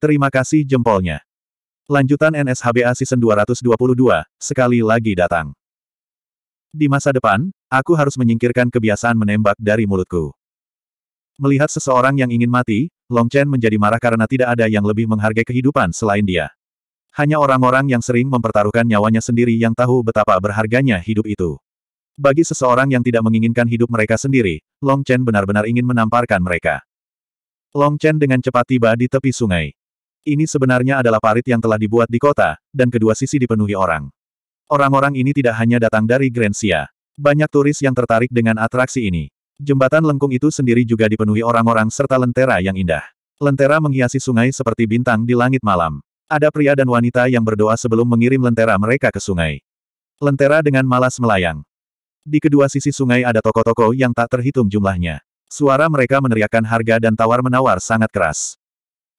Terima kasih jempolnya. Lanjutan NSHBA Season 222, sekali lagi datang. Di masa depan, aku harus menyingkirkan kebiasaan menembak dari mulutku. Melihat seseorang yang ingin mati, Long Chen menjadi marah karena tidak ada yang lebih menghargai kehidupan selain dia. Hanya orang-orang yang sering mempertaruhkan nyawanya sendiri yang tahu betapa berharganya hidup itu. Bagi seseorang yang tidak menginginkan hidup mereka sendiri, Long Chen benar-benar ingin menamparkan mereka. Long Chen dengan cepat tiba di tepi sungai. Ini sebenarnya adalah parit yang telah dibuat di kota, dan kedua sisi dipenuhi orang. Orang-orang ini tidak hanya datang dari Grensia. Banyak turis yang tertarik dengan atraksi ini. Jembatan lengkung itu sendiri juga dipenuhi orang-orang serta lentera yang indah. Lentera menghiasi sungai seperti bintang di langit malam. Ada pria dan wanita yang berdoa sebelum mengirim lentera mereka ke sungai. Lentera dengan malas melayang. Di kedua sisi sungai ada toko-toko yang tak terhitung jumlahnya. Suara mereka meneriakkan harga dan tawar-menawar sangat keras.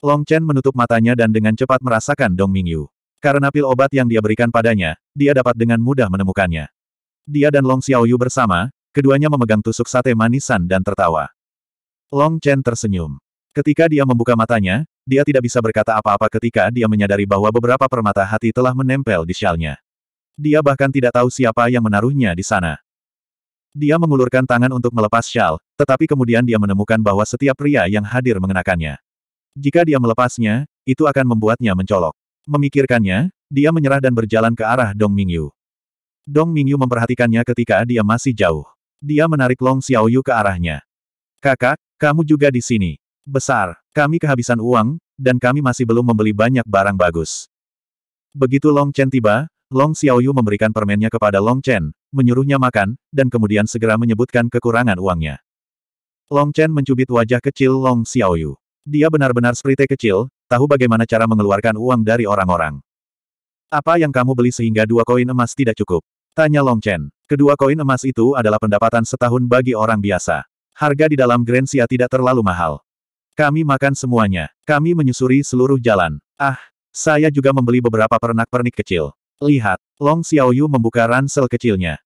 Long Chen menutup matanya dan dengan cepat merasakan Dong Mingyu. Karena pil obat yang dia berikan padanya, dia dapat dengan mudah menemukannya. Dia dan Long Xiaoyu bersama, keduanya memegang tusuk sate manisan dan tertawa. Long Chen tersenyum. Ketika dia membuka matanya, dia tidak bisa berkata apa-apa ketika dia menyadari bahwa beberapa permata hati telah menempel di shalnya. Dia bahkan tidak tahu siapa yang menaruhnya di sana. Dia mengulurkan tangan untuk melepas shawl, tetapi kemudian dia menemukan bahwa setiap pria yang hadir mengenakannya. Jika dia melepasnya, itu akan membuatnya mencolok. Memikirkannya, dia menyerah dan berjalan ke arah Dong Mingyu. Dong Mingyu memperhatikannya ketika dia masih jauh. Dia menarik Long Xiaoyu ke arahnya. Kakak, kamu juga di sini. Besar, kami kehabisan uang, dan kami masih belum membeli banyak barang bagus. Begitu Long Chen tiba, Long Xiaoyu memberikan permennya kepada Long Chen, menyuruhnya makan, dan kemudian segera menyebutkan kekurangan uangnya. Long Chen mencubit wajah kecil Long Xiaoyu. Dia benar-benar sprite kecil, tahu bagaimana cara mengeluarkan uang dari orang-orang. Apa yang kamu beli sehingga dua koin emas tidak cukup? Tanya Long Chen. Kedua koin emas itu adalah pendapatan setahun bagi orang biasa. Harga di dalam Grand Sia tidak terlalu mahal. Kami makan semuanya. Kami menyusuri seluruh jalan. Ah, saya juga membeli beberapa pernak-pernik kecil. Lihat, Long Xiaoyu membuka ransel kecilnya.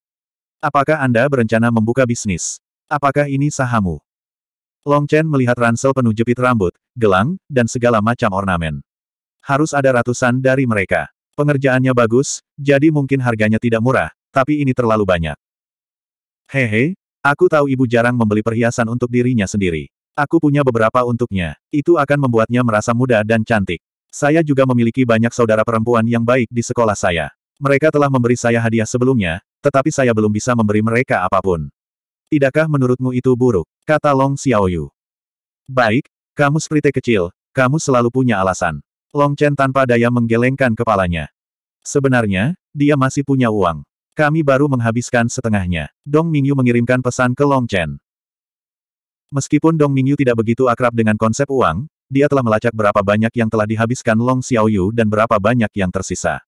Apakah Anda berencana membuka bisnis? Apakah ini sahamu? Long Chen melihat ransel penuh jepit rambut, gelang, dan segala macam ornamen. Harus ada ratusan dari mereka. Pengerjaannya bagus, jadi mungkin harganya tidak murah, tapi ini terlalu banyak. Hehe, aku tahu ibu jarang membeli perhiasan untuk dirinya sendiri. Aku punya beberapa untuknya. Itu akan membuatnya merasa muda dan cantik. Saya juga memiliki banyak saudara perempuan yang baik di sekolah saya. Mereka telah memberi saya hadiah sebelumnya, tetapi saya belum bisa memberi mereka apapun. Tidakkah menurutmu itu buruk? Kata Long Xiaoyu. Baik, kamu seperti kecil, kamu selalu punya alasan. Long Chen tanpa daya menggelengkan kepalanya. Sebenarnya, dia masih punya uang. Kami baru menghabiskan setengahnya. Dong Mingyu mengirimkan pesan ke Long Chen. Meskipun Dong Mingyu tidak begitu akrab dengan konsep uang, dia telah melacak berapa banyak yang telah dihabiskan Long Xiaoyu dan berapa banyak yang tersisa.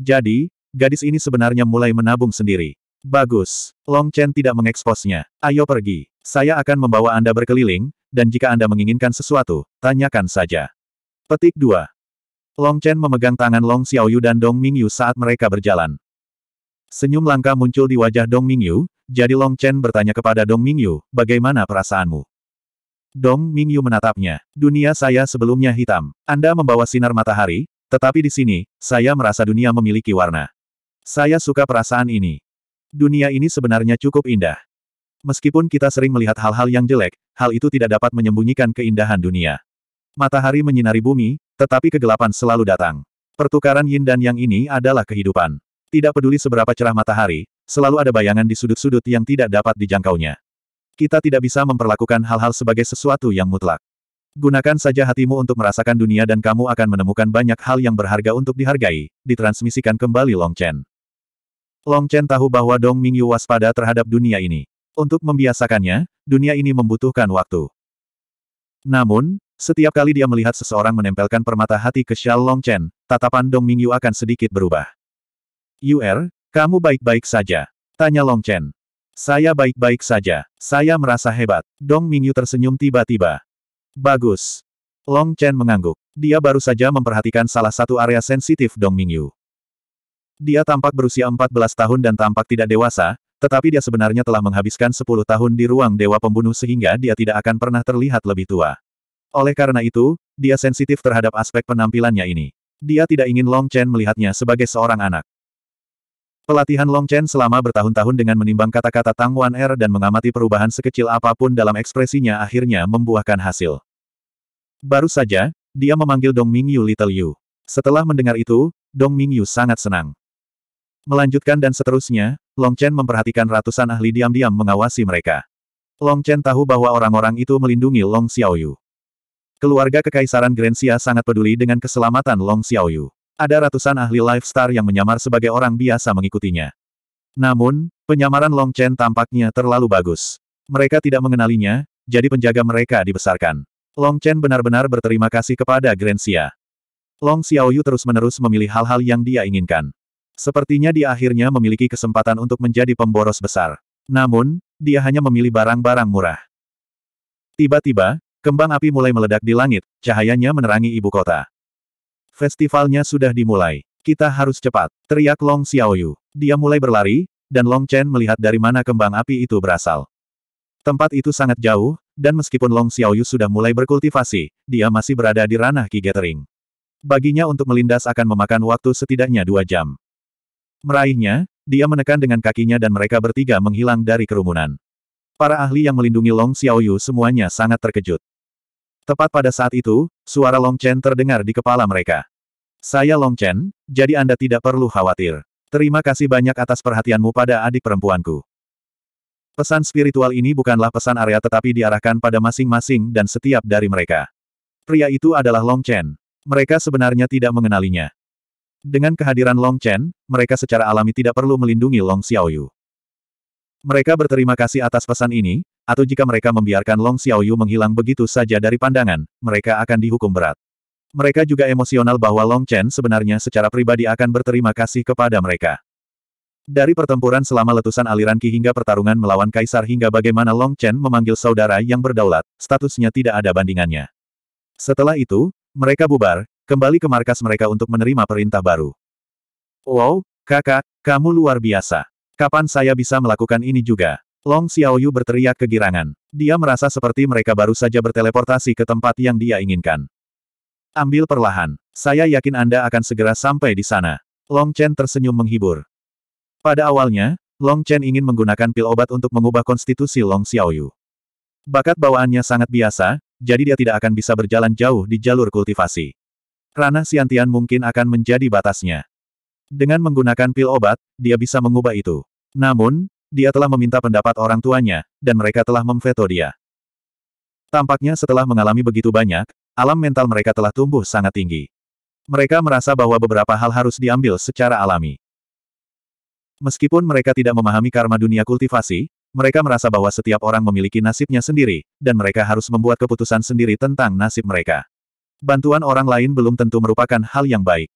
Jadi, gadis ini sebenarnya mulai menabung sendiri. Bagus. Long Chen tidak mengeksposnya. Ayo pergi. Saya akan membawa Anda berkeliling, dan jika Anda menginginkan sesuatu, tanyakan saja. Petik 2. Long Chen memegang tangan Long Xiaoyu dan Dong Mingyu saat mereka berjalan. Senyum langka muncul di wajah Dong Mingyu, jadi Long Chen bertanya kepada Dong Mingyu, bagaimana perasaanmu? Dong Mingyu menatapnya. Dunia saya sebelumnya hitam. Anda membawa sinar matahari, tetapi di sini, saya merasa dunia memiliki warna. Saya suka perasaan ini. Dunia ini sebenarnya cukup indah. Meskipun kita sering melihat hal-hal yang jelek, hal itu tidak dapat menyembunyikan keindahan dunia. Matahari menyinari bumi, tetapi kegelapan selalu datang. Pertukaran yin dan yang ini adalah kehidupan. Tidak peduli seberapa cerah matahari, selalu ada bayangan di sudut-sudut yang tidak dapat dijangkaunya. Kita tidak bisa memperlakukan hal-hal sebagai sesuatu yang mutlak. Gunakan saja hatimu untuk merasakan dunia dan kamu akan menemukan banyak hal yang berharga untuk dihargai, ditransmisikan kembali Long Chen. Long Chen tahu bahwa Dong Mingyu waspada terhadap dunia ini. Untuk membiasakannya, dunia ini membutuhkan waktu. Namun, setiap kali dia melihat seseorang menempelkan permata hati ke Xiao Long Chen, tatapan Dong Mingyu akan sedikit berubah. Yuer, kamu baik-baik saja. Tanya Long Chen. Saya baik-baik saja. Saya merasa hebat. Dong Mingyu tersenyum tiba-tiba. Bagus. Long Chen mengangguk. Dia baru saja memperhatikan salah satu area sensitif Dong Mingyu. Dia tampak berusia 14 tahun dan tampak tidak dewasa, tetapi dia sebenarnya telah menghabiskan 10 tahun di ruang dewa pembunuh sehingga dia tidak akan pernah terlihat lebih tua. Oleh karena itu, dia sensitif terhadap aspek penampilannya ini. Dia tidak ingin Long Chen melihatnya sebagai seorang anak. Pelatihan Long Chen selama bertahun-tahun dengan menimbang kata-kata Tang Wan Er dan mengamati perubahan sekecil apapun dalam ekspresinya akhirnya membuahkan hasil. Baru saja, dia memanggil Dong Mingyu Little Yu. Setelah mendengar itu, Dong Mingyu sangat senang. Melanjutkan dan seterusnya, Long Chen memperhatikan ratusan ahli diam-diam mengawasi mereka. Long Chen tahu bahwa orang-orang itu melindungi Long Xiaoyu. Keluarga Kekaisaran Grensia sangat peduli dengan keselamatan Long Xiaoyu. Ada ratusan ahli Lifestar yang menyamar sebagai orang biasa mengikutinya. Namun, penyamaran Long Chen tampaknya terlalu bagus. Mereka tidak mengenalinya, jadi penjaga mereka dibesarkan. Long Chen benar-benar berterima kasih kepada Grensia. Long Xiaoyu terus-menerus memilih hal-hal yang dia inginkan. Sepertinya dia akhirnya memiliki kesempatan untuk menjadi pemboros besar. Namun, dia hanya memilih barang-barang murah. Tiba-tiba, kembang api mulai meledak di langit, cahayanya menerangi ibu kota. Festivalnya sudah dimulai. Kita harus cepat, teriak Long Xiaoyu. Dia mulai berlari, dan Long Chen melihat dari mana kembang api itu berasal. Tempat itu sangat jauh, dan meskipun Long Xiaoyu sudah mulai berkultivasi, dia masih berada di ranah Ki Gathering. Baginya untuk melindas akan memakan waktu setidaknya dua jam. Meraihnya, dia menekan dengan kakinya dan mereka bertiga menghilang dari kerumunan. Para ahli yang melindungi Long Xiaoyu semuanya sangat terkejut. Tepat pada saat itu, suara Long Chen terdengar di kepala mereka. Saya Long Chen, jadi Anda tidak perlu khawatir. Terima kasih banyak atas perhatianmu pada adik perempuanku. Pesan spiritual ini bukanlah pesan area tetapi diarahkan pada masing-masing dan setiap dari mereka. Pria itu adalah Long Chen. Mereka sebenarnya tidak mengenalinya. Dengan kehadiran Long Chen, mereka secara alami tidak perlu melindungi Long Xiaoyu. Mereka berterima kasih atas pesan ini, atau jika mereka membiarkan Long Xiaoyu menghilang begitu saja dari pandangan, mereka akan dihukum berat. Mereka juga emosional bahwa Long Chen sebenarnya secara pribadi akan berterima kasih kepada mereka. Dari pertempuran selama letusan aliran Qi hingga pertarungan melawan Kaisar hingga bagaimana Long Chen memanggil saudara yang berdaulat, statusnya tidak ada bandingannya. Setelah itu, mereka bubar, kembali ke markas mereka untuk menerima perintah baru. Wow, kakak, kamu luar biasa. Kapan saya bisa melakukan ini juga? Long Xiaoyu berteriak kegirangan. Dia merasa seperti mereka baru saja berteleportasi ke tempat yang dia inginkan. Ambil perlahan. Saya yakin Anda akan segera sampai di sana. Long Chen tersenyum menghibur. Pada awalnya, Long Chen ingin menggunakan pil obat untuk mengubah konstitusi Long Xiaoyu. Bakat bawaannya sangat biasa, jadi dia tidak akan bisa berjalan jauh di jalur kultivasi ranah Siantian mungkin akan menjadi batasnya. Dengan menggunakan pil obat, dia bisa mengubah itu. Namun, dia telah meminta pendapat orang tuanya, dan mereka telah memveto dia. Tampaknya setelah mengalami begitu banyak, alam mental mereka telah tumbuh sangat tinggi. Mereka merasa bahwa beberapa hal harus diambil secara alami. Meskipun mereka tidak memahami karma dunia kultivasi, mereka merasa bahwa setiap orang memiliki nasibnya sendiri, dan mereka harus membuat keputusan sendiri tentang nasib mereka. Bantuan orang lain belum tentu merupakan hal yang baik.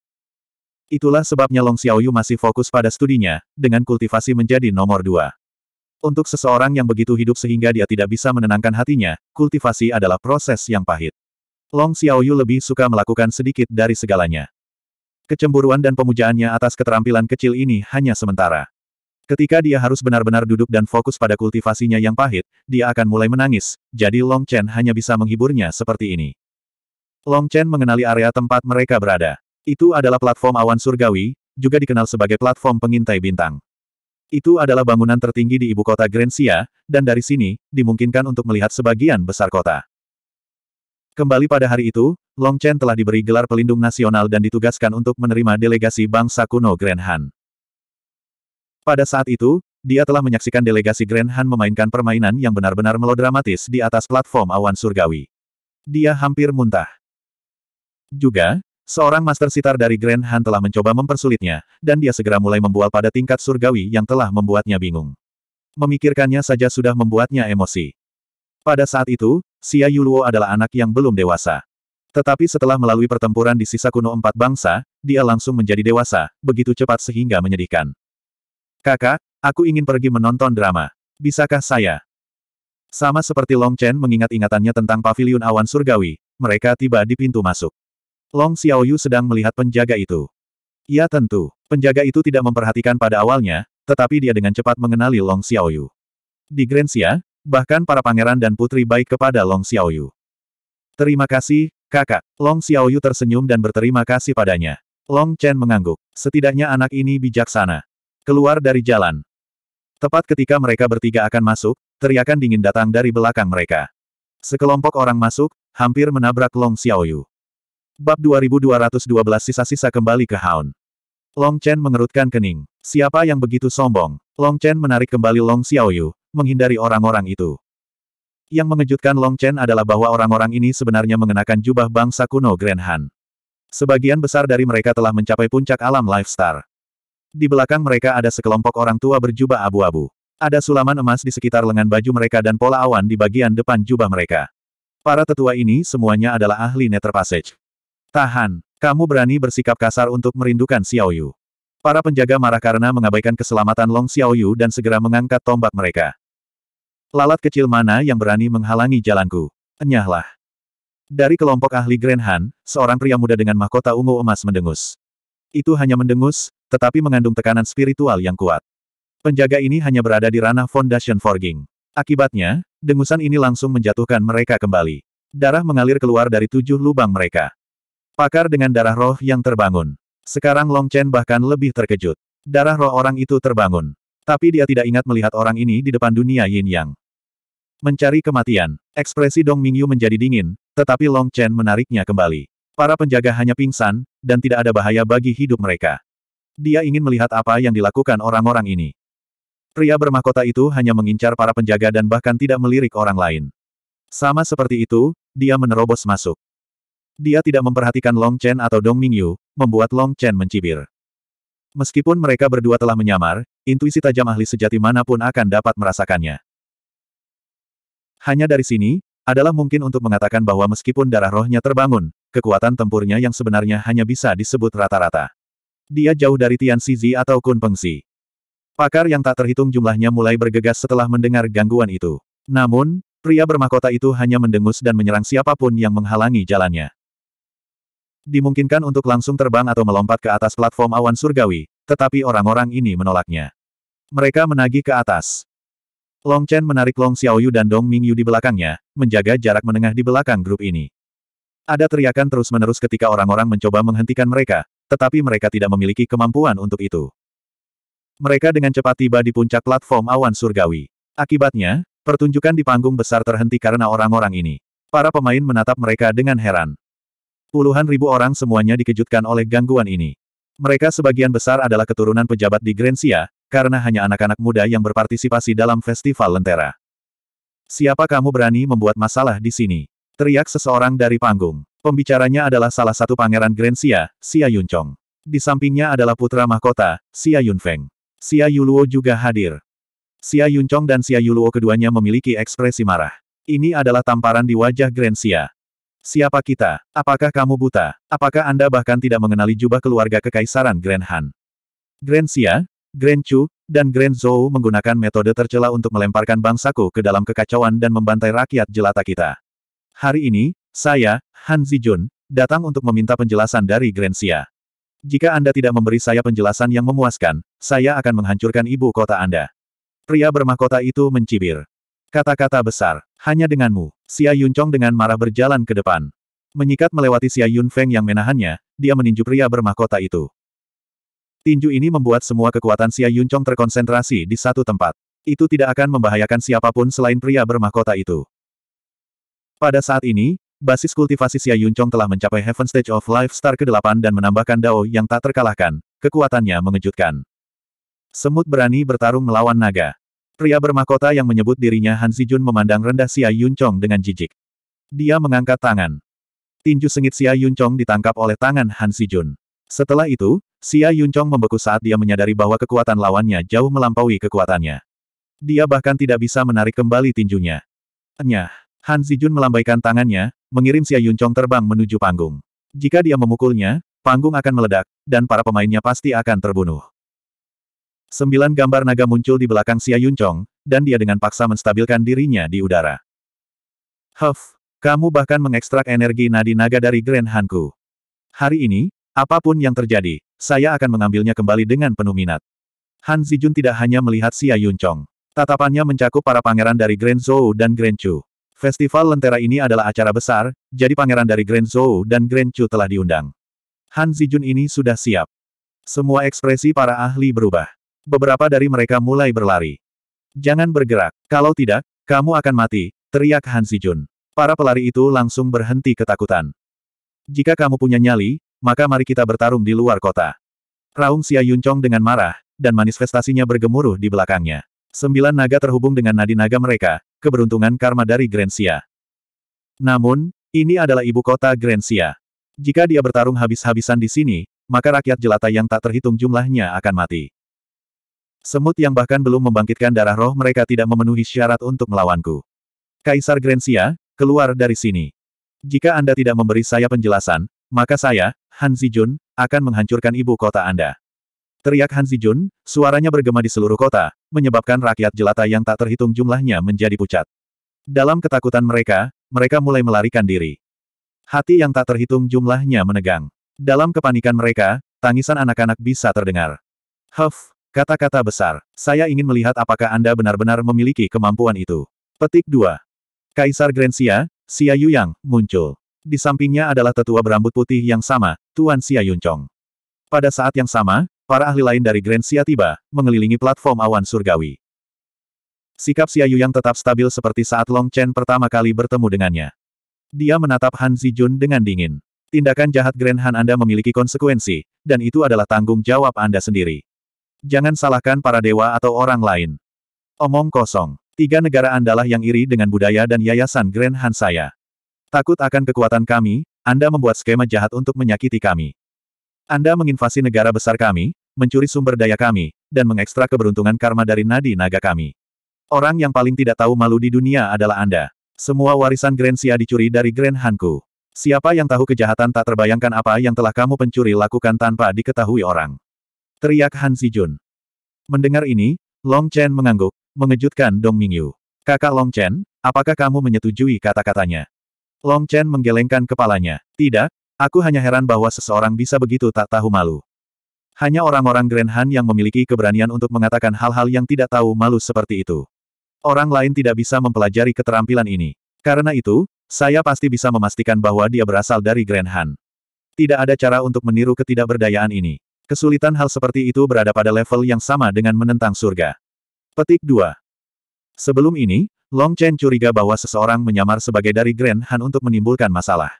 Itulah sebabnya Long Xiaoyu masih fokus pada studinya, dengan kultivasi menjadi nomor dua. Untuk seseorang yang begitu hidup sehingga dia tidak bisa menenangkan hatinya, kultivasi adalah proses yang pahit. Long Xiaoyu lebih suka melakukan sedikit dari segalanya. Kecemburuan dan pemujaannya atas keterampilan kecil ini hanya sementara. Ketika dia harus benar-benar duduk dan fokus pada kultivasinya yang pahit, dia akan mulai menangis, jadi Long Chen hanya bisa menghiburnya seperti ini. Long Chen mengenali area tempat mereka berada. Itu adalah platform awan surgawi, juga dikenal sebagai platform pengintai bintang. Itu adalah bangunan tertinggi di ibu kota Grensia, dan dari sini, dimungkinkan untuk melihat sebagian besar kota. Kembali pada hari itu, Long Chen telah diberi gelar pelindung nasional dan ditugaskan untuk menerima delegasi bangsa kuno Grand Han. Pada saat itu, dia telah menyaksikan delegasi Grand Han memainkan permainan yang benar-benar melodramatis di atas platform awan surgawi. Dia hampir muntah. Juga, seorang Master Sitar dari Grand Han telah mencoba mempersulitnya, dan dia segera mulai membual pada tingkat surgawi yang telah membuatnya bingung. Memikirkannya saja sudah membuatnya emosi. Pada saat itu, Xia Yuluo adalah anak yang belum dewasa. Tetapi setelah melalui pertempuran di sisa kuno empat bangsa, dia langsung menjadi dewasa, begitu cepat sehingga menyedihkan. Kakak, aku ingin pergi menonton drama. Bisakah saya? Sama seperti Long Chen mengingat ingatannya tentang Paviliun awan surgawi, mereka tiba di pintu masuk. Long Xiaoyu sedang melihat penjaga itu. Ya tentu, penjaga itu tidak memperhatikan pada awalnya, tetapi dia dengan cepat mengenali Long Xiaoyu. Di Grensia, bahkan para pangeran dan putri baik kepada Long Xiaoyu. Terima kasih, kakak. Long Xiaoyu tersenyum dan berterima kasih padanya. Long Chen mengangguk. Setidaknya anak ini bijaksana. Keluar dari jalan. Tepat ketika mereka bertiga akan masuk, teriakan dingin datang dari belakang mereka. Sekelompok orang masuk, hampir menabrak Long Xiaoyu. Bab 2212 Sisa-sisa kembali ke Haun. Long Chen mengerutkan kening. Siapa yang begitu sombong? Long Chen menarik kembali Long Xiaoyu, menghindari orang-orang itu. Yang mengejutkan Long Chen adalah bahwa orang-orang ini sebenarnya mengenakan jubah bangsa kuno Grand Han. Sebagian besar dari mereka telah mencapai puncak alam Lifestar. Di belakang mereka ada sekelompok orang tua berjubah abu-abu. Ada sulaman emas di sekitar lengan baju mereka dan pola awan di bagian depan jubah mereka. Para tetua ini semuanya adalah ahli Nether Passage. Tahan, kamu berani bersikap kasar untuk merindukan Xiao Yu. Para penjaga marah karena mengabaikan keselamatan Long Xiao Yu dan segera mengangkat tombak mereka. Lalat kecil mana yang berani menghalangi jalanku? Enyahlah. Dari kelompok ahli Grand seorang pria muda dengan mahkota ungu emas mendengus. Itu hanya mendengus, tetapi mengandung tekanan spiritual yang kuat. Penjaga ini hanya berada di ranah Foundation Forging. Akibatnya, dengusan ini langsung menjatuhkan mereka kembali. Darah mengalir keluar dari tujuh lubang mereka. Pakar dengan darah roh yang terbangun. Sekarang Long Chen bahkan lebih terkejut. Darah roh orang itu terbangun. Tapi dia tidak ingat melihat orang ini di depan dunia yin yang. Mencari kematian. Ekspresi Dong Mingyu menjadi dingin, tetapi Long Chen menariknya kembali. Para penjaga hanya pingsan, dan tidak ada bahaya bagi hidup mereka. Dia ingin melihat apa yang dilakukan orang-orang ini. Pria bermahkota itu hanya mengincar para penjaga dan bahkan tidak melirik orang lain. Sama seperti itu, dia menerobos masuk. Dia tidak memperhatikan Long Chen atau Dong Mingyu, membuat Long Chen mencibir. Meskipun mereka berdua telah menyamar, intuisi tajam ahli sejati manapun akan dapat merasakannya. Hanya dari sini, adalah mungkin untuk mengatakan bahwa meskipun darah rohnya terbangun, kekuatan tempurnya yang sebenarnya hanya bisa disebut rata-rata. Dia jauh dari Tian Xizi atau Kun Pengsi. Pakar yang tak terhitung jumlahnya mulai bergegas setelah mendengar gangguan itu. Namun, pria bermahkota itu hanya mendengus dan menyerang siapapun yang menghalangi jalannya. Dimungkinkan untuk langsung terbang atau melompat ke atas platform awan surgawi, tetapi orang-orang ini menolaknya. Mereka menagih ke atas. Long Chen menarik Long Xiaoyu dan Dong Mingyu di belakangnya, menjaga jarak menengah di belakang grup ini. Ada teriakan terus-menerus ketika orang-orang mencoba menghentikan mereka, tetapi mereka tidak memiliki kemampuan untuk itu. Mereka dengan cepat tiba di puncak platform awan surgawi. Akibatnya, pertunjukan di panggung besar terhenti karena orang-orang ini. Para pemain menatap mereka dengan heran. Puluhan ribu orang semuanya dikejutkan oleh gangguan ini. Mereka sebagian besar adalah keturunan pejabat di Grensia, karena hanya anak-anak muda yang berpartisipasi dalam festival lentera. Siapa kamu berani membuat masalah di sini? Teriak seseorang dari panggung. Pembicaranya adalah salah satu pangeran Grensia, Xia Yunchong. Di sampingnya adalah putra mahkota, Xia Yunfeng. Xia Yuluo juga hadir. Xia Yunchong dan Xia Yuluo keduanya memiliki ekspresi marah. Ini adalah tamparan di wajah Grensia. Siapa kita? Apakah kamu buta? Apakah Anda bahkan tidak mengenali jubah keluarga kekaisaran Grand Han? Grand Xia, Grand Chu, dan Grand Zhou menggunakan metode tercela untuk melemparkan bangsaku ke dalam kekacauan dan membantai rakyat jelata kita. Hari ini, saya, Han Zijun, datang untuk meminta penjelasan dari Grand Xia. Jika Anda tidak memberi saya penjelasan yang memuaskan, saya akan menghancurkan ibu kota Anda. Pria bermahkota itu mencibir. Kata-kata besar. Hanya denganmu. Xia Yuncong dengan marah berjalan ke depan. Menyikat melewati Xia Yunfeng yang menahannya, dia meninju pria bermahkota itu. Tinju ini membuat semua kekuatan Xia Yuncong terkonsentrasi di satu tempat. Itu tidak akan membahayakan siapapun selain pria bermahkota itu. Pada saat ini, basis kultivasi Xia Yuncong telah mencapai Heaven Stage of Life Star ke-8 dan menambahkan Dao yang tak terkalahkan, kekuatannya mengejutkan. Semut berani bertarung melawan naga. Pria bermahkota yang menyebut dirinya Han Si Jun memandang rendah Xia Chong dengan jijik. Dia mengangkat tangan. Tinju sengit Xia Chong ditangkap oleh tangan Han Si Jun. Setelah itu, Xia Chong membeku saat dia menyadari bahwa kekuatan lawannya jauh melampaui kekuatannya. Dia bahkan tidak bisa menarik kembali tinjunya. Enyah, Han Jun melambaikan tangannya, mengirim Xia Chong terbang menuju panggung. Jika dia memukulnya, panggung akan meledak, dan para pemainnya pasti akan terbunuh. Sembilan gambar naga muncul di belakang Xia Yunchong, dan dia dengan paksa menstabilkan dirinya di udara. Huff, kamu bahkan mengekstrak energi nadi naga dari Grand Hanku. Hari ini, apapun yang terjadi, saya akan mengambilnya kembali dengan penuh minat. Han Zijun tidak hanya melihat Xia Yunchong. Tatapannya mencakup para pangeran dari Grand Zhou dan Grand Chu. Festival Lentera ini adalah acara besar, jadi pangeran dari Grand Zhou dan Grand Chu telah diundang. Han Zijun ini sudah siap. Semua ekspresi para ahli berubah. Beberapa dari mereka mulai berlari. Jangan bergerak, kalau tidak, kamu akan mati, teriak Han Sijun. Para pelari itu langsung berhenti ketakutan. Jika kamu punya nyali, maka mari kita bertarung di luar kota. Raung Xia Yuncong dengan marah, dan manifestasinya bergemuruh di belakangnya. Sembilan naga terhubung dengan nadi naga mereka, keberuntungan karma dari Grensia. Namun, ini adalah ibu kota Grensia. Jika dia bertarung habis-habisan di sini, maka rakyat jelata yang tak terhitung jumlahnya akan mati. Semut yang bahkan belum membangkitkan darah roh mereka tidak memenuhi syarat untuk melawanku. Kaisar Grensia, keluar dari sini. Jika Anda tidak memberi saya penjelasan, maka saya, Han Zijun, akan menghancurkan ibu kota Anda. Teriak Han Zijun, suaranya bergema di seluruh kota, menyebabkan rakyat jelata yang tak terhitung jumlahnya menjadi pucat. Dalam ketakutan mereka, mereka mulai melarikan diri. Hati yang tak terhitung jumlahnya menegang. Dalam kepanikan mereka, tangisan anak-anak bisa terdengar. Huff, Kata-kata besar. Saya ingin melihat apakah Anda benar-benar memiliki kemampuan itu. Petik 2. Kaisar Grensia, Xia Yuyang, muncul. Di sampingnya adalah tetua berambut putih yang sama, Tuan Xia Yuncong. Pada saat yang sama, para ahli lain dari Grensia tiba, mengelilingi platform awan surgawi. Sikap Xia Yuyang tetap stabil seperti saat Long Chen pertama kali bertemu dengannya. Dia menatap Han Zijun dengan dingin. Tindakan jahat Grand Han Anda memiliki konsekuensi, dan itu adalah tanggung jawab Anda sendiri. Jangan salahkan para dewa atau orang lain. Omong kosong. Tiga negara andalah yang iri dengan budaya dan yayasan Grand Han saya. Takut akan kekuatan kami, Anda membuat skema jahat untuk menyakiti kami. Anda menginvasi negara besar kami, mencuri sumber daya kami, dan mengekstrak keberuntungan karma dari nadi naga kami. Orang yang paling tidak tahu malu di dunia adalah Anda. Semua warisan Grand Sia dicuri dari Grand Hanku. Siapa yang tahu kejahatan tak terbayangkan apa yang telah kamu pencuri lakukan tanpa diketahui orang. Teriak Han Si Jun. Mendengar ini, Long Chen mengangguk, mengejutkan Dong Mingyu. Kakak Long Chen, apakah kamu menyetujui kata-katanya? Long Chen menggelengkan kepalanya. Tidak, aku hanya heran bahwa seseorang bisa begitu tak tahu malu. Hanya orang-orang Grand Han yang memiliki keberanian untuk mengatakan hal-hal yang tidak tahu malu seperti itu. Orang lain tidak bisa mempelajari keterampilan ini. Karena itu, saya pasti bisa memastikan bahwa dia berasal dari Grand Han. Tidak ada cara untuk meniru ketidakberdayaan ini. Kesulitan hal seperti itu berada pada level yang sama dengan menentang surga. Petik 2. Sebelum ini, Long Chen curiga bahwa seseorang menyamar sebagai dari Grand Han untuk menimbulkan masalah.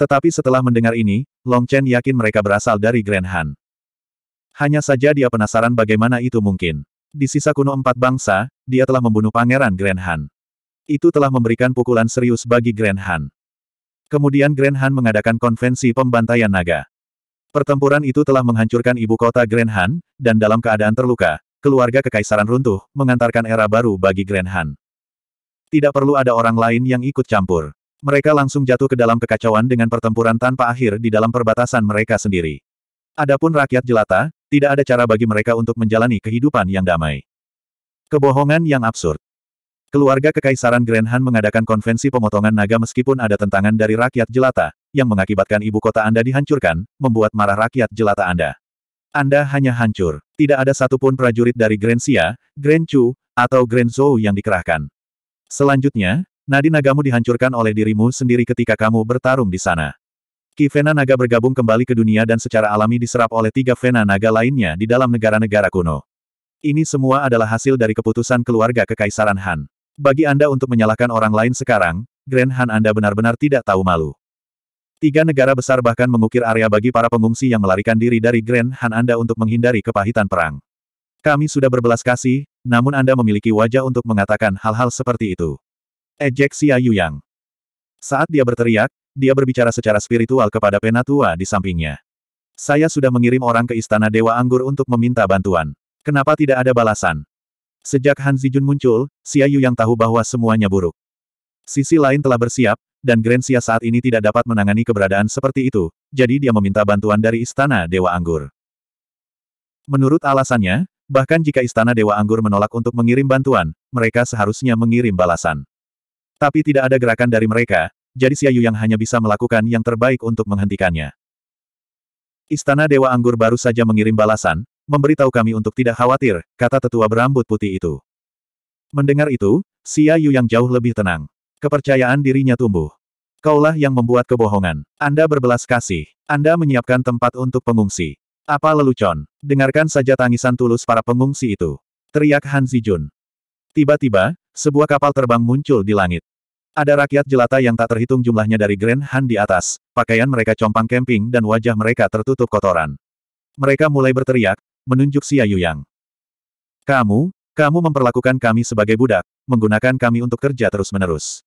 Tetapi setelah mendengar ini, Long Chen yakin mereka berasal dari Grand Han. Hanya saja dia penasaran bagaimana itu mungkin. Di sisa kuno empat bangsa, dia telah membunuh pangeran Grand Han. Itu telah memberikan pukulan serius bagi Grand Han. Kemudian Grand Han mengadakan konvensi pembantaian naga. Pertempuran itu telah menghancurkan ibu kota Grand dan dalam keadaan terluka, keluarga kekaisaran runtuh, mengantarkan era baru bagi Grand Tidak perlu ada orang lain yang ikut campur. Mereka langsung jatuh ke dalam kekacauan dengan pertempuran tanpa akhir di dalam perbatasan mereka sendiri. Adapun rakyat jelata, tidak ada cara bagi mereka untuk menjalani kehidupan yang damai. Kebohongan yang absurd. Keluarga Kekaisaran Grand mengadakan konvensi pemotongan naga meskipun ada tentangan dari rakyat jelata, yang mengakibatkan ibu kota Anda dihancurkan, membuat marah rakyat jelata Anda. Anda hanya hancur. Tidak ada satupun prajurit dari Grand Xia, Grand Chu, atau Grand Zhou yang dikerahkan. Selanjutnya, nadi nagamu dihancurkan oleh dirimu sendiri ketika kamu bertarung di sana. Ki Vena Naga bergabung kembali ke dunia dan secara alami diserap oleh tiga Vena Naga lainnya di dalam negara-negara kuno. Ini semua adalah hasil dari keputusan keluarga Kekaisaran Han. Bagi Anda untuk menyalahkan orang lain sekarang, Grand Han Anda benar-benar tidak tahu malu. Tiga negara besar bahkan mengukir area bagi para pengungsi yang melarikan diri dari Grand Han Anda untuk menghindari kepahitan perang. Kami sudah berbelas kasih, namun Anda memiliki wajah untuk mengatakan hal-hal seperti itu. Ejek eh, Xia Yuyang. Saat dia berteriak, dia berbicara secara spiritual kepada penatua di sampingnya. Saya sudah mengirim orang ke Istana Dewa Anggur untuk meminta bantuan. Kenapa tidak ada balasan? Sejak Han Zijun muncul, Xia Yuyang yang tahu bahwa semuanya buruk. Sisi lain telah bersiap, dan Grensia saat ini tidak dapat menangani keberadaan seperti itu, jadi dia meminta bantuan dari Istana Dewa Anggur. Menurut alasannya, bahkan jika Istana Dewa Anggur menolak untuk mengirim bantuan, mereka seharusnya mengirim balasan. Tapi tidak ada gerakan dari mereka, jadi Yu yang hanya bisa melakukan yang terbaik untuk menghentikannya. Istana Dewa Anggur baru saja mengirim balasan, memberitahu kami untuk tidak khawatir, kata tetua berambut putih itu. Mendengar itu, Xia Yu yang jauh lebih tenang. Kepercayaan dirinya tumbuh. Kaulah yang membuat kebohongan. Anda berbelas kasih. Anda menyiapkan tempat untuk pengungsi. Apa lelucon? Dengarkan saja tangisan tulus para pengungsi itu. Teriak Han Zijun. Tiba-tiba, sebuah kapal terbang muncul di langit. Ada rakyat jelata yang tak terhitung jumlahnya dari Grand Han di atas, pakaian mereka compang camping dan wajah mereka tertutup kotoran. Mereka mulai berteriak, menunjuk Xia Yuyang. Kamu, kamu memperlakukan kami sebagai budak, menggunakan kami untuk kerja terus-menerus.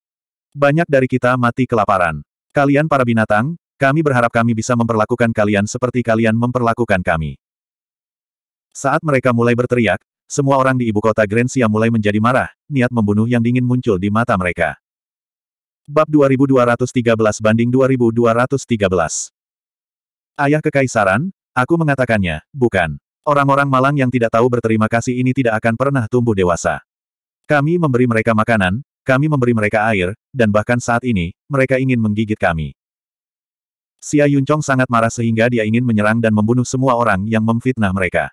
Banyak dari kita mati kelaparan. Kalian para binatang, kami berharap kami bisa memperlakukan kalian seperti kalian memperlakukan kami. Saat mereka mulai berteriak, semua orang di ibu kota Grensia mulai menjadi marah, niat membunuh yang dingin muncul di mata mereka. Bab 2213 banding 2213 Ayah Kekaisaran, aku mengatakannya, bukan. Orang-orang malang yang tidak tahu berterima kasih ini tidak akan pernah tumbuh dewasa. Kami memberi mereka makanan, kami memberi mereka air, dan bahkan saat ini, mereka ingin menggigit kami. Xia Yuncong sangat marah sehingga dia ingin menyerang dan membunuh semua orang yang memfitnah mereka.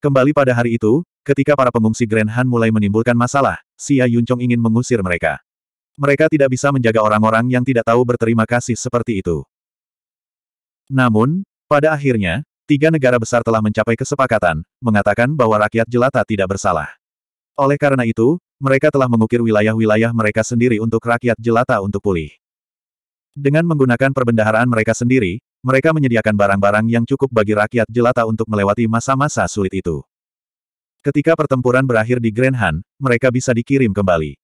Kembali pada hari itu, ketika para pengungsi Grand Han mulai menimbulkan masalah, Xia Yuncong ingin mengusir mereka. Mereka tidak bisa menjaga orang-orang yang tidak tahu berterima kasih seperti itu. Namun, pada akhirnya, tiga negara besar telah mencapai kesepakatan, mengatakan bahwa rakyat jelata tidak bersalah. Oleh karena itu, mereka telah mengukir wilayah-wilayah mereka sendiri untuk rakyat jelata untuk pulih. Dengan menggunakan perbendaharaan mereka sendiri, mereka menyediakan barang-barang yang cukup bagi rakyat jelata untuk melewati masa-masa sulit itu. Ketika pertempuran berakhir di Grand mereka bisa dikirim kembali.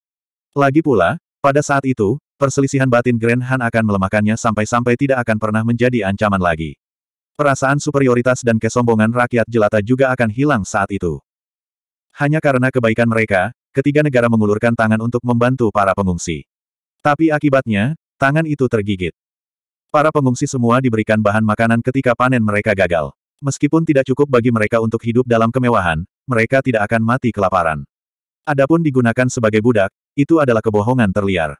Lagi pula, pada saat itu, perselisihan batin Grand akan melemahkannya sampai-sampai tidak akan pernah menjadi ancaman lagi. Perasaan superioritas dan kesombongan rakyat jelata juga akan hilang saat itu. Hanya karena kebaikan mereka, ketiga negara mengulurkan tangan untuk membantu para pengungsi. Tapi akibatnya, tangan itu tergigit. Para pengungsi semua diberikan bahan makanan ketika panen mereka gagal. Meskipun tidak cukup bagi mereka untuk hidup dalam kemewahan, mereka tidak akan mati kelaparan. Adapun digunakan sebagai budak, itu adalah kebohongan terliar.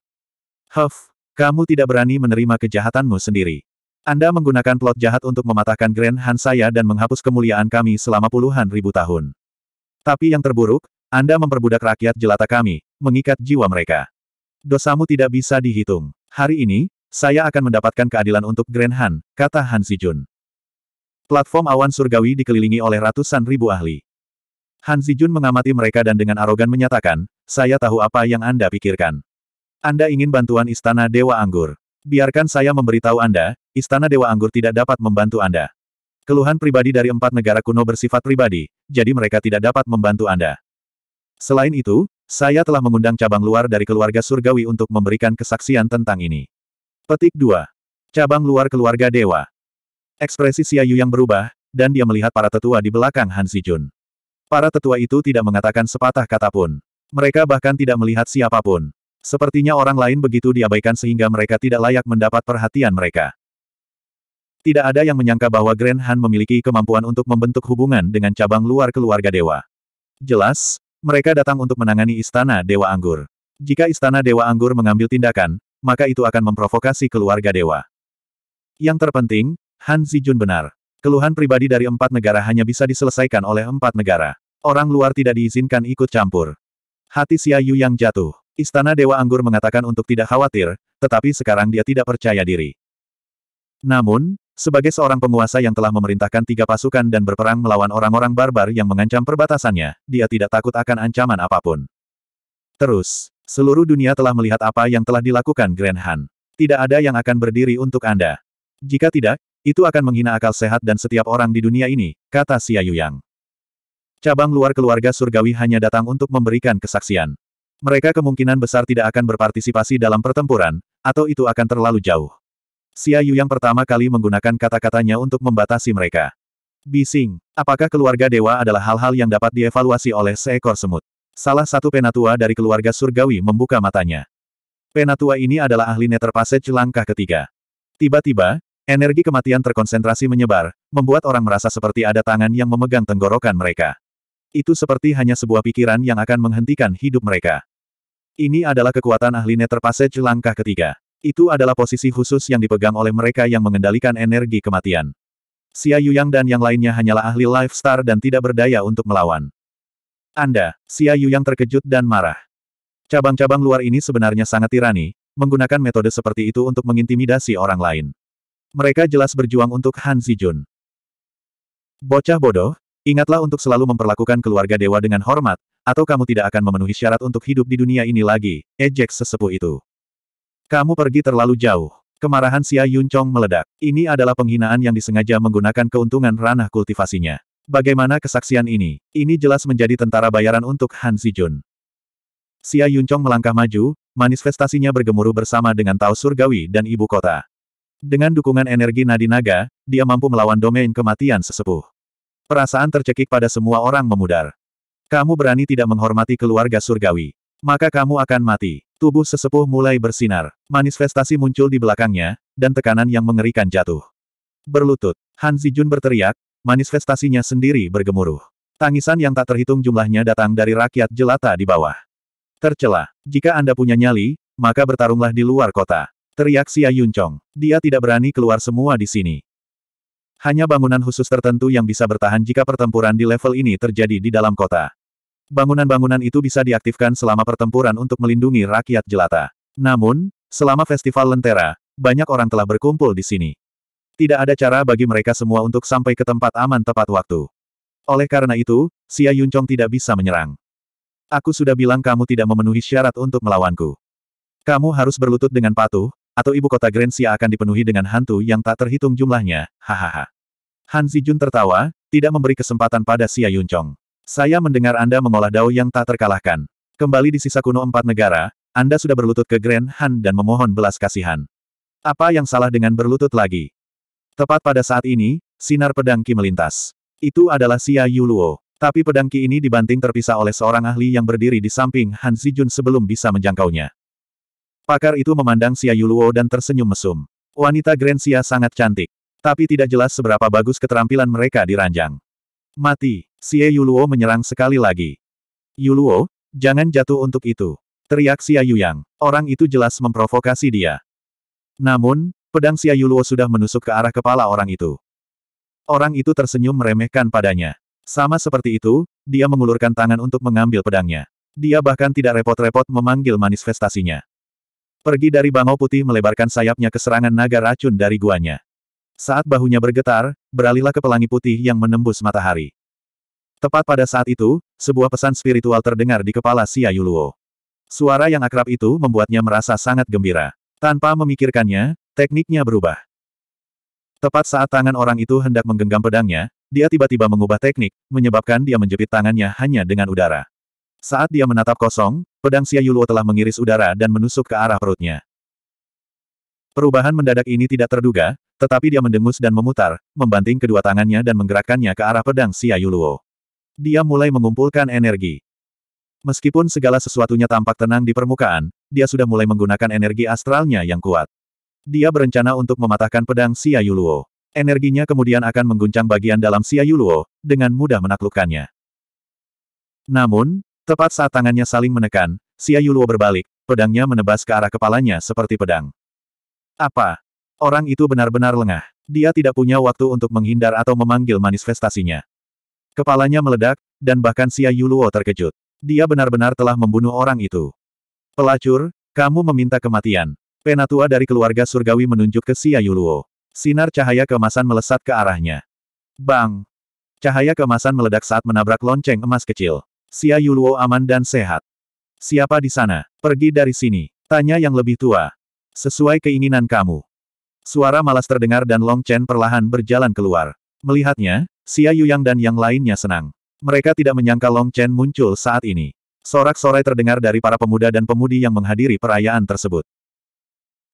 Huff, kamu tidak berani menerima kejahatanmu sendiri. Anda menggunakan plot jahat untuk mematahkan Grand Han saya dan menghapus kemuliaan kami selama puluhan ribu tahun. Tapi yang terburuk, anda memperbudak rakyat jelata kami, mengikat jiwa mereka. Dosamu tidak bisa dihitung. Hari ini, saya akan mendapatkan keadilan untuk Grand Han, kata Han Zijun. Platform awan surgawi dikelilingi oleh ratusan ribu ahli. Han Zijun mengamati mereka dan dengan arogan menyatakan, saya tahu apa yang Anda pikirkan. Anda ingin bantuan Istana Dewa Anggur. Biarkan saya memberitahu Anda, Istana Dewa Anggur tidak dapat membantu Anda. Keluhan pribadi dari empat negara kuno bersifat pribadi, jadi mereka tidak dapat membantu Anda. Selain itu, saya telah mengundang cabang luar dari keluarga surgawi untuk memberikan kesaksian tentang ini. Petik 2. Cabang luar keluarga dewa. Ekspresi Yu yang berubah, dan dia melihat para tetua di belakang Han Zijun. Para tetua itu tidak mengatakan sepatah kata pun. Mereka bahkan tidak melihat siapapun. Sepertinya orang lain begitu diabaikan sehingga mereka tidak layak mendapat perhatian mereka. Tidak ada yang menyangka bahwa Grand Han memiliki kemampuan untuk membentuk hubungan dengan cabang luar keluarga dewa. Jelas, mereka datang untuk menangani Istana Dewa Anggur. Jika Istana Dewa Anggur mengambil tindakan, maka itu akan memprovokasi keluarga dewa. Yang terpenting, Han Zijun benar. Keluhan pribadi dari empat negara hanya bisa diselesaikan oleh empat negara. Orang luar tidak diizinkan ikut campur. Hati Siayu yang jatuh. Istana Dewa Anggur mengatakan untuk tidak khawatir, tetapi sekarang dia tidak percaya diri. Namun, sebagai seorang penguasa yang telah memerintahkan tiga pasukan dan berperang melawan orang-orang barbar yang mengancam perbatasannya, dia tidak takut akan ancaman apapun. Terus, seluruh dunia telah melihat apa yang telah dilakukan Grand Han. Tidak ada yang akan berdiri untuk Anda. Jika tidak, itu akan menghina akal sehat dan setiap orang di dunia ini, kata Xia Yang. Cabang luar keluarga surgawi hanya datang untuk memberikan kesaksian. Mereka kemungkinan besar tidak akan berpartisipasi dalam pertempuran, atau itu akan terlalu jauh. Xia Yu yang pertama kali menggunakan kata-katanya untuk membatasi mereka. Bising, apakah keluarga dewa adalah hal-hal yang dapat dievaluasi oleh seekor semut? Salah satu penatua dari keluarga surgawi membuka matanya. Penatua ini adalah ahli Nether Passage langkah ketiga. Tiba-tiba, energi kematian terkonsentrasi menyebar, membuat orang merasa seperti ada tangan yang memegang tenggorokan mereka. Itu seperti hanya sebuah pikiran yang akan menghentikan hidup mereka. Ini adalah kekuatan ahli Nether Passage langkah ketiga. Itu adalah posisi khusus yang dipegang oleh mereka yang mengendalikan energi kematian. Xia Yuyang dan yang lainnya hanyalah ahli Life Star dan tidak berdaya untuk melawan. Anda, Xia Yuyang terkejut dan marah. Cabang-cabang luar ini sebenarnya sangat tirani, menggunakan metode seperti itu untuk mengintimidasi orang lain. Mereka jelas berjuang untuk Han Zijun. Bocah bodoh, ingatlah untuk selalu memperlakukan keluarga dewa dengan hormat, atau kamu tidak akan memenuhi syarat untuk hidup di dunia ini lagi, ejek sesepuh itu. Kamu pergi terlalu jauh. Kemarahan Xia Yun meledak. Ini adalah penghinaan yang disengaja menggunakan keuntungan ranah kultivasinya. Bagaimana kesaksian ini? Ini jelas menjadi tentara bayaran untuk Han Zijun. Xia Yun melangkah maju, manifestasinya bergemuruh bersama dengan Tao Surgawi dan Ibu Kota. Dengan dukungan energi nadi naga, dia mampu melawan domain kematian sesepuh. Perasaan tercekik pada semua orang memudar. Kamu berani tidak menghormati keluarga Surgawi. Maka kamu akan mati. Tubuh sesepuh mulai bersinar, manifestasi muncul di belakangnya, dan tekanan yang mengerikan jatuh. Berlutut, Han Zijun berteriak, manifestasinya sendiri bergemuruh. Tangisan yang tak terhitung jumlahnya datang dari rakyat jelata di bawah. Tercela, jika Anda punya nyali, maka bertarunglah di luar kota. Teriak Xia Yuncong. Dia tidak berani keluar semua di sini. Hanya bangunan khusus tertentu yang bisa bertahan jika pertempuran di level ini terjadi di dalam kota bangunan-bangunan itu bisa diaktifkan selama pertempuran untuk melindungi rakyat jelata. Namun, selama festival Lentera, banyak orang telah berkumpul di sini. Tidak ada cara bagi mereka semua untuk sampai ke tempat aman tepat waktu. Oleh karena itu, Xia Yuncong tidak bisa menyerang. Aku sudah bilang kamu tidak memenuhi syarat untuk melawanku. Kamu harus berlutut dengan patuh, atau ibu kota Grand Xia akan dipenuhi dengan hantu yang tak terhitung jumlahnya, hahaha. Han Zijun tertawa, tidak memberi kesempatan pada Xia Yuncong. Saya mendengar Anda mengolah dao yang tak terkalahkan. Kembali di sisa kuno empat negara, Anda sudah berlutut ke Grand Han dan memohon belas kasihan. Apa yang salah dengan berlutut lagi? Tepat pada saat ini, sinar pedang Ki melintas. Itu adalah Xia Yuluo. Tapi pedang Ki ini dibanting terpisah oleh seorang ahli yang berdiri di samping Han Zijun sebelum bisa menjangkaunya. Pakar itu memandang Xia Yuluo dan tersenyum mesum. Wanita Grand Xia sangat cantik. Tapi tidak jelas seberapa bagus keterampilan mereka diranjang. Mati. Xie Yuluo menyerang sekali lagi. Yuluo, jangan jatuh untuk itu. Teriak Xia Yuyang. Orang itu jelas memprovokasi dia. Namun, pedang Xia Yuluo sudah menusuk ke arah kepala orang itu. Orang itu tersenyum meremehkan padanya. Sama seperti itu, dia mengulurkan tangan untuk mengambil pedangnya. Dia bahkan tidak repot-repot memanggil manifestasinya. Pergi dari bangau putih melebarkan sayapnya ke serangan naga racun dari guanya. Saat bahunya bergetar, beralihlah ke pelangi putih yang menembus matahari. Tepat pada saat itu, sebuah pesan spiritual terdengar di kepala Xia Yuluo. Suara yang akrab itu membuatnya merasa sangat gembira. Tanpa memikirkannya, tekniknya berubah. Tepat saat tangan orang itu hendak menggenggam pedangnya, dia tiba-tiba mengubah teknik, menyebabkan dia menjepit tangannya hanya dengan udara. Saat dia menatap kosong, pedang Xia Yuluo telah mengiris udara dan menusuk ke arah perutnya. Perubahan mendadak ini tidak terduga, tetapi dia mendengus dan memutar, membanting kedua tangannya dan menggerakkannya ke arah pedang Xia Yuluo. Dia mulai mengumpulkan energi. Meskipun segala sesuatunya tampak tenang di permukaan, dia sudah mulai menggunakan energi astralnya yang kuat. Dia berencana untuk mematahkan pedang Xia Yuluo. Energinya kemudian akan mengguncang bagian dalam Xia Yuluo, dengan mudah menaklukkannya. Namun, tepat saat tangannya saling menekan, Xia Yuluo berbalik, pedangnya menebas ke arah kepalanya seperti pedang. Apa? Orang itu benar-benar lengah. Dia tidak punya waktu untuk menghindar atau memanggil manifestasinya. Kepalanya meledak, dan bahkan Xia Yuluo terkejut. Dia benar-benar telah membunuh orang itu. Pelacur, kamu meminta kematian. Penatua dari keluarga surgawi menunjuk ke Xia Yuluo. Sinar cahaya kemasan melesat ke arahnya. Bang! Cahaya kemasan meledak saat menabrak lonceng emas kecil. Xia Yuluo aman dan sehat. Siapa di sana? Pergi dari sini. Tanya yang lebih tua. Sesuai keinginan kamu. Suara malas terdengar dan Long Chen perlahan berjalan keluar. Melihatnya, Xia Yuyang dan yang lainnya senang. Mereka tidak menyangka Long Chen muncul saat ini. Sorak-sorai terdengar dari para pemuda dan pemudi yang menghadiri perayaan tersebut.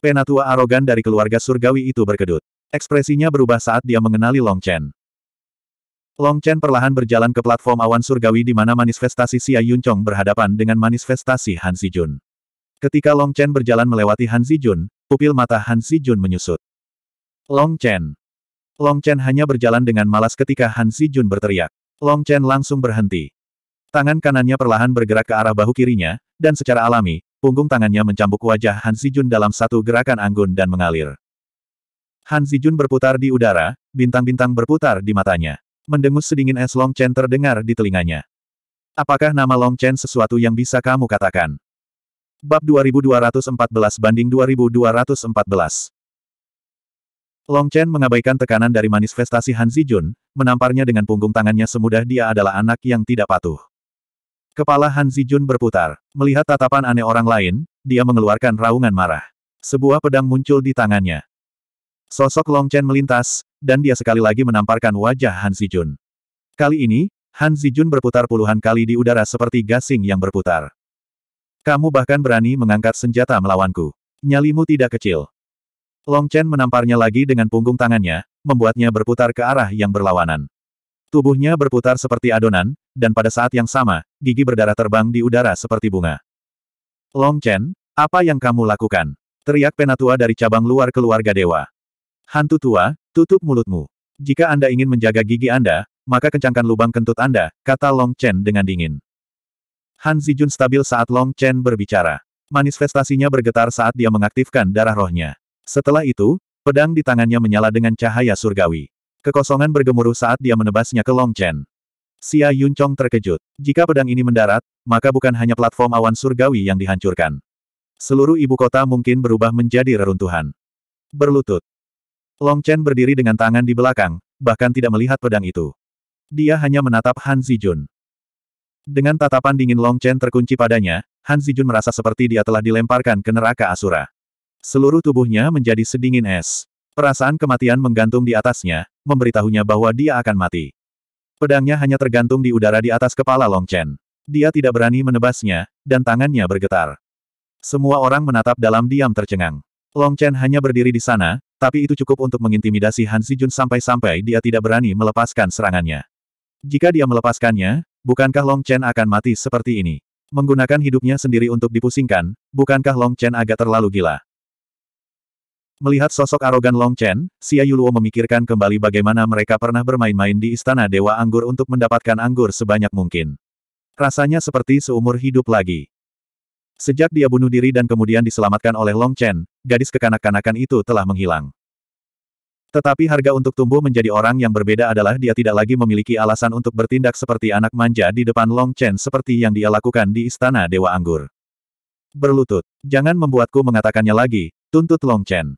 Penatua arogan dari keluarga surgawi itu berkedut. Ekspresinya berubah saat dia mengenali Long Chen. Long Chen perlahan berjalan ke platform awan surgawi di mana manifestasi Xia Yuncong berhadapan dengan manifestasi Han Zijun. Ketika Long Chen berjalan melewati Han Zijun, pupil mata Han Zijun menyusut. Long Chen, Long Chen hanya berjalan dengan malas ketika Han Si Jun berteriak. Long Chen langsung berhenti. Tangan kanannya perlahan bergerak ke arah bahu kirinya, dan secara alami, punggung tangannya mencambuk wajah Han Si Jun dalam satu gerakan anggun dan mengalir. Han Si Jun berputar di udara, bintang-bintang berputar di matanya. Mendengus sedingin es Long Chen terdengar di telinganya. Apakah nama Long Chen sesuatu yang bisa kamu katakan? Bab 2214 banding 2214 Long Chen mengabaikan tekanan dari manifestasi Han Zijun, menamparnya dengan punggung tangannya semudah dia adalah anak yang tidak patuh. Kepala Han Zijun berputar. Melihat tatapan aneh orang lain, dia mengeluarkan raungan marah. Sebuah pedang muncul di tangannya. Sosok Long Chen melintas, dan dia sekali lagi menamparkan wajah Han Zijun. Kali ini, Han Zijun berputar puluhan kali di udara seperti gasing yang berputar. Kamu bahkan berani mengangkat senjata melawanku. Nyalimu tidak kecil. Long Chen menamparnya lagi dengan punggung tangannya, membuatnya berputar ke arah yang berlawanan. Tubuhnya berputar seperti adonan, dan pada saat yang sama, gigi berdarah terbang di udara seperti bunga. Long Chen, apa yang kamu lakukan? Teriak penatua dari cabang luar keluarga dewa. Hantu tua, tutup mulutmu. Jika Anda ingin menjaga gigi Anda, maka kencangkan lubang kentut Anda, kata Long Chen dengan dingin. Han Zijun stabil saat Long Chen berbicara. Manifestasinya bergetar saat dia mengaktifkan darah rohnya. Setelah itu, pedang di tangannya menyala dengan cahaya surgawi. Kekosongan bergemuruh saat dia menebasnya ke Long Chen. Xia Yuncong terkejut. Jika pedang ini mendarat, maka bukan hanya platform awan surgawi yang dihancurkan. Seluruh ibu kota mungkin berubah menjadi reruntuhan. Berlutut. Long Chen berdiri dengan tangan di belakang, bahkan tidak melihat pedang itu. Dia hanya menatap Han Zijun. Dengan tatapan dingin Long Chen terkunci padanya, Han Zijun merasa seperti dia telah dilemparkan ke neraka Asura. Seluruh tubuhnya menjadi sedingin es. Perasaan kematian menggantung di atasnya, memberitahunya bahwa dia akan mati. Pedangnya hanya tergantung di udara di atas kepala Long Chen. Dia tidak berani menebasnya, dan tangannya bergetar. Semua orang menatap dalam diam tercengang. Long Chen hanya berdiri di sana, tapi itu cukup untuk mengintimidasi Han Jun sampai-sampai dia tidak berani melepaskan serangannya. Jika dia melepaskannya, bukankah Long Chen akan mati seperti ini? Menggunakan hidupnya sendiri untuk dipusingkan, bukankah Long Chen agak terlalu gila? Melihat sosok arogan Long Chen, Xia Yuluo memikirkan kembali bagaimana mereka pernah bermain-main di Istana Dewa Anggur untuk mendapatkan anggur sebanyak mungkin. Rasanya seperti seumur hidup lagi. Sejak dia bunuh diri dan kemudian diselamatkan oleh Long Chen, gadis kekanak-kanakan itu telah menghilang. Tetapi harga untuk tumbuh menjadi orang yang berbeda adalah dia tidak lagi memiliki alasan untuk bertindak seperti anak manja di depan Long Chen seperti yang dia lakukan di Istana Dewa Anggur. Berlutut. Jangan membuatku mengatakannya lagi, tuntut Long Chen.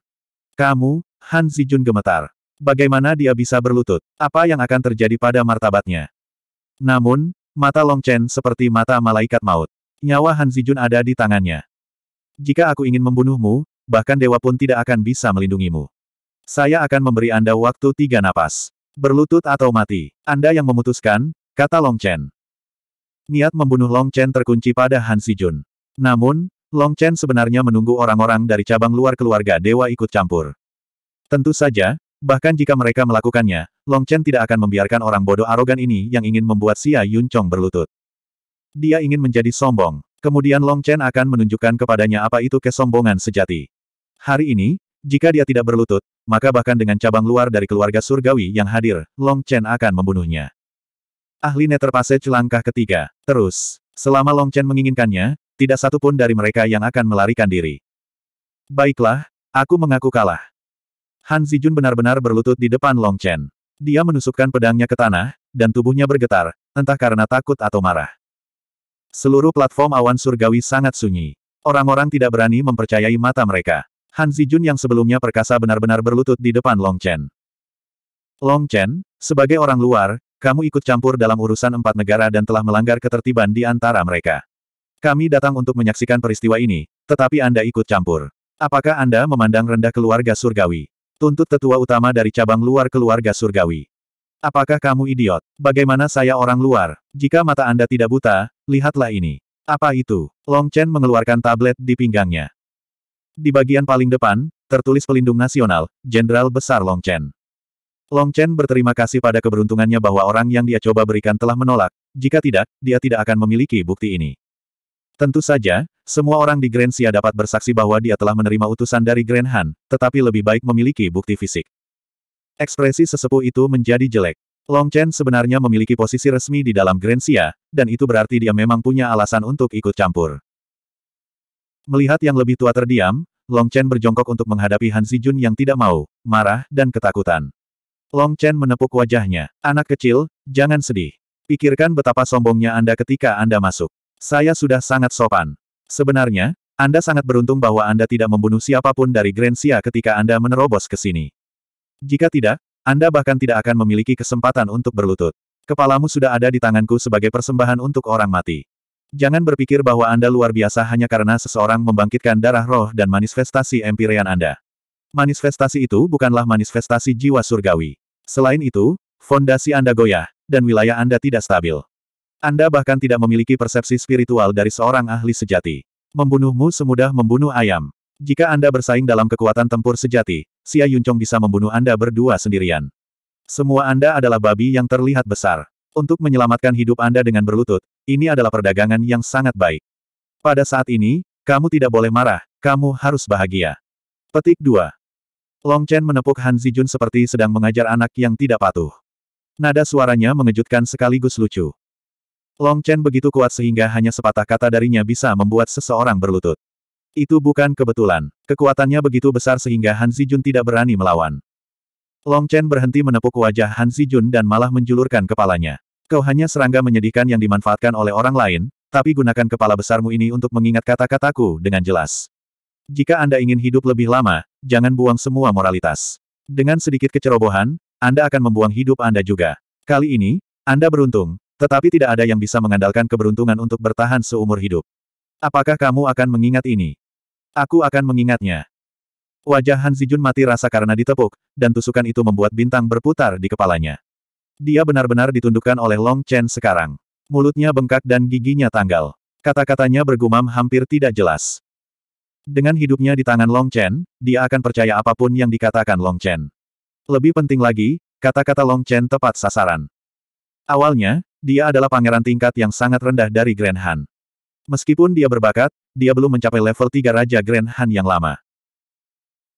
Kamu, Han Zijun gemetar. Bagaimana dia bisa berlutut? Apa yang akan terjadi pada martabatnya? Namun, mata Long Chen seperti mata malaikat maut. Nyawa Han Zijun ada di tangannya. Jika aku ingin membunuhmu, bahkan dewa pun tidak akan bisa melindungimu. Saya akan memberi Anda waktu tiga napas. Berlutut atau mati. Anda yang memutuskan, kata Long Chen. Niat membunuh Long Chen terkunci pada Han Sijun. Namun, Long Chen sebenarnya menunggu orang-orang dari cabang luar keluarga dewa ikut campur. Tentu saja, bahkan jika mereka melakukannya, Long Chen tidak akan membiarkan orang bodoh arogan ini yang ingin membuat Xia Yun Chong berlutut. Dia ingin menjadi sombong. Kemudian Long Chen akan menunjukkan kepadanya apa itu kesombongan sejati. Hari ini, jika dia tidak berlutut, maka bahkan dengan cabang luar dari keluarga surgawi yang hadir, Long Chen akan membunuhnya. Ahli Netherpassage langkah ketiga. Terus, selama Long Chen menginginkannya, tidak satu pun dari mereka yang akan melarikan diri. Baiklah, aku mengaku kalah. Han Zijun benar-benar berlutut di depan Long Chen. Dia menusukkan pedangnya ke tanah, dan tubuhnya bergetar, entah karena takut atau marah. Seluruh platform awan surgawi sangat sunyi. Orang-orang tidak berani mempercayai mata mereka. Han Zijun yang sebelumnya perkasa benar-benar berlutut di depan Long Chen. Long Chen, sebagai orang luar, kamu ikut campur dalam urusan empat negara dan telah melanggar ketertiban di antara mereka. Kami datang untuk menyaksikan peristiwa ini, tetapi Anda ikut campur. Apakah Anda memandang rendah keluarga surgawi? Tuntut tetua utama dari cabang luar keluarga surgawi. Apakah kamu idiot? Bagaimana saya orang luar? Jika mata Anda tidak buta, lihatlah ini. Apa itu? Long Chen mengeluarkan tablet di pinggangnya. Di bagian paling depan, tertulis pelindung nasional, Jenderal Besar Long Chen. Long Chen berterima kasih pada keberuntungannya bahwa orang yang dia coba berikan telah menolak, jika tidak, dia tidak akan memiliki bukti ini. Tentu saja, semua orang di Grand dapat bersaksi bahwa dia telah menerima utusan dari Grand Han, tetapi lebih baik memiliki bukti fisik. Ekspresi sesepuh itu menjadi jelek. Long Chen sebenarnya memiliki posisi resmi di dalam Grand dan itu berarti dia memang punya alasan untuk ikut campur. Melihat yang lebih tua terdiam, Long Chen berjongkok untuk menghadapi Han Si Jun yang tidak mau, marah, dan ketakutan. Long Chen menepuk wajahnya. Anak kecil, jangan sedih. Pikirkan betapa sombongnya Anda ketika Anda masuk. Saya sudah sangat sopan. Sebenarnya, Anda sangat beruntung bahwa Anda tidak membunuh siapapun dari Grensia ketika Anda menerobos ke sini. Jika tidak, Anda bahkan tidak akan memiliki kesempatan untuk berlutut. Kepalamu sudah ada di tanganku sebagai persembahan untuk orang mati. Jangan berpikir bahwa Anda luar biasa hanya karena seseorang membangkitkan darah roh dan manifestasi empirian Anda. Manifestasi itu bukanlah manifestasi jiwa surgawi. Selain itu, fondasi Anda goyah, dan wilayah Anda tidak stabil. Anda bahkan tidak memiliki persepsi spiritual dari seorang ahli sejati. Membunuhmu semudah membunuh ayam. Jika Anda bersaing dalam kekuatan tempur sejati, Xia Yuncong bisa membunuh Anda berdua sendirian. Semua Anda adalah babi yang terlihat besar. Untuk menyelamatkan hidup Anda dengan berlutut, ini adalah perdagangan yang sangat baik. Pada saat ini, kamu tidak boleh marah, kamu harus bahagia. Petik 2. Long Chen menepuk Han Zijun seperti sedang mengajar anak yang tidak patuh. Nada suaranya mengejutkan sekaligus lucu. Long Chen begitu kuat sehingga hanya sepatah kata darinya bisa membuat seseorang berlutut. Itu bukan kebetulan. Kekuatannya begitu besar sehingga Han Zijun tidak berani melawan. Long Chen berhenti menepuk wajah Han Zijun dan malah menjulurkan kepalanya. Kau hanya serangga menyedihkan yang dimanfaatkan oleh orang lain, tapi gunakan kepala besarmu ini untuk mengingat kata-kataku dengan jelas. Jika Anda ingin hidup lebih lama, jangan buang semua moralitas. Dengan sedikit kecerobohan, Anda akan membuang hidup Anda juga. Kali ini, Anda beruntung, tetapi tidak ada yang bisa mengandalkan keberuntungan untuk bertahan seumur hidup. Apakah kamu akan mengingat ini? Aku akan mengingatnya. Wajah Han Zijun mati rasa karena ditepuk, dan tusukan itu membuat bintang berputar di kepalanya. Dia benar-benar ditundukkan oleh Long Chen sekarang. Mulutnya bengkak dan giginya tanggal. Kata-katanya bergumam hampir tidak jelas. Dengan hidupnya di tangan Long Chen, dia akan percaya apapun yang dikatakan Long Chen. Lebih penting lagi, kata-kata Long Chen tepat sasaran. Awalnya, dia adalah pangeran tingkat yang sangat rendah dari Grand Han. Meskipun dia berbakat, dia belum mencapai level 3 Raja Grand Han yang lama.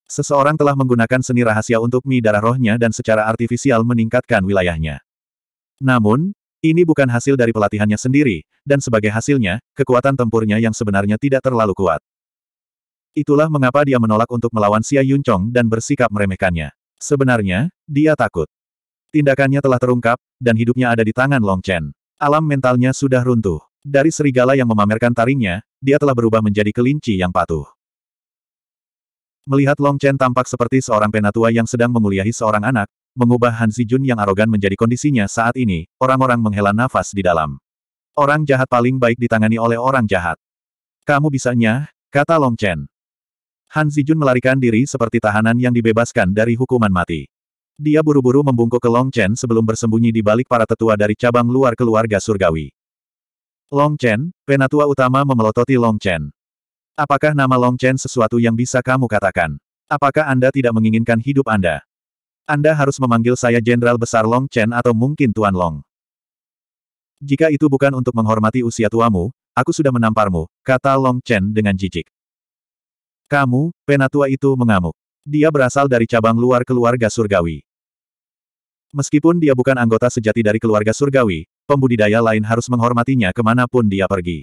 Seseorang telah menggunakan seni rahasia untuk mi darah rohnya dan secara artifisial meningkatkan wilayahnya. Namun, ini bukan hasil dari pelatihannya sendiri, dan sebagai hasilnya, kekuatan tempurnya yang sebenarnya tidak terlalu kuat. Itulah mengapa dia menolak untuk melawan Xia Yunchong dan bersikap meremehkannya. Sebenarnya, dia takut. Tindakannya telah terungkap, dan hidupnya ada di tangan Long Chen. Alam mentalnya sudah runtuh. Dari serigala yang memamerkan taringnya, dia telah berubah menjadi kelinci yang patuh. Melihat Long Chen tampak seperti seorang penatua yang sedang menguliahi seorang anak, mengubah Han Jun yang arogan menjadi kondisinya saat ini, orang-orang menghela nafas di dalam. Orang jahat paling baik ditangani oleh orang jahat. Kamu bisanya, kata Long Chen. Han Jun melarikan diri seperti tahanan yang dibebaskan dari hukuman mati. Dia buru-buru membungkuk ke Long Chen sebelum bersembunyi di balik para tetua dari cabang luar keluarga surgawi. Long Chen, penatua utama memelototi Long Chen. Apakah nama Long Chen sesuatu yang bisa kamu katakan? Apakah Anda tidak menginginkan hidup Anda? Anda harus memanggil saya Jenderal Besar Long Chen atau mungkin Tuan Long. Jika itu bukan untuk menghormati usia tuamu, aku sudah menamparmu, kata Long Chen dengan jijik. Kamu, penatua itu mengamuk. Dia berasal dari cabang luar keluarga surgawi. Meskipun dia bukan anggota sejati dari keluarga surgawi, pembudidaya lain harus menghormatinya kemanapun dia pergi.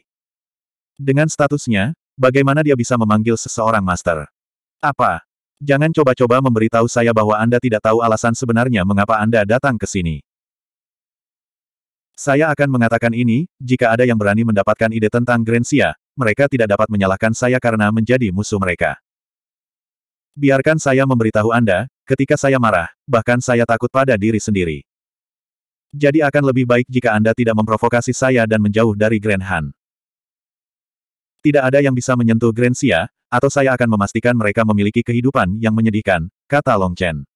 Dengan statusnya, bagaimana dia bisa memanggil seseorang master? Apa? Jangan coba-coba memberitahu saya bahwa Anda tidak tahu alasan sebenarnya mengapa Anda datang ke sini. Saya akan mengatakan ini, jika ada yang berani mendapatkan ide tentang Grensia, mereka tidak dapat menyalahkan saya karena menjadi musuh mereka. Biarkan saya memberitahu Anda, ketika saya marah, bahkan saya takut pada diri sendiri. Jadi akan lebih baik jika Anda tidak memprovokasi saya dan menjauh dari Grand Han. Tidak ada yang bisa menyentuh Grand Xia, atau saya akan memastikan mereka memiliki kehidupan yang menyedihkan, kata Long Chen.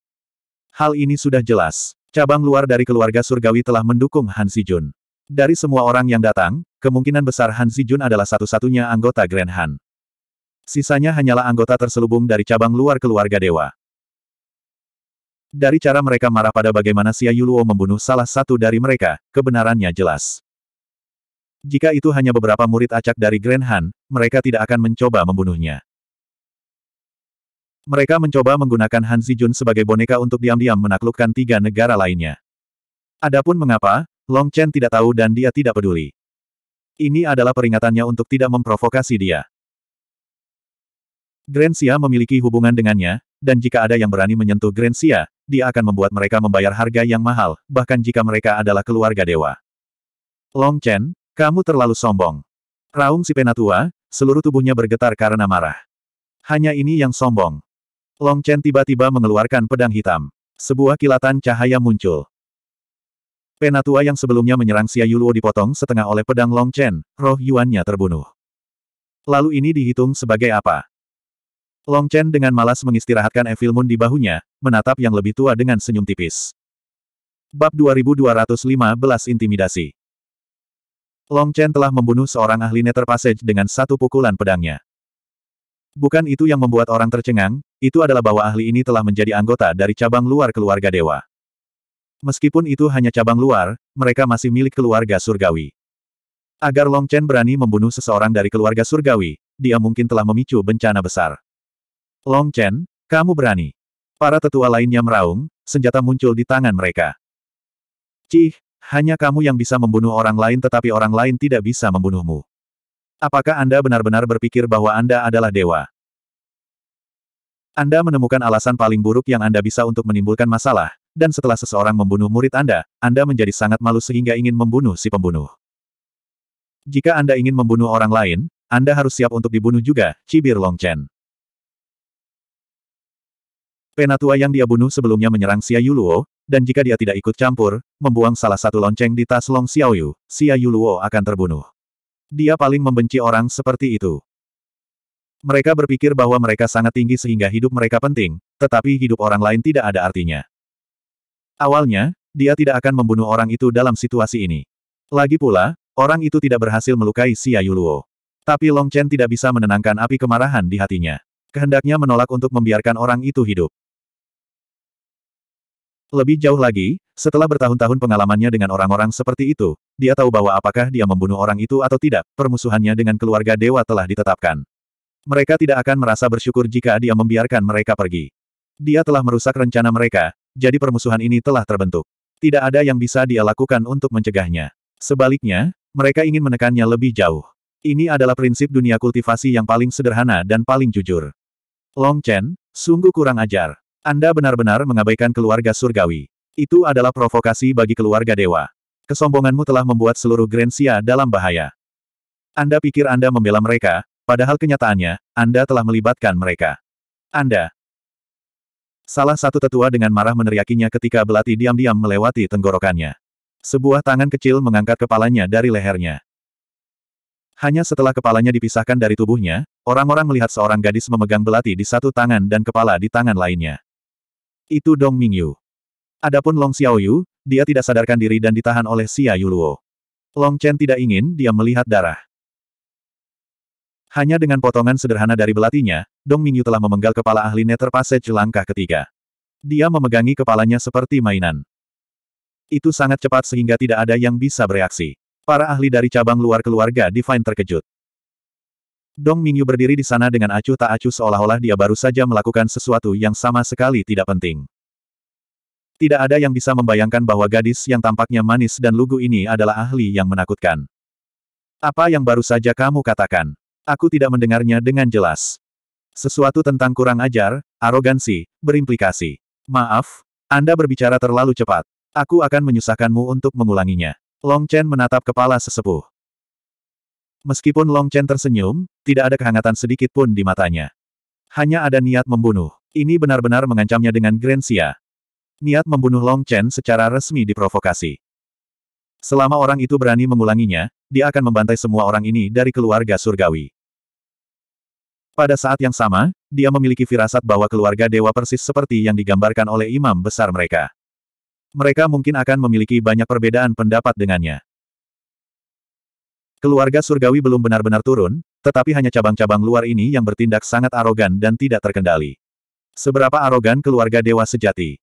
Hal ini sudah jelas. Cabang luar dari keluarga surgawi telah mendukung Han Jun. Dari semua orang yang datang, kemungkinan besar Han Jun adalah satu-satunya anggota Grand Han. Sisanya hanyalah anggota terselubung dari cabang luar keluarga dewa. Dari cara mereka marah pada bagaimana Xia Yuluo membunuh salah satu dari mereka, kebenarannya jelas. Jika itu hanya beberapa murid acak dari Grand Han, mereka tidak akan mencoba membunuhnya. Mereka mencoba menggunakan Han Zijun sebagai boneka untuk diam-diam menaklukkan tiga negara lainnya. Adapun mengapa, Long Chen tidak tahu dan dia tidak peduli. Ini adalah peringatannya untuk tidak memprovokasi dia. Grensia memiliki hubungan dengannya, dan jika ada yang berani menyentuh Grensia, dia akan membuat mereka membayar harga yang mahal, bahkan jika mereka adalah keluarga dewa. Long Chen, kamu terlalu sombong. Raung si penatua, seluruh tubuhnya bergetar karena marah. Hanya ini yang sombong. Long Chen tiba-tiba mengeluarkan pedang hitam. Sebuah kilatan cahaya muncul. Penatua yang sebelumnya menyerang Xia Yuluo dipotong setengah oleh pedang Long Chen, roh Yuannya terbunuh. Lalu ini dihitung sebagai apa? Long Chen dengan malas mengistirahatkan Evil Moon di bahunya, menatap yang lebih tua dengan senyum tipis. Bab 2215 Intimidasi Long Chen telah membunuh seorang ahli Nether Passage dengan satu pukulan pedangnya. Bukan itu yang membuat orang tercengang, itu adalah bahwa ahli ini telah menjadi anggota dari cabang luar keluarga dewa. Meskipun itu hanya cabang luar, mereka masih milik keluarga surgawi. Agar Long Chen berani membunuh seseorang dari keluarga surgawi, dia mungkin telah memicu bencana besar. Long Chen, kamu berani. Para tetua lainnya meraung, senjata muncul di tangan mereka. Cih, hanya kamu yang bisa membunuh orang lain tetapi orang lain tidak bisa membunuhmu. Apakah Anda benar-benar berpikir bahwa Anda adalah dewa? Anda menemukan alasan paling buruk yang Anda bisa untuk menimbulkan masalah, dan setelah seseorang membunuh murid Anda, Anda menjadi sangat malu sehingga ingin membunuh si pembunuh. Jika Anda ingin membunuh orang lain, Anda harus siap untuk dibunuh juga, cibir Long Chen. Penatua yang dia bunuh sebelumnya menyerang Xia Yuluo, dan jika dia tidak ikut campur, membuang salah satu lonceng di tas Long Xiaoyu, Xia Yuluo akan terbunuh. Dia paling membenci orang seperti itu. Mereka berpikir bahwa mereka sangat tinggi sehingga hidup mereka penting, tetapi hidup orang lain tidak ada artinya. Awalnya, dia tidak akan membunuh orang itu dalam situasi ini. Lagi pula, orang itu tidak berhasil melukai Xia Yuluo. Tapi Long Chen tidak bisa menenangkan api kemarahan di hatinya. Kehendaknya menolak untuk membiarkan orang itu hidup. Lebih jauh lagi, setelah bertahun-tahun pengalamannya dengan orang-orang seperti itu, dia tahu bahwa apakah dia membunuh orang itu atau tidak, permusuhannya dengan keluarga dewa telah ditetapkan. Mereka tidak akan merasa bersyukur jika dia membiarkan mereka pergi. Dia telah merusak rencana mereka, jadi permusuhan ini telah terbentuk. Tidak ada yang bisa dia lakukan untuk mencegahnya. Sebaliknya, mereka ingin menekannya lebih jauh. Ini adalah prinsip dunia kultivasi yang paling sederhana dan paling jujur. Long Chen, sungguh kurang ajar. Anda benar-benar mengabaikan keluarga surgawi. Itu adalah provokasi bagi keluarga dewa. Kesombonganmu telah membuat seluruh Grensia dalam bahaya. Anda pikir Anda membela mereka, padahal kenyataannya, Anda telah melibatkan mereka. Anda. Salah satu tetua dengan marah meneriakinya ketika belati diam-diam melewati tenggorokannya. Sebuah tangan kecil mengangkat kepalanya dari lehernya. Hanya setelah kepalanya dipisahkan dari tubuhnya, orang-orang melihat seorang gadis memegang belati di satu tangan dan kepala di tangan lainnya itu Dong Mingyu. Adapun Long Xiaoyu, dia tidak sadarkan diri dan ditahan oleh Xia Yuluo. Long Chen tidak ingin dia melihat darah. Hanya dengan potongan sederhana dari belatinya, Dong Mingyu telah memenggal kepala ahli Nether Passage langkah ketiga. Dia memegangi kepalanya seperti mainan. Itu sangat cepat sehingga tidak ada yang bisa bereaksi. Para ahli dari cabang luar keluarga Divine terkejut. Dong Mingyu berdiri di sana dengan acuh tak acuh seolah-olah dia baru saja melakukan sesuatu yang sama sekali tidak penting. Tidak ada yang bisa membayangkan bahwa gadis yang tampaknya manis dan lugu ini adalah ahli yang menakutkan. Apa yang baru saja kamu katakan? Aku tidak mendengarnya dengan jelas. Sesuatu tentang kurang ajar, arogansi, berimplikasi. Maaf, Anda berbicara terlalu cepat. Aku akan menyusahkanmu untuk mengulanginya. Long Chen menatap kepala sesepuh. Meskipun Long Chen tersenyum, tidak ada kehangatan sedikit pun di matanya. Hanya ada niat membunuh. Ini benar-benar mengancamnya dengan Grensia. Niat membunuh Long Chen secara resmi diprovokasi. Selama orang itu berani mengulanginya, dia akan membantai semua orang ini dari keluarga surgawi. Pada saat yang sama, dia memiliki firasat bahwa keluarga dewa persis seperti yang digambarkan oleh imam besar mereka. Mereka mungkin akan memiliki banyak perbedaan pendapat dengannya. Keluarga surgawi belum benar-benar turun, tetapi hanya cabang-cabang luar ini yang bertindak sangat arogan dan tidak terkendali. Seberapa arogan keluarga dewa sejati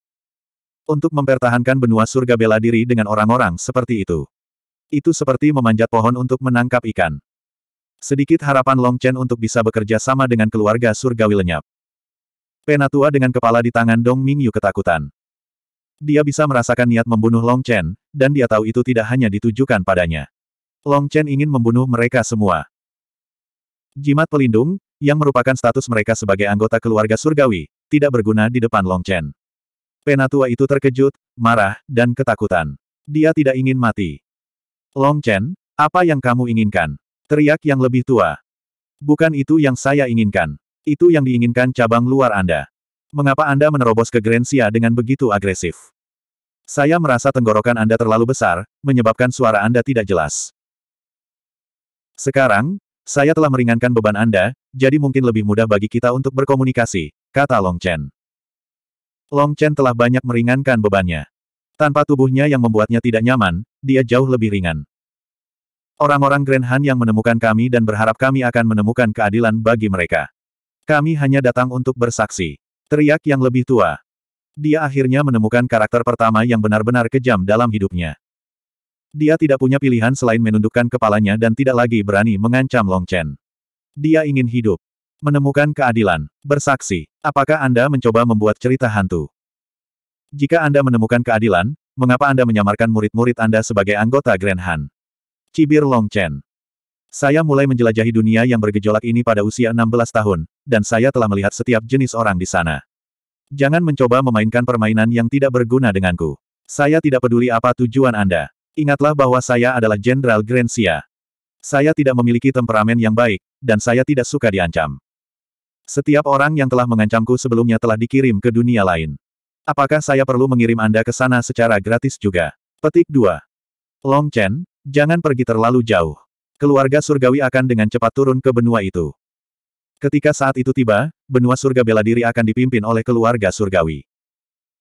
untuk mempertahankan benua surga bela diri dengan orang-orang seperti itu. Itu seperti memanjat pohon untuk menangkap ikan. Sedikit harapan Long Chen untuk bisa bekerja sama dengan keluarga surgawi lenyap. Penatua dengan kepala di tangan Dong Mingyu ketakutan. Dia bisa merasakan niat membunuh Long Chen, dan dia tahu itu tidak hanya ditujukan padanya. Long Chen ingin membunuh mereka semua. Jimat pelindung, yang merupakan status mereka sebagai anggota keluarga surgawi, tidak berguna di depan Long Chen. Penatua itu terkejut, marah, dan ketakutan. Dia tidak ingin mati. Long Chen, apa yang kamu inginkan? Teriak yang lebih tua. Bukan itu yang saya inginkan. Itu yang diinginkan cabang luar Anda. Mengapa Anda menerobos ke Grensia dengan begitu agresif? Saya merasa tenggorokan Anda terlalu besar, menyebabkan suara Anda tidak jelas. Sekarang, saya telah meringankan beban Anda, jadi mungkin lebih mudah bagi kita untuk berkomunikasi, kata Long Chen. Long Chen telah banyak meringankan bebannya. Tanpa tubuhnya yang membuatnya tidak nyaman, dia jauh lebih ringan. Orang-orang Grand Han yang menemukan kami dan berharap kami akan menemukan keadilan bagi mereka. Kami hanya datang untuk bersaksi. Teriak yang lebih tua. Dia akhirnya menemukan karakter pertama yang benar-benar kejam dalam hidupnya. Dia tidak punya pilihan selain menundukkan kepalanya dan tidak lagi berani mengancam Long Chen. Dia ingin hidup. Menemukan keadilan. Bersaksi. Apakah Anda mencoba membuat cerita hantu? Jika Anda menemukan keadilan, mengapa Anda menyamarkan murid-murid Anda sebagai anggota Grand Han? Cibir Long Chen. Saya mulai menjelajahi dunia yang bergejolak ini pada usia 16 tahun, dan saya telah melihat setiap jenis orang di sana. Jangan mencoba memainkan permainan yang tidak berguna denganku. Saya tidak peduli apa tujuan Anda. Ingatlah bahwa saya adalah Jenderal Grencia. Saya tidak memiliki temperamen yang baik, dan saya tidak suka diancam. Setiap orang yang telah mengancamku sebelumnya telah dikirim ke dunia lain. Apakah saya perlu mengirim Anda ke sana secara gratis juga? Petik 2. Long Chen, jangan pergi terlalu jauh. Keluarga surgawi akan dengan cepat turun ke benua itu. Ketika saat itu tiba, benua surga bela diri akan dipimpin oleh keluarga surgawi.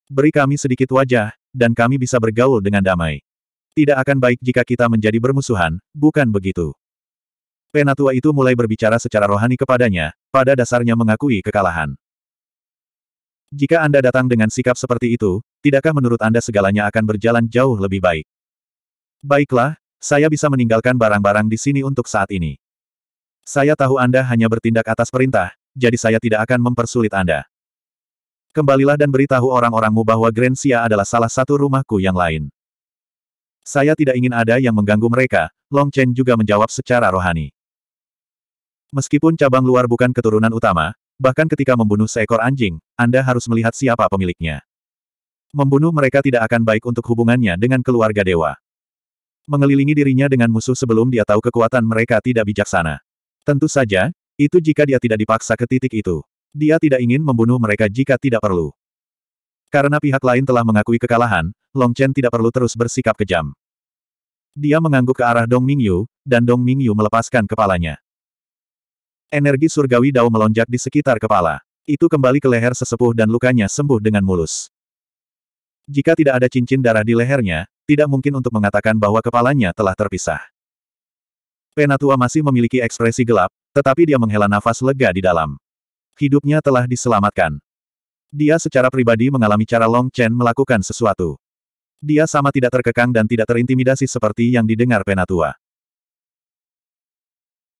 Beri kami sedikit wajah, dan kami bisa bergaul dengan damai. Tidak akan baik jika kita menjadi bermusuhan, bukan begitu? Penatua itu mulai berbicara secara rohani kepadanya, pada dasarnya mengakui kekalahan. Jika Anda datang dengan sikap seperti itu, tidakkah menurut Anda segalanya akan berjalan jauh lebih baik? Baiklah, saya bisa meninggalkan barang-barang di sini untuk saat ini. Saya tahu Anda hanya bertindak atas perintah, jadi saya tidak akan mempersulit Anda. Kembalilah dan beritahu orang-orangmu bahwa Grensia adalah salah satu rumahku yang lain. Saya tidak ingin ada yang mengganggu mereka, Long Chen juga menjawab secara rohani. Meskipun cabang luar bukan keturunan utama, bahkan ketika membunuh seekor anjing, Anda harus melihat siapa pemiliknya. Membunuh mereka tidak akan baik untuk hubungannya dengan keluarga dewa. Mengelilingi dirinya dengan musuh sebelum dia tahu kekuatan mereka tidak bijaksana. Tentu saja, itu jika dia tidak dipaksa ke titik itu. Dia tidak ingin membunuh mereka jika tidak perlu. Karena pihak lain telah mengakui kekalahan, Long Chen tidak perlu terus bersikap kejam. Dia mengangguk ke arah Dong Mingyu, dan Dong Mingyu melepaskan kepalanya. Energi surgawi Dao melonjak di sekitar kepala. Itu kembali ke leher sesepuh dan lukanya sembuh dengan mulus. Jika tidak ada cincin darah di lehernya, tidak mungkin untuk mengatakan bahwa kepalanya telah terpisah. Penatua masih memiliki ekspresi gelap, tetapi dia menghela nafas lega di dalam. Hidupnya telah diselamatkan. Dia secara pribadi mengalami cara Long Chen melakukan sesuatu. Dia sama tidak terkekang dan tidak terintimidasi seperti yang didengar Penatua.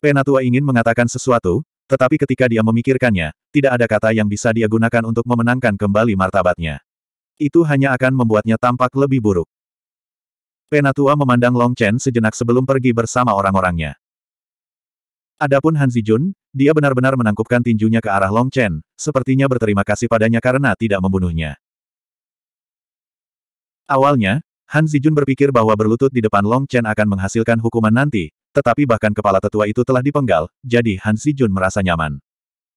Penatua ingin mengatakan sesuatu, tetapi ketika dia memikirkannya, tidak ada kata yang bisa dia gunakan untuk memenangkan kembali martabatnya. Itu hanya akan membuatnya tampak lebih buruk. Penatua memandang Long Chen sejenak sebelum pergi bersama orang-orangnya. Adapun Han Zijun, dia benar-benar menangkupkan tinjunya ke arah Long Chen, sepertinya berterima kasih padanya karena tidak membunuhnya. Awalnya, Han Zijun berpikir bahwa berlutut di depan Long Chen akan menghasilkan hukuman nanti, tetapi bahkan kepala tetua itu telah dipenggal, jadi Han Zijun merasa nyaman.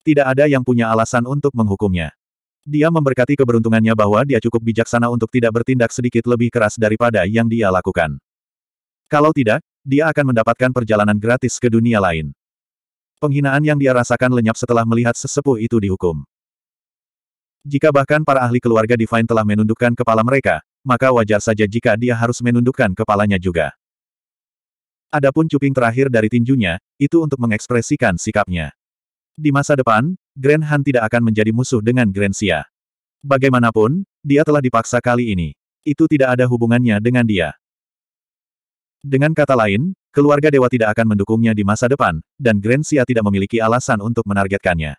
Tidak ada yang punya alasan untuk menghukumnya. Dia memberkati keberuntungannya bahwa dia cukup bijaksana untuk tidak bertindak sedikit lebih keras daripada yang dia lakukan. Kalau tidak, dia akan mendapatkan perjalanan gratis ke dunia lain. Penghinaan yang dia rasakan lenyap setelah melihat sesepuh itu dihukum. Jika bahkan para ahli keluarga Divine telah menundukkan kepala mereka, maka wajar saja jika dia harus menundukkan kepalanya juga. Adapun cuping terakhir dari tinjunya, itu untuk mengekspresikan sikapnya. Di masa depan, Grand Han tidak akan menjadi musuh dengan Grand Xia. Bagaimanapun, dia telah dipaksa kali ini. Itu tidak ada hubungannya dengan dia. Dengan kata lain, keluarga dewa tidak akan mendukungnya di masa depan, dan Grand Grensia tidak memiliki alasan untuk menargetkannya.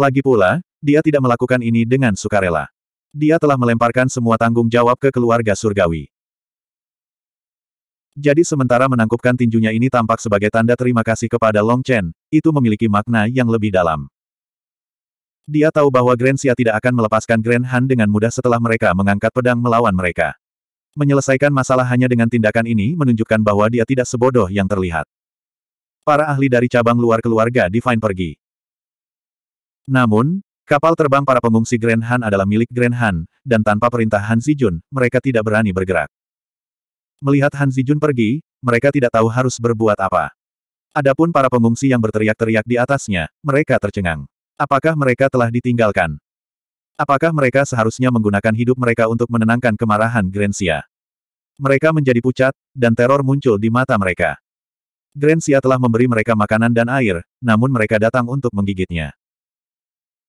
Lagi pula, dia tidak melakukan ini dengan sukarela. Dia telah melemparkan semua tanggung jawab ke keluarga surgawi. Jadi sementara menangkupkan tinjunya ini tampak sebagai tanda terima kasih kepada Long Chen, itu memiliki makna yang lebih dalam. Dia tahu bahwa Grand Grensia tidak akan melepaskan Grand Han dengan mudah setelah mereka mengangkat pedang melawan mereka. Menyelesaikan masalah hanya dengan tindakan ini menunjukkan bahwa dia tidak sebodoh yang terlihat. Para ahli dari cabang luar keluarga Divine pergi. Namun, kapal terbang para pengungsi Grand Han adalah milik Grand Han, dan tanpa perintah Han Zijun, mereka tidak berani bergerak. Melihat Han Zijun pergi, mereka tidak tahu harus berbuat apa. Adapun para pengungsi yang berteriak-teriak di atasnya, mereka tercengang. Apakah mereka telah ditinggalkan? Apakah mereka seharusnya menggunakan hidup mereka untuk menenangkan kemarahan Grensia? Mereka menjadi pucat, dan teror muncul di mata mereka. Grensia telah memberi mereka makanan dan air, namun mereka datang untuk menggigitnya.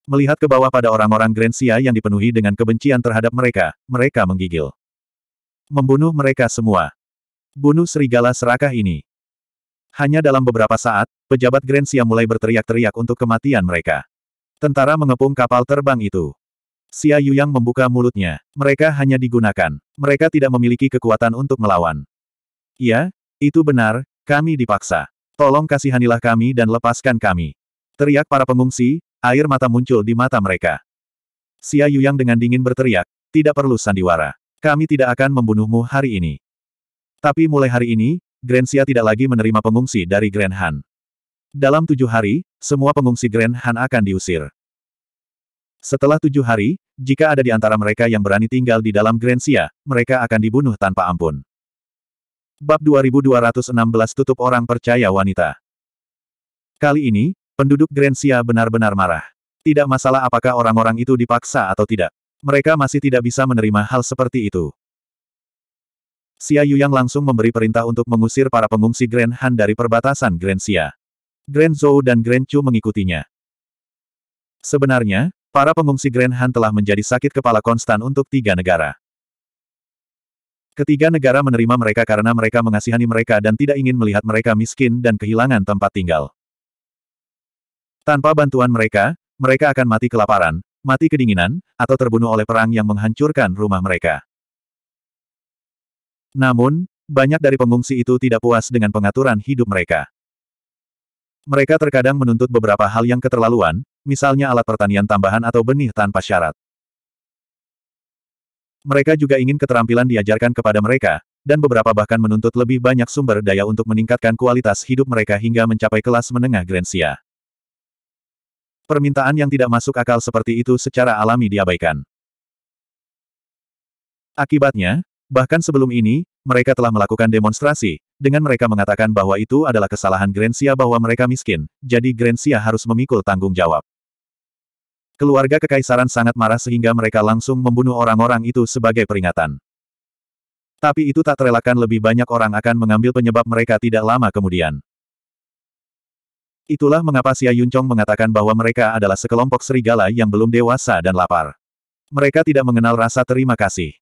Melihat ke bawah pada orang-orang Grensia yang dipenuhi dengan kebencian terhadap mereka, mereka menggigil. Membunuh mereka semua. Bunuh serigala serakah ini. Hanya dalam beberapa saat, pejabat Grensia mulai berteriak-teriak untuk kematian mereka. Tentara mengepung kapal terbang itu. Xia Yuyang membuka mulutnya. Mereka hanya digunakan. Mereka tidak memiliki kekuatan untuk melawan. Ya, itu benar, kami dipaksa. Tolong kasihanilah kami dan lepaskan kami. Teriak para pengungsi, air mata muncul di mata mereka. Xia Yuyang dengan dingin berteriak, tidak perlu sandiwara. Kami tidak akan membunuhmu hari ini. Tapi mulai hari ini, Grand Xia tidak lagi menerima pengungsi dari Grand Han. Dalam tujuh hari, semua pengungsi Grand Han akan diusir. Setelah tujuh hari, jika ada di antara mereka yang berani tinggal di dalam Grensia, mereka akan dibunuh tanpa ampun. Bab 2216 Tutup Orang Percaya Wanita Kali ini, penduduk Grensia benar-benar marah. Tidak masalah apakah orang-orang itu dipaksa atau tidak. Mereka masih tidak bisa menerima hal seperti itu. Xia Yuyang langsung memberi perintah untuk mengusir para pengungsi Grand Han dari perbatasan Grand Xia. Grand Zhou dan Grand Chu mengikutinya. Sebenarnya, Para pengungsi Grand Han telah menjadi sakit kepala konstan untuk tiga negara. Ketiga negara menerima mereka karena mereka mengasihani mereka dan tidak ingin melihat mereka miskin dan kehilangan tempat tinggal. Tanpa bantuan mereka, mereka akan mati kelaparan, mati kedinginan, atau terbunuh oleh perang yang menghancurkan rumah mereka. Namun, banyak dari pengungsi itu tidak puas dengan pengaturan hidup mereka. Mereka terkadang menuntut beberapa hal yang keterlaluan, misalnya alat pertanian tambahan atau benih tanpa syarat. Mereka juga ingin keterampilan diajarkan kepada mereka, dan beberapa bahkan menuntut lebih banyak sumber daya untuk meningkatkan kualitas hidup mereka hingga mencapai kelas menengah Grensia. Permintaan yang tidak masuk akal seperti itu secara alami diabaikan. Akibatnya, bahkan sebelum ini, mereka telah melakukan demonstrasi, dengan mereka mengatakan bahwa itu adalah kesalahan Grensia bahwa mereka miskin, jadi Grensia harus memikul tanggung jawab. Keluarga kekaisaran sangat marah sehingga mereka langsung membunuh orang-orang itu sebagai peringatan. Tapi itu tak terelakkan lebih banyak orang akan mengambil penyebab mereka tidak lama kemudian. Itulah mengapa Xia Yuncong mengatakan bahwa mereka adalah sekelompok serigala yang belum dewasa dan lapar. Mereka tidak mengenal rasa terima kasih.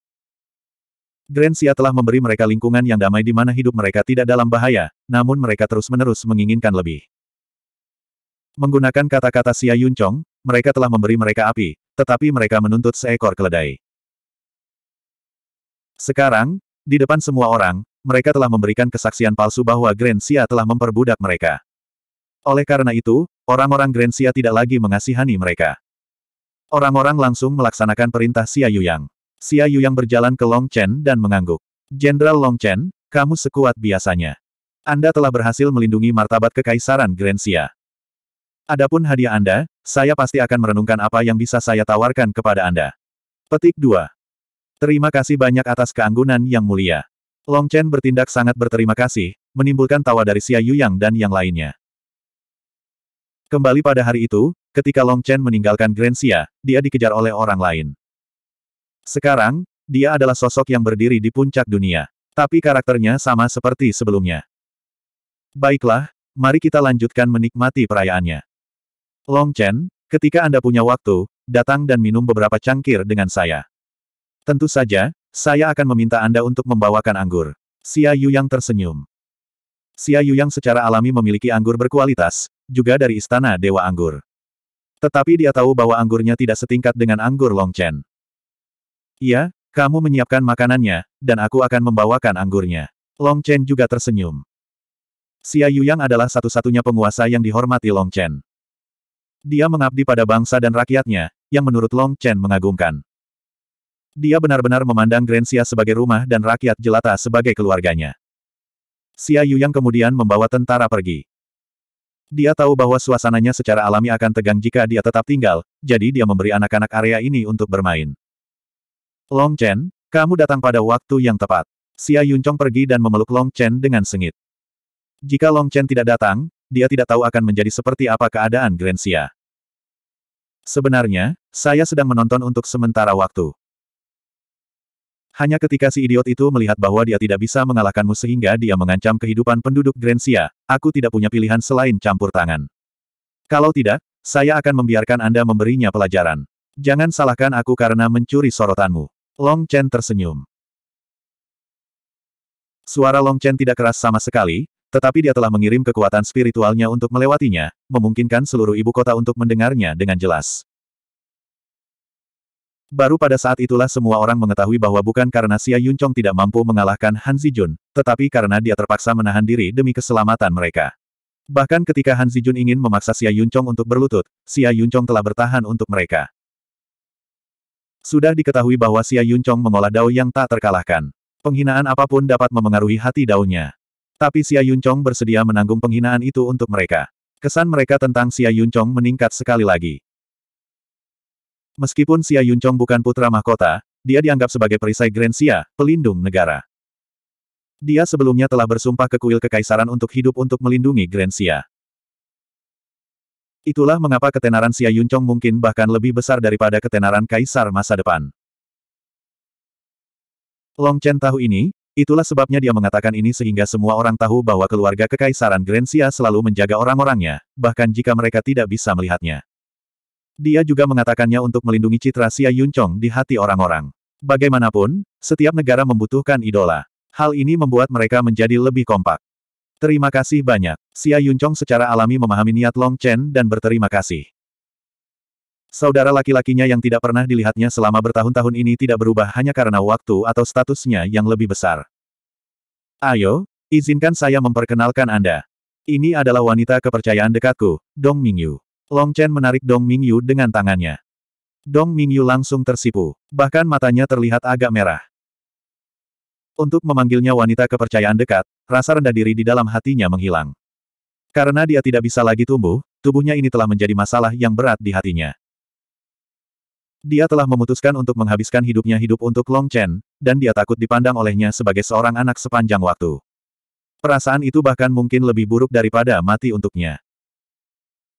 Grand Xia telah memberi mereka lingkungan yang damai di mana hidup mereka tidak dalam bahaya, namun mereka terus-menerus menginginkan lebih. Menggunakan kata-kata Xia Yuncong, mereka telah memberi mereka api, tetapi mereka menuntut seekor keledai. Sekarang, di depan semua orang, mereka telah memberikan kesaksian palsu bahwa Grensia telah memperbudak mereka. Oleh karena itu, orang-orang Grensia tidak lagi mengasihani mereka. Orang-orang langsung melaksanakan perintah Xia Yuyang. Xia Yuyang berjalan ke Long Chen dan mengangguk. Jenderal Long Chen, kamu sekuat biasanya. Anda telah berhasil melindungi martabat kekaisaran Grensia. Adapun hadiah Anda, saya pasti akan merenungkan apa yang bisa saya tawarkan kepada Anda. Petik 2. Terima kasih banyak atas keanggunan yang mulia. Long Chen bertindak sangat berterima kasih, menimbulkan tawa dari Xia Yuyang dan yang lainnya. Kembali pada hari itu, ketika Long Chen meninggalkan Grand dia dikejar oleh orang lain. Sekarang, dia adalah sosok yang berdiri di puncak dunia. Tapi karakternya sama seperti sebelumnya. Baiklah, mari kita lanjutkan menikmati perayaannya. Long Chen, ketika Anda punya waktu, datang dan minum beberapa cangkir dengan saya. Tentu saja, saya akan meminta Anda untuk membawakan anggur. Xia yang tersenyum. Xia yang secara alami memiliki anggur berkualitas, juga dari Istana Dewa Anggur. Tetapi dia tahu bahwa anggurnya tidak setingkat dengan anggur Long Chen. Iya, kamu menyiapkan makanannya, dan aku akan membawakan anggurnya. Long Chen juga tersenyum. Xia yang adalah satu-satunya penguasa yang dihormati Long Chen. Dia mengabdi pada bangsa dan rakyatnya, yang menurut Long Chen mengagumkan. Dia benar-benar memandang Grensia sebagai rumah dan rakyat jelata sebagai keluarganya. Xia Yu yang kemudian membawa tentara pergi. Dia tahu bahwa suasananya secara alami akan tegang jika dia tetap tinggal, jadi dia memberi anak-anak area ini untuk bermain. Long Chen, kamu datang pada waktu yang tepat. Xia Yuncong pergi dan memeluk Long Chen dengan sengit. Jika Long Chen tidak datang, dia tidak tahu akan menjadi seperti apa keadaan Grensia. Sebenarnya, saya sedang menonton untuk sementara waktu. Hanya ketika si idiot itu melihat bahwa dia tidak bisa mengalahkanmu sehingga dia mengancam kehidupan penduduk Grensia, aku tidak punya pilihan selain campur tangan. Kalau tidak, saya akan membiarkan Anda memberinya pelajaran. Jangan salahkan aku karena mencuri sorotanmu. Long Chen tersenyum. Suara Long Chen tidak keras sama sekali, tetapi dia telah mengirim kekuatan spiritualnya untuk melewatinya, memungkinkan seluruh ibu kota untuk mendengarnya dengan jelas. Baru pada saat itulah semua orang mengetahui bahwa bukan karena Xia Yuncong tidak mampu mengalahkan Han Zijun, tetapi karena dia terpaksa menahan diri demi keselamatan mereka. Bahkan ketika Han Zijun ingin memaksa Xia Yuncong untuk berlutut, Xia Yuncong telah bertahan untuk mereka. Sudah diketahui bahwa Xia Yuncong mengolah Dao yang tak terkalahkan. Penghinaan apapun dapat memengaruhi hati dao tapi Xia Yuncong bersedia menanggung penghinaan itu untuk mereka. Kesan mereka tentang Xia Yuncong meningkat sekali lagi. Meskipun Xia Yuncong bukan putra mahkota, dia dianggap sebagai perisai Grand Xia, pelindung negara. Dia sebelumnya telah bersumpah ke kuil kekaisaran untuk hidup untuk melindungi Grand Xia. Itulah mengapa ketenaran Xia Yuncong mungkin bahkan lebih besar daripada ketenaran kaisar masa depan. Long Chen tahu ini, Itulah sebabnya dia mengatakan ini sehingga semua orang tahu bahwa keluarga Kekaisaran Grensia selalu menjaga orang-orangnya, bahkan jika mereka tidak bisa melihatnya. Dia juga mengatakannya untuk melindungi citra Xia Yunchong di hati orang-orang. Bagaimanapun, setiap negara membutuhkan idola. Hal ini membuat mereka menjadi lebih kompak. Terima kasih banyak. Xia Yunchong secara alami memahami niat Long Chen dan berterima kasih. Saudara laki-lakinya yang tidak pernah dilihatnya selama bertahun-tahun ini tidak berubah hanya karena waktu atau statusnya yang lebih besar. Ayo, izinkan saya memperkenalkan Anda. Ini adalah wanita kepercayaan dekatku, Dong Mingyu. Long Chen menarik Dong Mingyu dengan tangannya. Dong Mingyu langsung tersipu, bahkan matanya terlihat agak merah. Untuk memanggilnya wanita kepercayaan dekat, rasa rendah diri di dalam hatinya menghilang. Karena dia tidak bisa lagi tumbuh, tubuhnya ini telah menjadi masalah yang berat di hatinya. Dia telah memutuskan untuk menghabiskan hidupnya hidup untuk Long Chen, dan dia takut dipandang olehnya sebagai seorang anak sepanjang waktu. Perasaan itu bahkan mungkin lebih buruk daripada mati untuknya.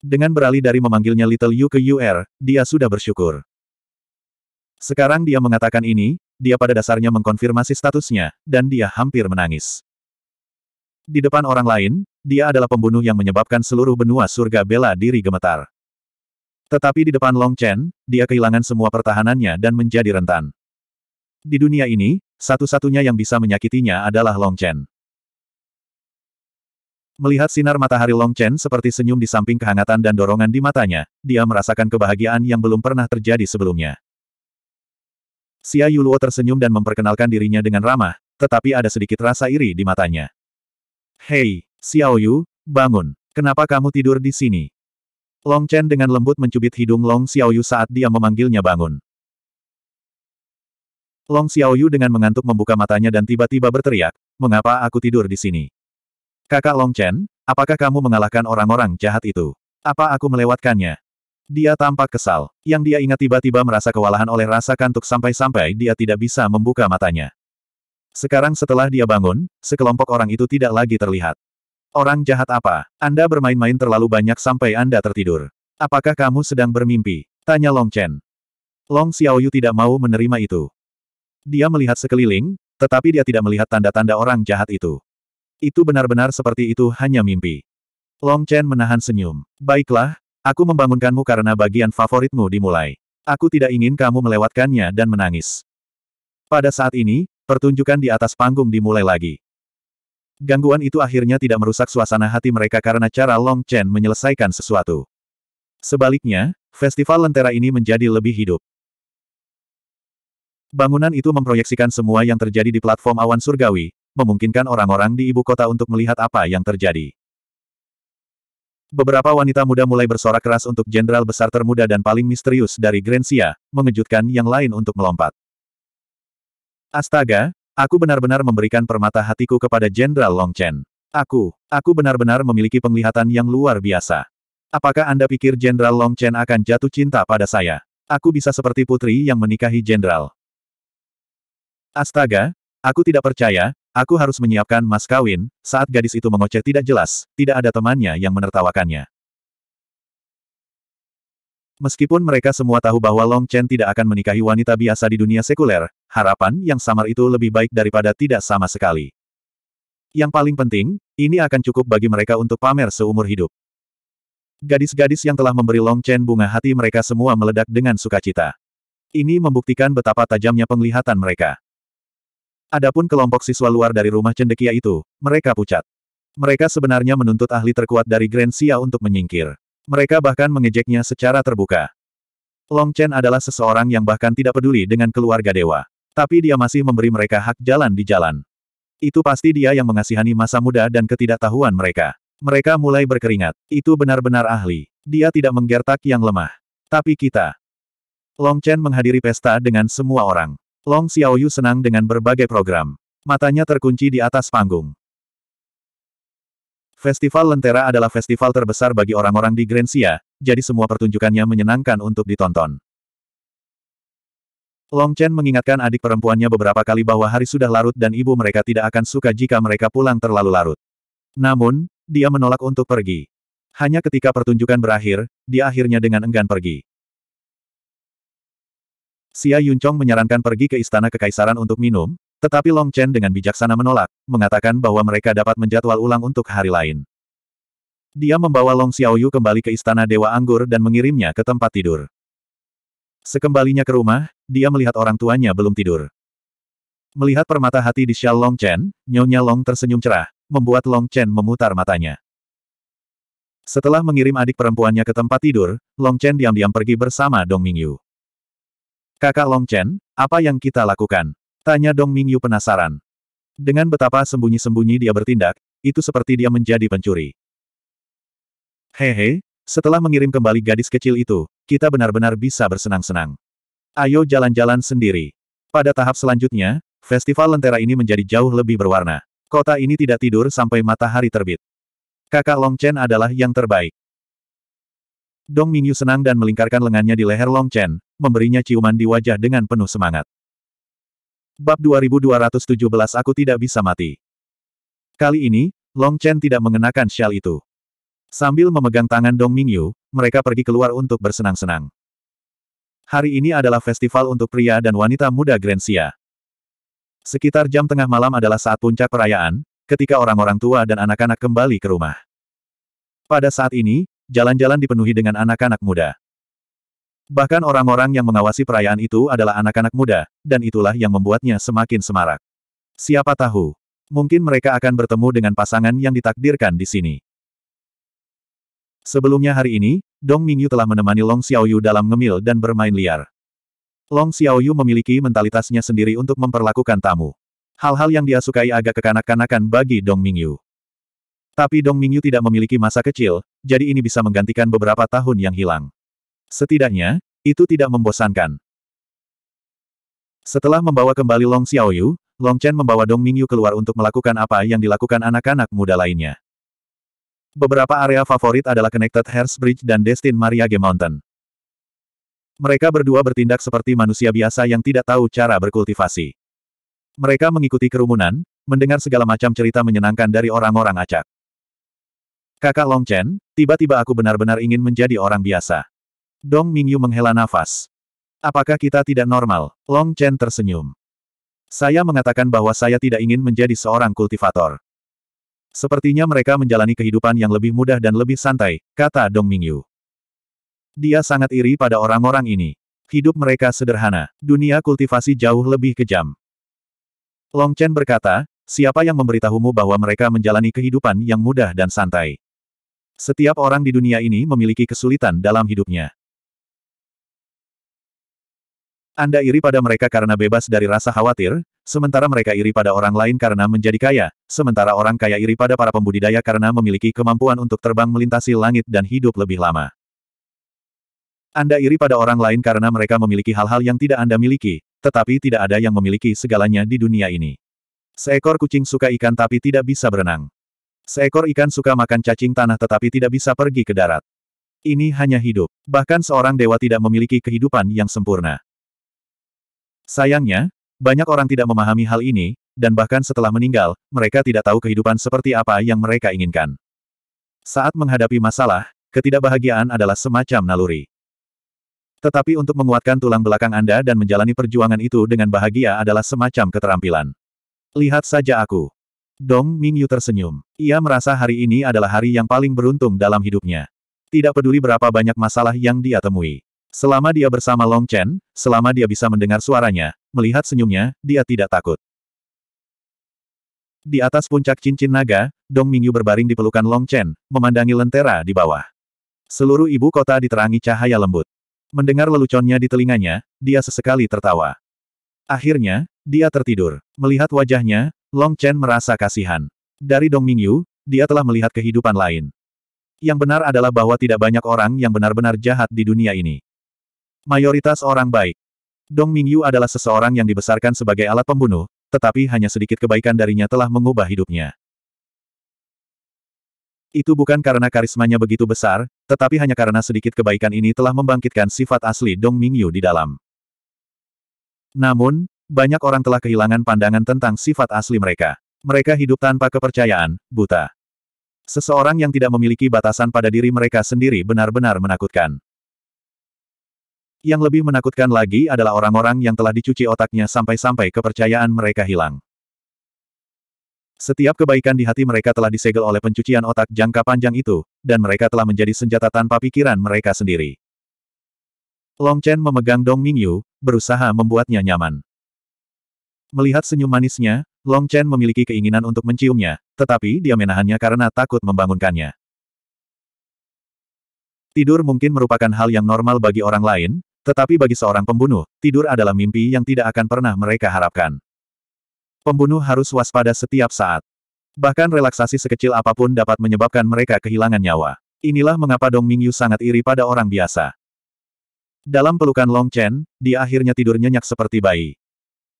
Dengan beralih dari memanggilnya Little Yu ke UR, er, dia sudah bersyukur. Sekarang dia mengatakan ini, dia pada dasarnya mengkonfirmasi statusnya, dan dia hampir menangis. Di depan orang lain, dia adalah pembunuh yang menyebabkan seluruh benua surga bela diri gemetar. Tetapi di depan Long Chen, dia kehilangan semua pertahanannya dan menjadi rentan. Di dunia ini, satu-satunya yang bisa menyakitinya adalah Long Chen. Melihat sinar matahari Long Chen seperti senyum di samping kehangatan dan dorongan di matanya, dia merasakan kebahagiaan yang belum pernah terjadi sebelumnya. Xia Yuluo tersenyum dan memperkenalkan dirinya dengan ramah, tetapi ada sedikit rasa iri di matanya. Hei, Xiao Yu, bangun. Kenapa kamu tidur di sini? Long Chen dengan lembut mencubit hidung Long Xiaoyu saat dia memanggilnya bangun. Long Xiaoyu dengan mengantuk membuka matanya dan tiba-tiba berteriak, mengapa aku tidur di sini? Kakak Long Chen, apakah kamu mengalahkan orang-orang jahat itu? Apa aku melewatkannya? Dia tampak kesal. Yang dia ingat tiba-tiba merasa kewalahan oleh rasa kantuk sampai-sampai dia tidak bisa membuka matanya. Sekarang setelah dia bangun, sekelompok orang itu tidak lagi terlihat. Orang jahat apa? Anda bermain-main terlalu banyak sampai Anda tertidur. Apakah kamu sedang bermimpi? Tanya Long Chen. Long Xiaoyu tidak mau menerima itu. Dia melihat sekeliling, tetapi dia tidak melihat tanda-tanda orang jahat itu. Itu benar-benar seperti itu hanya mimpi. Long Chen menahan senyum. Baiklah, aku membangunkanmu karena bagian favoritmu dimulai. Aku tidak ingin kamu melewatkannya dan menangis. Pada saat ini, pertunjukan di atas panggung dimulai lagi. Gangguan itu akhirnya tidak merusak suasana hati mereka karena cara Long Chen menyelesaikan sesuatu. Sebaliknya, festival lentera ini menjadi lebih hidup. Bangunan itu memproyeksikan semua yang terjadi di platform awan surgawi, memungkinkan orang-orang di ibu kota untuk melihat apa yang terjadi. Beberapa wanita muda mulai bersorak keras untuk jenderal besar termuda dan paling misterius dari Grensia, mengejutkan yang lain untuk melompat. Astaga, Aku benar-benar memberikan permata hatiku kepada Jenderal Long Chen. Aku, aku benar-benar memiliki penglihatan yang luar biasa. Apakah Anda pikir Jenderal Long Chen akan jatuh cinta pada saya? Aku bisa seperti putri yang menikahi Jenderal. Astaga, aku tidak percaya, aku harus menyiapkan mas kawin, saat gadis itu mengoceh tidak jelas, tidak ada temannya yang menertawakannya. Meskipun mereka semua tahu bahwa Long Chen tidak akan menikahi wanita biasa di dunia sekuler, harapan yang samar itu lebih baik daripada tidak sama sekali. Yang paling penting, ini akan cukup bagi mereka untuk pamer seumur hidup. Gadis-gadis yang telah memberi Long Chen bunga hati mereka semua meledak dengan sukacita. Ini membuktikan betapa tajamnya penglihatan mereka. Adapun kelompok siswa luar dari rumah cendekia itu, mereka pucat. Mereka sebenarnya menuntut ahli terkuat dari Grand Sia untuk menyingkir. Mereka bahkan mengejeknya secara terbuka. Long Chen adalah seseorang yang bahkan tidak peduli dengan keluarga dewa. Tapi dia masih memberi mereka hak jalan di jalan. Itu pasti dia yang mengasihani masa muda dan ketidaktahuan mereka. Mereka mulai berkeringat. Itu benar-benar ahli. Dia tidak menggertak yang lemah. Tapi kita. Long Chen menghadiri pesta dengan semua orang. Long Xiaoyu senang dengan berbagai program. Matanya terkunci di atas panggung. Festival Lentera adalah festival terbesar bagi orang-orang di Grensia, jadi semua pertunjukannya menyenangkan untuk ditonton. Long Chen mengingatkan adik perempuannya beberapa kali bahwa hari sudah larut dan ibu mereka tidak akan suka jika mereka pulang terlalu larut. Namun, dia menolak untuk pergi. Hanya ketika pertunjukan berakhir, dia akhirnya dengan enggan pergi. Xia Yunchong menyarankan pergi ke istana kekaisaran untuk minum, tetapi Long Chen dengan bijaksana menolak, mengatakan bahwa mereka dapat menjadwal ulang untuk hari lain. Dia membawa Long Xiaoyu kembali ke istana Dewa Anggur dan mengirimnya ke tempat tidur. Sekembalinya ke rumah, dia melihat orang tuanya belum tidur. Melihat permata hati di Xiao Long Chen, nyonya Long tersenyum cerah, membuat Long Chen memutar matanya. Setelah mengirim adik perempuannya ke tempat tidur, Long Chen diam-diam pergi bersama Dong Mingyu. Kakak Long Chen, apa yang kita lakukan? Tanya Dong Mingyu penasaran. Dengan betapa sembunyi-sembunyi dia bertindak, itu seperti dia menjadi pencuri. Hehe, setelah mengirim kembali gadis kecil itu, kita benar-benar bisa bersenang-senang. Ayo jalan-jalan sendiri. Pada tahap selanjutnya, festival lentera ini menjadi jauh lebih berwarna. Kota ini tidak tidur sampai matahari terbit. Kakak Long Chen adalah yang terbaik. Dong Mingyu senang dan melingkarkan lengannya di leher Long Chen, memberinya ciuman di wajah dengan penuh semangat. Bab 2217 Aku tidak bisa mati. Kali ini, Long Chen tidak mengenakan shell itu. Sambil memegang tangan Dong Mingyu, mereka pergi keluar untuk bersenang-senang. Hari ini adalah festival untuk pria dan wanita muda Grensia. Sekitar jam tengah malam adalah saat puncak perayaan, ketika orang-orang tua dan anak-anak kembali ke rumah. Pada saat ini, jalan-jalan dipenuhi dengan anak-anak muda. Bahkan orang-orang yang mengawasi perayaan itu adalah anak-anak muda, dan itulah yang membuatnya semakin semarak. Siapa tahu, mungkin mereka akan bertemu dengan pasangan yang ditakdirkan di sini. Sebelumnya hari ini, Dong Mingyu telah menemani Long Xiaoyu dalam ngemil dan bermain liar. Long Xiaoyu memiliki mentalitasnya sendiri untuk memperlakukan tamu. Hal-hal yang dia sukai agak kekanak-kanakan bagi Dong Mingyu. Tapi Dong Mingyu tidak memiliki masa kecil, jadi ini bisa menggantikan beberapa tahun yang hilang. Setidaknya, itu tidak membosankan. Setelah membawa kembali Long Xiaoyu, Long Chen membawa Dong Mingyu keluar untuk melakukan apa yang dilakukan anak-anak muda lainnya. Beberapa area favorit adalah Connected Hairs Bridge dan Destin Mariage Mountain. Mereka berdua bertindak seperti manusia biasa yang tidak tahu cara berkultivasi. Mereka mengikuti kerumunan, mendengar segala macam cerita menyenangkan dari orang-orang acak. Kakak Long Chen, tiba-tiba aku benar-benar ingin menjadi orang biasa. Dong Mingyu menghela nafas. Apakah kita tidak normal? Long Chen tersenyum. Saya mengatakan bahwa saya tidak ingin menjadi seorang kultivator. Sepertinya mereka menjalani kehidupan yang lebih mudah dan lebih santai, kata Dong Mingyu. Dia sangat iri pada orang-orang ini. Hidup mereka sederhana, dunia kultivasi jauh lebih kejam. Long Chen berkata, siapa yang memberitahumu bahwa mereka menjalani kehidupan yang mudah dan santai? Setiap orang di dunia ini memiliki kesulitan dalam hidupnya. Anda iri pada mereka karena bebas dari rasa khawatir, sementara mereka iri pada orang lain karena menjadi kaya, sementara orang kaya iri pada para pembudidaya karena memiliki kemampuan untuk terbang melintasi langit dan hidup lebih lama. Anda iri pada orang lain karena mereka memiliki hal-hal yang tidak Anda miliki, tetapi tidak ada yang memiliki segalanya di dunia ini. Seekor kucing suka ikan tapi tidak bisa berenang. Seekor ikan suka makan cacing tanah tetapi tidak bisa pergi ke darat. Ini hanya hidup. Bahkan seorang dewa tidak memiliki kehidupan yang sempurna. Sayangnya, banyak orang tidak memahami hal ini, dan bahkan setelah meninggal, mereka tidak tahu kehidupan seperti apa yang mereka inginkan. Saat menghadapi masalah, ketidakbahagiaan adalah semacam naluri. Tetapi untuk menguatkan tulang belakang Anda dan menjalani perjuangan itu dengan bahagia adalah semacam keterampilan. Lihat saja aku. Dong Mingyu tersenyum. Ia merasa hari ini adalah hari yang paling beruntung dalam hidupnya. Tidak peduli berapa banyak masalah yang dia temui. Selama dia bersama Long Chen, selama dia bisa mendengar suaranya, melihat senyumnya, dia tidak takut. Di atas puncak cincin naga, Dong Mingyu berbaring di pelukan Long Chen, memandangi lentera di bawah. Seluruh ibu kota diterangi cahaya lembut. Mendengar leluconnya di telinganya, dia sesekali tertawa. Akhirnya, dia tertidur. Melihat wajahnya, Long Chen merasa kasihan. Dari Dong Mingyu, dia telah melihat kehidupan lain. Yang benar adalah bahwa tidak banyak orang yang benar-benar jahat di dunia ini. Mayoritas orang baik. Dong Mingyu adalah seseorang yang dibesarkan sebagai alat pembunuh, tetapi hanya sedikit kebaikan darinya telah mengubah hidupnya. Itu bukan karena karismanya begitu besar, tetapi hanya karena sedikit kebaikan ini telah membangkitkan sifat asli Dong Mingyu di dalam. Namun, banyak orang telah kehilangan pandangan tentang sifat asli mereka. Mereka hidup tanpa kepercayaan, buta. Seseorang yang tidak memiliki batasan pada diri mereka sendiri benar-benar menakutkan. Yang lebih menakutkan lagi adalah orang-orang yang telah dicuci otaknya sampai-sampai kepercayaan mereka hilang. Setiap kebaikan di hati mereka telah disegel oleh pencucian otak jangka panjang itu, dan mereka telah menjadi senjata tanpa pikiran mereka sendiri. Long Chen memegang Dong Mingyu, berusaha membuatnya nyaman. Melihat senyum manisnya, Long Chen memiliki keinginan untuk menciumnya, tetapi dia menahannya karena takut membangunkannya. Tidur mungkin merupakan hal yang normal bagi orang lain, tetapi bagi seorang pembunuh, tidur adalah mimpi yang tidak akan pernah mereka harapkan. Pembunuh harus waspada setiap saat. Bahkan relaksasi sekecil apapun dapat menyebabkan mereka kehilangan nyawa. Inilah mengapa Dong Mingyu sangat iri pada orang biasa. Dalam pelukan Long Chen, dia akhirnya tidur nyenyak seperti bayi.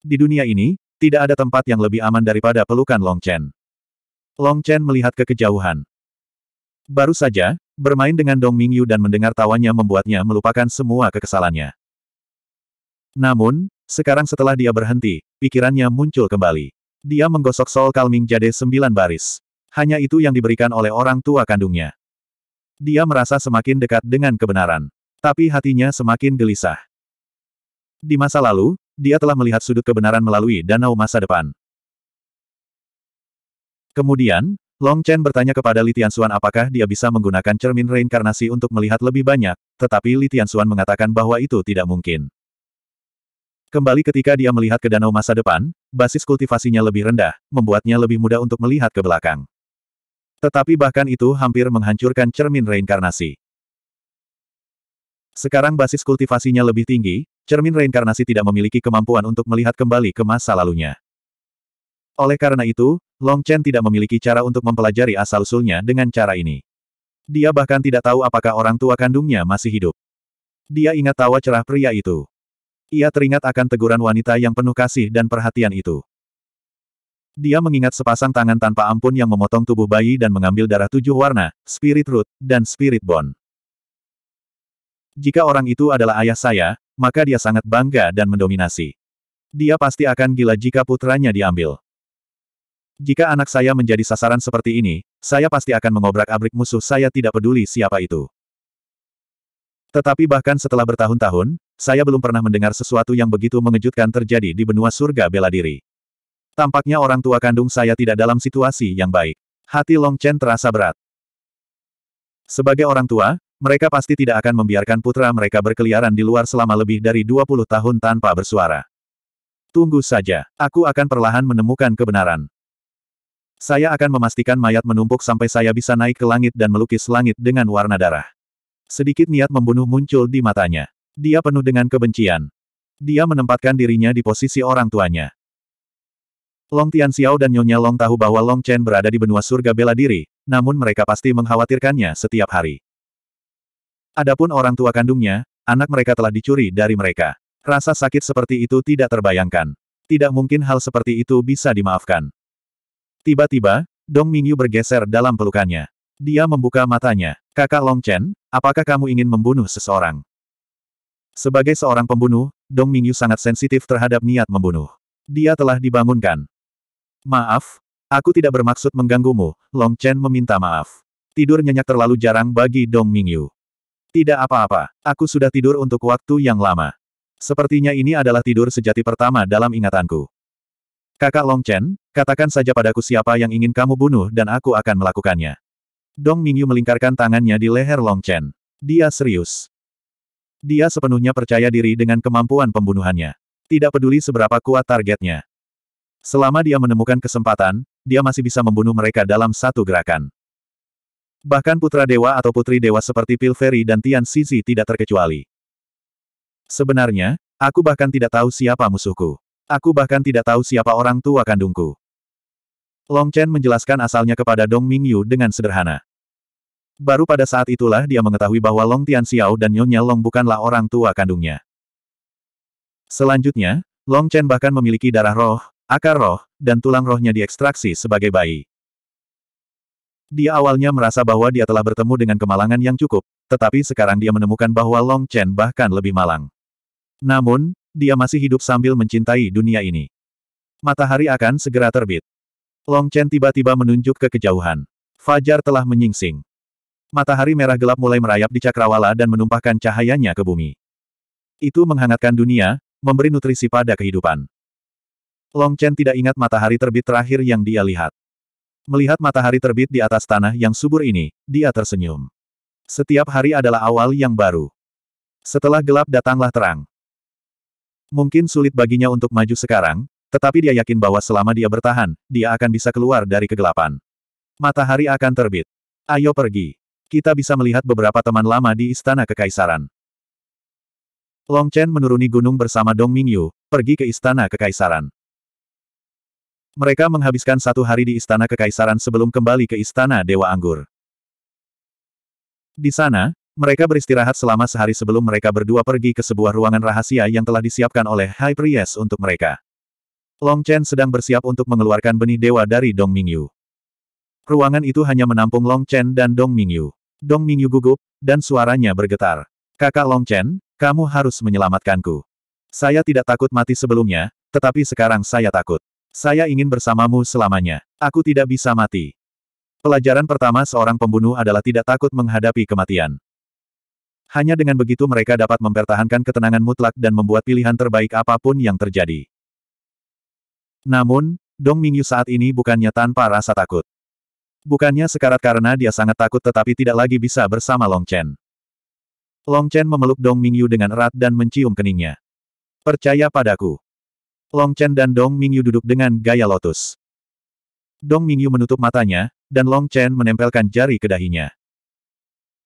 Di dunia ini, tidak ada tempat yang lebih aman daripada pelukan Long Chen. Long Chen melihat ke kejauhan. Baru saja, Bermain dengan Dong Mingyu dan mendengar tawanya membuatnya melupakan semua kekesalannya. Namun, sekarang setelah dia berhenti, pikirannya muncul kembali. Dia menggosok Sol Kalming Jade sembilan baris. Hanya itu yang diberikan oleh orang tua kandungnya. Dia merasa semakin dekat dengan kebenaran. Tapi hatinya semakin gelisah. Di masa lalu, dia telah melihat sudut kebenaran melalui danau masa depan. Kemudian, Long Chen bertanya kepada Li Tianxuan apakah dia bisa menggunakan cermin reinkarnasi untuk melihat lebih banyak, tetapi Li Tianxuan mengatakan bahwa itu tidak mungkin. Kembali ketika dia melihat ke danau masa depan, basis kultivasinya lebih rendah, membuatnya lebih mudah untuk melihat ke belakang. Tetapi bahkan itu hampir menghancurkan cermin reinkarnasi. Sekarang basis kultivasinya lebih tinggi, cermin reinkarnasi tidak memiliki kemampuan untuk melihat kembali ke masa lalunya. Oleh karena itu, Long Chen tidak memiliki cara untuk mempelajari asal-usulnya dengan cara ini. Dia bahkan tidak tahu apakah orang tua kandungnya masih hidup. Dia ingat tawa cerah pria itu. Ia teringat akan teguran wanita yang penuh kasih dan perhatian itu. Dia mengingat sepasang tangan tanpa ampun yang memotong tubuh bayi dan mengambil darah tujuh warna, spirit root, dan spirit bond. Jika orang itu adalah ayah saya, maka dia sangat bangga dan mendominasi. Dia pasti akan gila jika putranya diambil. Jika anak saya menjadi sasaran seperti ini, saya pasti akan mengobrak-abrik musuh saya tidak peduli siapa itu. Tetapi bahkan setelah bertahun-tahun, saya belum pernah mendengar sesuatu yang begitu mengejutkan terjadi di benua surga bela diri. Tampaknya orang tua kandung saya tidak dalam situasi yang baik. Hati Long Chen terasa berat. Sebagai orang tua, mereka pasti tidak akan membiarkan putra mereka berkeliaran di luar selama lebih dari 20 tahun tanpa bersuara. Tunggu saja, aku akan perlahan menemukan kebenaran. Saya akan memastikan mayat menumpuk sampai saya bisa naik ke langit dan melukis langit dengan warna darah. Sedikit niat membunuh muncul di matanya. Dia penuh dengan kebencian. Dia menempatkan dirinya di posisi orang tuanya. Long Tian Xiao dan Nyonya Long tahu bahwa Long Chen berada di benua surga bela diri, namun mereka pasti mengkhawatirkannya setiap hari. Adapun orang tua kandungnya, anak mereka telah dicuri dari mereka. Rasa sakit seperti itu tidak terbayangkan. Tidak mungkin hal seperti itu bisa dimaafkan. Tiba-tiba, Dong Mingyu bergeser dalam pelukannya. Dia membuka matanya. Kakak Long Chen, apakah kamu ingin membunuh seseorang? Sebagai seorang pembunuh, Dong Mingyu sangat sensitif terhadap niat membunuh. Dia telah dibangunkan. Maaf, aku tidak bermaksud mengganggumu, Long Chen meminta maaf. Tidur nyenyak terlalu jarang bagi Dong Mingyu. Tidak apa-apa, aku sudah tidur untuk waktu yang lama. Sepertinya ini adalah tidur sejati pertama dalam ingatanku. Kakak Long Chen, katakan saja padaku siapa yang ingin kamu bunuh dan aku akan melakukannya. Dong Mingyu melingkarkan tangannya di leher Long Chen. Dia serius. Dia sepenuhnya percaya diri dengan kemampuan pembunuhannya. Tidak peduli seberapa kuat targetnya. Selama dia menemukan kesempatan, dia masih bisa membunuh mereka dalam satu gerakan. Bahkan putra dewa atau putri dewa seperti Pil Pilferi dan Tian Sisi tidak terkecuali. Sebenarnya, aku bahkan tidak tahu siapa musuhku. Aku bahkan tidak tahu siapa orang tua kandungku. Long Chen menjelaskan asalnya kepada Dong Mingyu dengan sederhana. Baru pada saat itulah dia mengetahui bahwa Long Tian Xiao dan Nyonya Long bukanlah orang tua kandungnya. Selanjutnya, Long Chen bahkan memiliki darah roh, akar roh, dan tulang rohnya diekstraksi sebagai bayi. Dia awalnya merasa bahwa dia telah bertemu dengan kemalangan yang cukup, tetapi sekarang dia menemukan bahwa Long Chen bahkan lebih malang. Namun, dia masih hidup sambil mencintai dunia ini. Matahari akan segera terbit. Long Chen tiba-tiba menunjuk ke kejauhan. Fajar telah menyingsing. Matahari merah gelap mulai merayap di cakrawala dan menumpahkan cahayanya ke bumi. Itu menghangatkan dunia, memberi nutrisi pada kehidupan. Long Chen tidak ingat matahari terbit terakhir yang dia lihat. Melihat matahari terbit di atas tanah yang subur ini, dia tersenyum. Setiap hari adalah awal yang baru. Setelah gelap datanglah terang. Mungkin sulit baginya untuk maju sekarang, tetapi dia yakin bahwa selama dia bertahan, dia akan bisa keluar dari kegelapan. Matahari akan terbit. Ayo pergi. Kita bisa melihat beberapa teman lama di Istana Kekaisaran. Long Chen menuruni gunung bersama Dong Mingyu, pergi ke Istana Kekaisaran. Mereka menghabiskan satu hari di Istana Kekaisaran sebelum kembali ke Istana Dewa Anggur. Di sana, mereka beristirahat selama sehari sebelum mereka berdua pergi ke sebuah ruangan rahasia yang telah disiapkan oleh High Priest untuk mereka. Long Chen sedang bersiap untuk mengeluarkan benih dewa dari Dong Mingyu. Ruangan itu hanya menampung Long Chen dan Dong Mingyu. Dong Mingyu gugup, dan suaranya bergetar. Kakak Long Chen, kamu harus menyelamatkanku. Saya tidak takut mati sebelumnya, tetapi sekarang saya takut. Saya ingin bersamamu selamanya. Aku tidak bisa mati. Pelajaran pertama seorang pembunuh adalah tidak takut menghadapi kematian. Hanya dengan begitu mereka dapat mempertahankan ketenangan mutlak dan membuat pilihan terbaik apapun yang terjadi. Namun, Dong Mingyu saat ini bukannya tanpa rasa takut. Bukannya sekarat karena dia sangat takut tetapi tidak lagi bisa bersama Long Chen. Long Chen memeluk Dong Mingyu dengan erat dan mencium keningnya. Percaya padaku. Long Chen dan Dong Mingyu duduk dengan gaya lotus. Dong Mingyu menutup matanya, dan Long Chen menempelkan jari ke dahinya.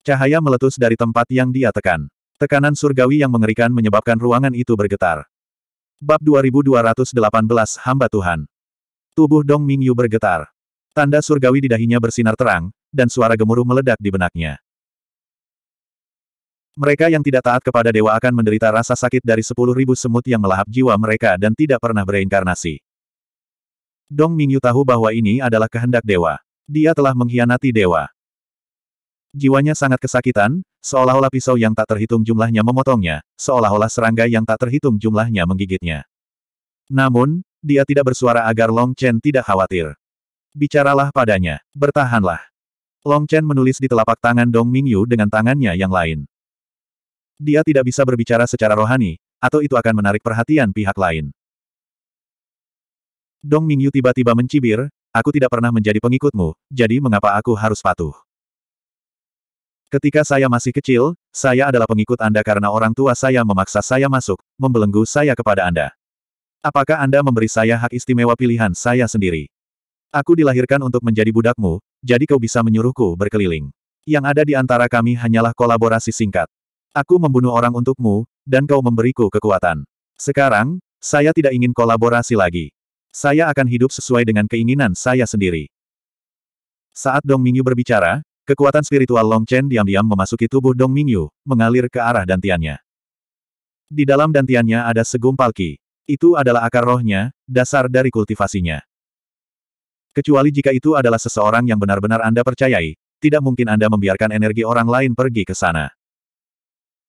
Cahaya meletus dari tempat yang dia tekan. Tekanan surgawi yang mengerikan menyebabkan ruangan itu bergetar. Bab 2218 Hamba Tuhan Tubuh Dong Mingyu bergetar. Tanda surgawi di dahinya bersinar terang, dan suara gemuruh meledak di benaknya. Mereka yang tidak taat kepada dewa akan menderita rasa sakit dari sepuluh ribu semut yang melahap jiwa mereka dan tidak pernah bereinkarnasi. Dong Mingyu tahu bahwa ini adalah kehendak dewa. Dia telah mengkhianati dewa. Jiwanya sangat kesakitan, seolah-olah pisau yang tak terhitung jumlahnya memotongnya, seolah-olah serangga yang tak terhitung jumlahnya menggigitnya. Namun, dia tidak bersuara agar Long Chen tidak khawatir. Bicaralah padanya, bertahanlah. Long Chen menulis di telapak tangan Dong Mingyu dengan tangannya yang lain. Dia tidak bisa berbicara secara rohani, atau itu akan menarik perhatian pihak lain. Dong Mingyu tiba-tiba mencibir, aku tidak pernah menjadi pengikutmu, jadi mengapa aku harus patuh? Ketika saya masih kecil, saya adalah pengikut Anda karena orang tua saya memaksa saya masuk, membelenggu saya kepada Anda. Apakah Anda memberi saya hak istimewa pilihan saya sendiri? Aku dilahirkan untuk menjadi budakmu, jadi kau bisa menyuruhku berkeliling. Yang ada di antara kami hanyalah kolaborasi singkat. Aku membunuh orang untukmu, dan kau memberiku kekuatan. Sekarang, saya tidak ingin kolaborasi lagi. Saya akan hidup sesuai dengan keinginan saya sendiri. Saat Dong Mingyu berbicara, Kekuatan spiritual Long Chen diam-diam memasuki tubuh Dong Mingyu, mengalir ke arah dantiannya. Di dalam dantiannya ada segumpal ki. Itu adalah akar rohnya, dasar dari kultivasinya. Kecuali jika itu adalah seseorang yang benar-benar Anda percayai, tidak mungkin Anda membiarkan energi orang lain pergi ke sana.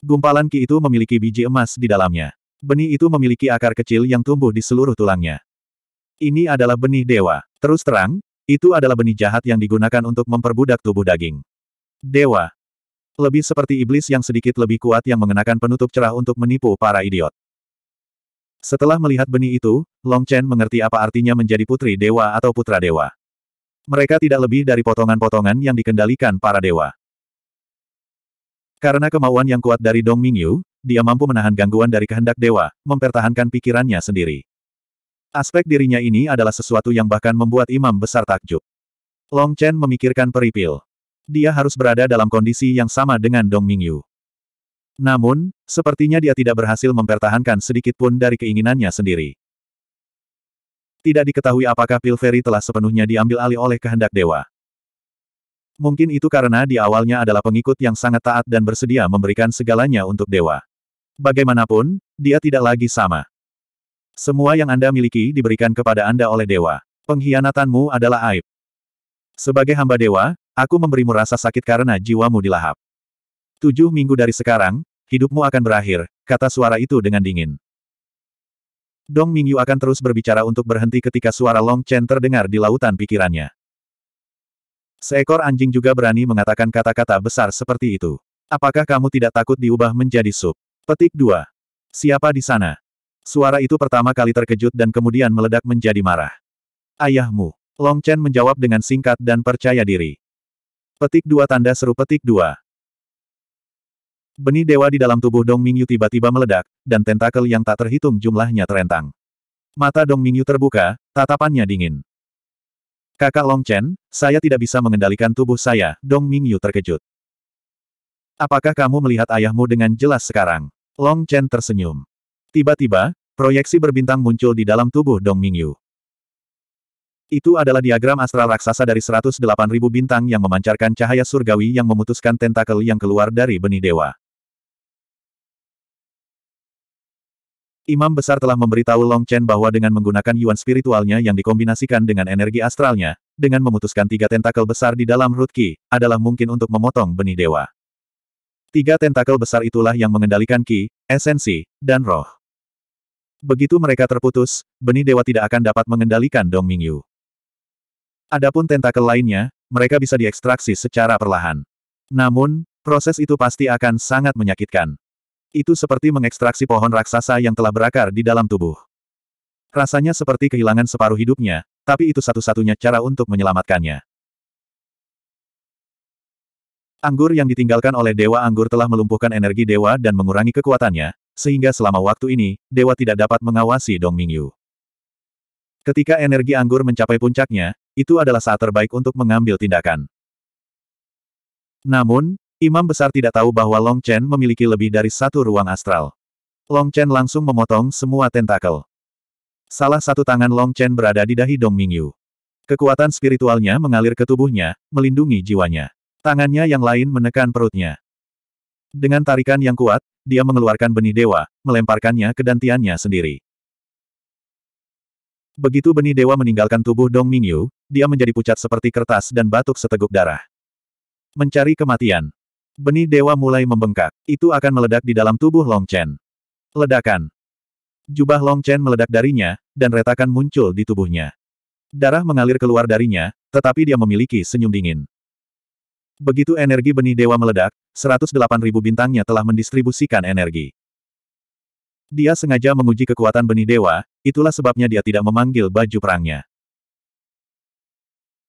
Gumpalan ki itu memiliki biji emas di dalamnya. Benih itu memiliki akar kecil yang tumbuh di seluruh tulangnya. Ini adalah benih dewa. Terus terang, itu adalah benih jahat yang digunakan untuk memperbudak tubuh daging. Dewa. Lebih seperti iblis yang sedikit lebih kuat yang mengenakan penutup cerah untuk menipu para idiot. Setelah melihat benih itu, Long Chen mengerti apa artinya menjadi putri dewa atau putra dewa. Mereka tidak lebih dari potongan-potongan yang dikendalikan para dewa. Karena kemauan yang kuat dari Dong Mingyu, dia mampu menahan gangguan dari kehendak dewa, mempertahankan pikirannya sendiri. Aspek dirinya ini adalah sesuatu yang bahkan membuat imam besar takjub. Long Chen memikirkan peripil. Dia harus berada dalam kondisi yang sama dengan Dong Mingyu. Namun, sepertinya dia tidak berhasil mempertahankan sedikit pun dari keinginannya sendiri. Tidak diketahui apakah pil Ferry telah sepenuhnya diambil alih oleh kehendak dewa. Mungkin itu karena di awalnya adalah pengikut yang sangat taat dan bersedia memberikan segalanya untuk dewa. Bagaimanapun, dia tidak lagi sama. Semua yang Anda miliki diberikan kepada Anda oleh dewa. Pengkhianatanmu adalah aib. Sebagai hamba dewa, aku memberimu rasa sakit karena jiwamu dilahap. Tujuh minggu dari sekarang, hidupmu akan berakhir, kata suara itu dengan dingin. Dong Mingyu akan terus berbicara untuk berhenti ketika suara Long Chen terdengar di lautan pikirannya. Seekor anjing juga berani mengatakan kata-kata besar seperti itu. Apakah kamu tidak takut diubah menjadi sup? Petik 2. Siapa di sana? Suara itu pertama kali terkejut dan kemudian meledak menjadi marah. Ayahmu. Long Chen menjawab dengan singkat dan percaya diri. Petik dua tanda seru petik dua. Benih dewa di dalam tubuh Dong Mingyu tiba-tiba meledak, dan tentakel yang tak terhitung jumlahnya terentang. Mata Dong Mingyu terbuka, tatapannya dingin. Kakak Long Chen, saya tidak bisa mengendalikan tubuh saya, Dong Mingyu terkejut. Apakah kamu melihat ayahmu dengan jelas sekarang? Long Chen tersenyum. Tiba-tiba, proyeksi berbintang muncul di dalam tubuh Dong Mingyu. Itu adalah diagram astral raksasa dari 108.000 bintang yang memancarkan cahaya surgawi yang memutuskan tentakel yang keluar dari benih dewa. Imam besar telah memberitahu Long Chen bahwa dengan menggunakan yuan spiritualnya yang dikombinasikan dengan energi astralnya, dengan memutuskan tiga tentakel besar di dalam root ki, adalah mungkin untuk memotong benih dewa. Tiga tentakel besar itulah yang mengendalikan ki, esensi, dan roh. Begitu mereka terputus, benih dewa tidak akan dapat mengendalikan Dong Mingyu. Adapun tentakel lainnya, mereka bisa diekstraksi secara perlahan. Namun, proses itu pasti akan sangat menyakitkan. Itu seperti mengekstraksi pohon raksasa yang telah berakar di dalam tubuh. Rasanya seperti kehilangan separuh hidupnya, tapi itu satu-satunya cara untuk menyelamatkannya. Anggur yang ditinggalkan oleh Dewa Anggur telah melumpuhkan energi Dewa dan mengurangi kekuatannya, sehingga selama waktu ini, dewa tidak dapat mengawasi Dong Mingyu. Ketika energi anggur mencapai puncaknya, itu adalah saat terbaik untuk mengambil tindakan. Namun, Imam Besar tidak tahu bahwa Long Chen memiliki lebih dari satu ruang astral. Long Chen langsung memotong semua tentakel. Salah satu tangan Long Chen berada di dahi Dong Mingyu. Kekuatan spiritualnya mengalir ke tubuhnya, melindungi jiwanya. Tangannya yang lain menekan perutnya. Dengan tarikan yang kuat, dia mengeluarkan benih dewa, melemparkannya ke dantiannya sendiri. Begitu benih dewa meninggalkan tubuh Dong Mingyu, dia menjadi pucat seperti kertas dan batuk seteguk darah. Mencari kematian. Benih dewa mulai membengkak. Itu akan meledak di dalam tubuh Long Chen. Ledakan. Jubah Long Chen meledak darinya, dan retakan muncul di tubuhnya. Darah mengalir keluar darinya, tetapi dia memiliki senyum dingin. Begitu energi benih dewa meledak, 108.000 bintangnya telah mendistribusikan energi. Dia sengaja menguji kekuatan benih dewa, itulah sebabnya dia tidak memanggil baju perangnya.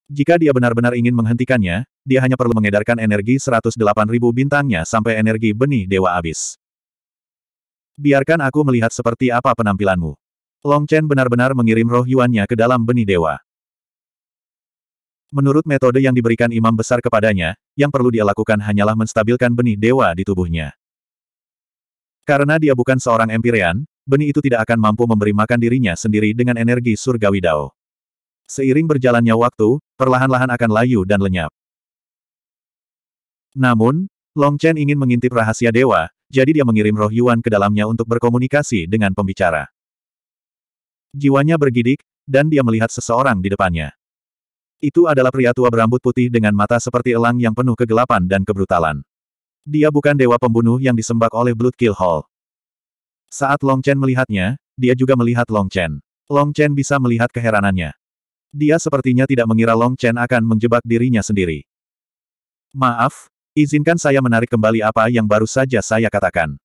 Jika dia benar-benar ingin menghentikannya, dia hanya perlu mengedarkan energi 108.000 bintangnya sampai energi benih dewa habis. Biarkan aku melihat seperti apa penampilanmu. Long Chen benar-benar mengirim roh Yuannya ke dalam benih dewa. Menurut metode yang diberikan imam besar kepadanya, yang perlu dia lakukan hanyalah menstabilkan benih dewa di tubuhnya. Karena dia bukan seorang Empirean, benih itu tidak akan mampu memberi makan dirinya sendiri dengan energi surgawi Dao. Seiring berjalannya waktu, perlahan-lahan akan layu dan lenyap. Namun, Long Chen ingin mengintip rahasia dewa, jadi dia mengirim roh Yuan ke dalamnya untuk berkomunikasi dengan pembicara. Jiwanya bergidik, dan dia melihat seseorang di depannya. Itu adalah pria tua berambut putih dengan mata seperti elang yang penuh kegelapan dan kebrutalan. Dia bukan dewa pembunuh yang disembak oleh Blood Kill Hall. Saat Long Chen melihatnya, dia juga melihat Long Chen. Long Chen bisa melihat keheranannya. Dia sepertinya tidak mengira Long Chen akan menjebak dirinya sendiri. Maaf, izinkan saya menarik kembali apa yang baru saja saya katakan.